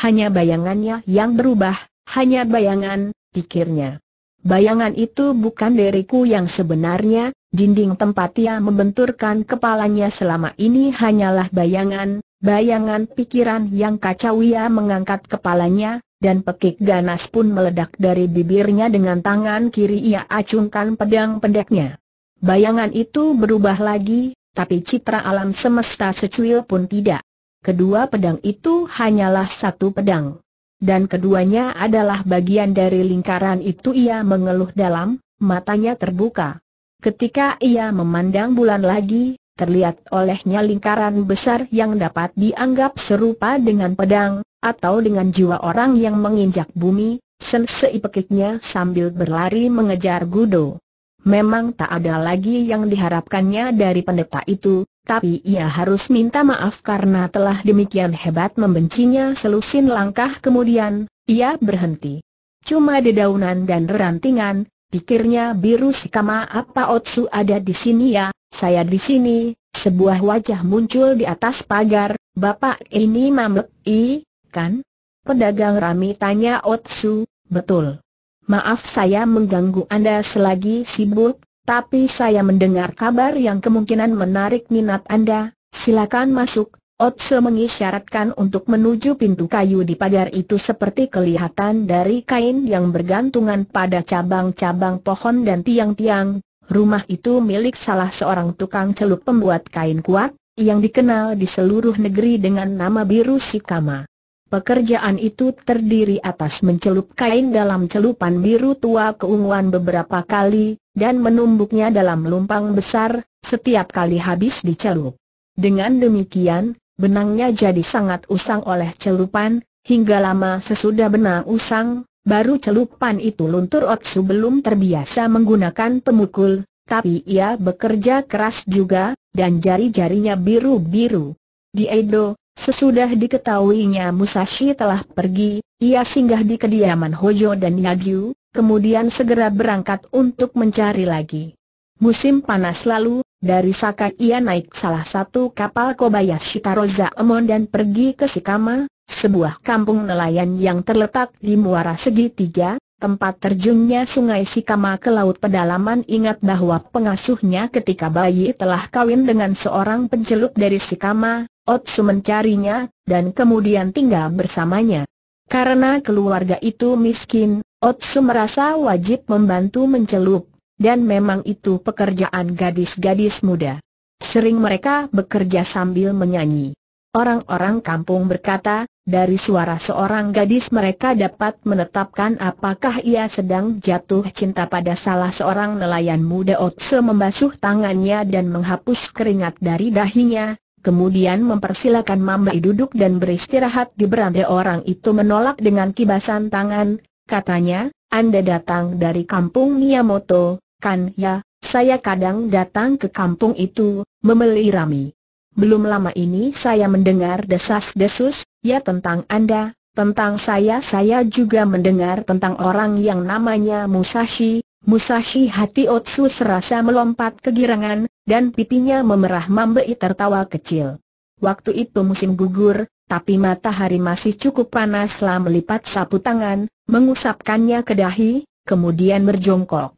Hanya bayangannya yang berubah, hanya bayangan, pikirnya. Bayangan itu bukan diriku yang sebenarnya, dinding tempat ia membenturkan kepalanya selama ini hanyalah bayangan, bayangan pikiran yang kacau ia mengangkat kepalanya, dan pekik ganas pun meledak dari bibirnya dengan tangan kiri ia acungkan pedang pendeknya. Bayangan itu berubah lagi, tapi citra alam semesta secuil pun tidak. Kedua pedang itu hanyalah satu pedang. Dan keduanya adalah bagian dari lingkaran itu ia mengeluh dalam, matanya terbuka. Ketika ia memandang bulan lagi, terlihat olehnya lingkaran besar yang dapat dianggap serupa dengan pedang, atau dengan jiwa orang yang menginjak bumi, sensei pekiknya sambil berlari mengejar Gudo. Memang tak ada lagi yang diharapkannya dari pendeta itu, tapi ia harus minta maaf karena telah demikian hebat membencinya selusin langkah kemudian, ia berhenti. Cuma dedaunan dan rantingan, pikirnya biru kama apa Otsu ada di sini ya, saya di sini, sebuah wajah muncul di atas pagar, bapak ini mamek, i, kan? Pedagang rami tanya Otsu, betul maaf saya mengganggu Anda selagi sibuk, tapi saya mendengar kabar yang kemungkinan menarik minat Anda, silakan masuk. Otse mengisyaratkan untuk menuju pintu kayu di pagar itu seperti kelihatan dari kain yang bergantungan pada cabang-cabang pohon dan tiang-tiang. Rumah itu milik salah seorang tukang celup pembuat kain kuat, yang dikenal di seluruh negeri dengan nama Biru Sikama. Pekerjaan itu terdiri atas mencelup kain dalam celupan biru tua keunguan beberapa kali, dan menumbuknya dalam lumpang besar, setiap kali habis dicelup. Dengan demikian, benangnya jadi sangat usang oleh celupan, hingga lama sesudah benang usang, baru celupan itu luntur Otsu belum terbiasa menggunakan pemukul, tapi ia bekerja keras juga, dan jari-jarinya biru-biru. Di Edo, Sesudah diketahuinya Musashi telah pergi, ia singgah di kediaman Hojo dan Yagyu, kemudian segera berangkat untuk mencari lagi. Musim panas lalu, dari Saka ia naik salah satu kapal Kobayashi Taro Zaemon dan pergi ke Sikama, sebuah kampung nelayan yang terletak di muara segitiga, tempat terjunnya sungai Sikama ke laut pedalaman ingat bahwa pengasuhnya ketika bayi telah kawin dengan seorang pencelup dari Sikama, Otsu mencarinya, dan kemudian tinggal bersamanya. Karena keluarga itu miskin, Otsu merasa wajib membantu mencelup, dan memang itu pekerjaan gadis-gadis muda. Sering mereka bekerja sambil menyanyi. Orang-orang kampung berkata, dari suara seorang gadis mereka dapat menetapkan apakah ia sedang jatuh cinta pada salah seorang nelayan muda Otse membasuh tangannya dan menghapus keringat dari dahinya, kemudian mempersilakan Mambai duduk dan beristirahat di beranda orang itu menolak dengan kibasan tangan, katanya, Anda datang dari kampung Miyamoto, kan ya, saya kadang datang ke kampung itu, memelirami. Belum lama ini saya mendengar desas-desus, Ya tentang Anda, tentang saya saya juga mendengar tentang orang yang namanya Musashi, Musashi hati Otsu serasa melompat kegirangan, dan pipinya memerah membei tertawa kecil. Waktu itu musim gugur, tapi matahari masih cukup panas lah melipat sapu tangan, mengusapkannya ke dahi, kemudian berjongkok.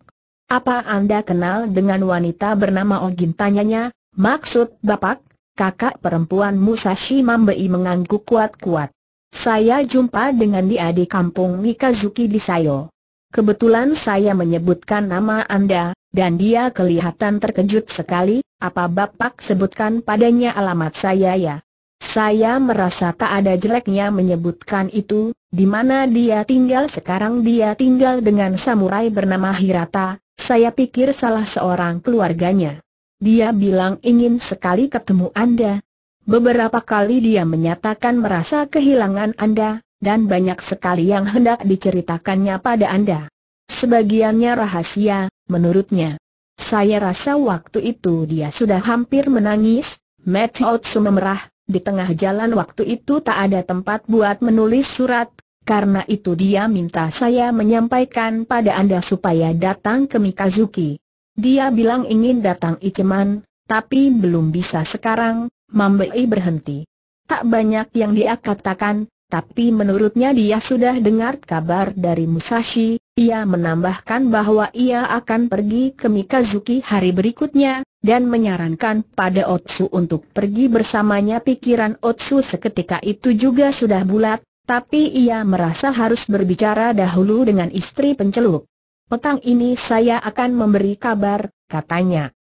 Apa Anda kenal dengan wanita bernama Ogin? Tanyanya, maksud Bapak, kakak perempuan Musashi Mambei mengangguk kuat-kuat. Saya jumpa dengan dia di kampung Mikazuki di Sayo. Kebetulan saya menyebutkan nama Anda, dan dia kelihatan terkejut sekali, apa Bapak sebutkan padanya alamat saya ya? Saya merasa tak ada jeleknya menyebutkan itu, di mana dia tinggal sekarang dia tinggal dengan samurai bernama Hirata, saya pikir salah seorang keluarganya. Dia bilang ingin sekali ketemu Anda. Beberapa kali dia menyatakan merasa kehilangan Anda, dan banyak sekali yang hendak diceritakannya pada Anda. Sebagiannya rahasia, menurutnya. Saya rasa waktu itu dia sudah hampir menangis, Matthew memerah, di tengah jalan waktu itu tak ada tempat buat menulis surat, karena itu dia minta saya menyampaikan pada Anda supaya datang ke Mikazuki. Dia bilang ingin datang Iceman, tapi belum bisa sekarang, Mambei berhenti. Tak banyak yang dia katakan, tapi menurutnya dia sudah dengar kabar dari Musashi, ia menambahkan bahwa ia akan pergi ke Mikazuki hari berikutnya, dan menyarankan pada Otsu untuk pergi bersamanya pikiran Otsu seketika itu juga sudah bulat, tapi ia merasa harus berbicara dahulu dengan istri penceluk. Petang ini saya akan memberi kabar, katanya.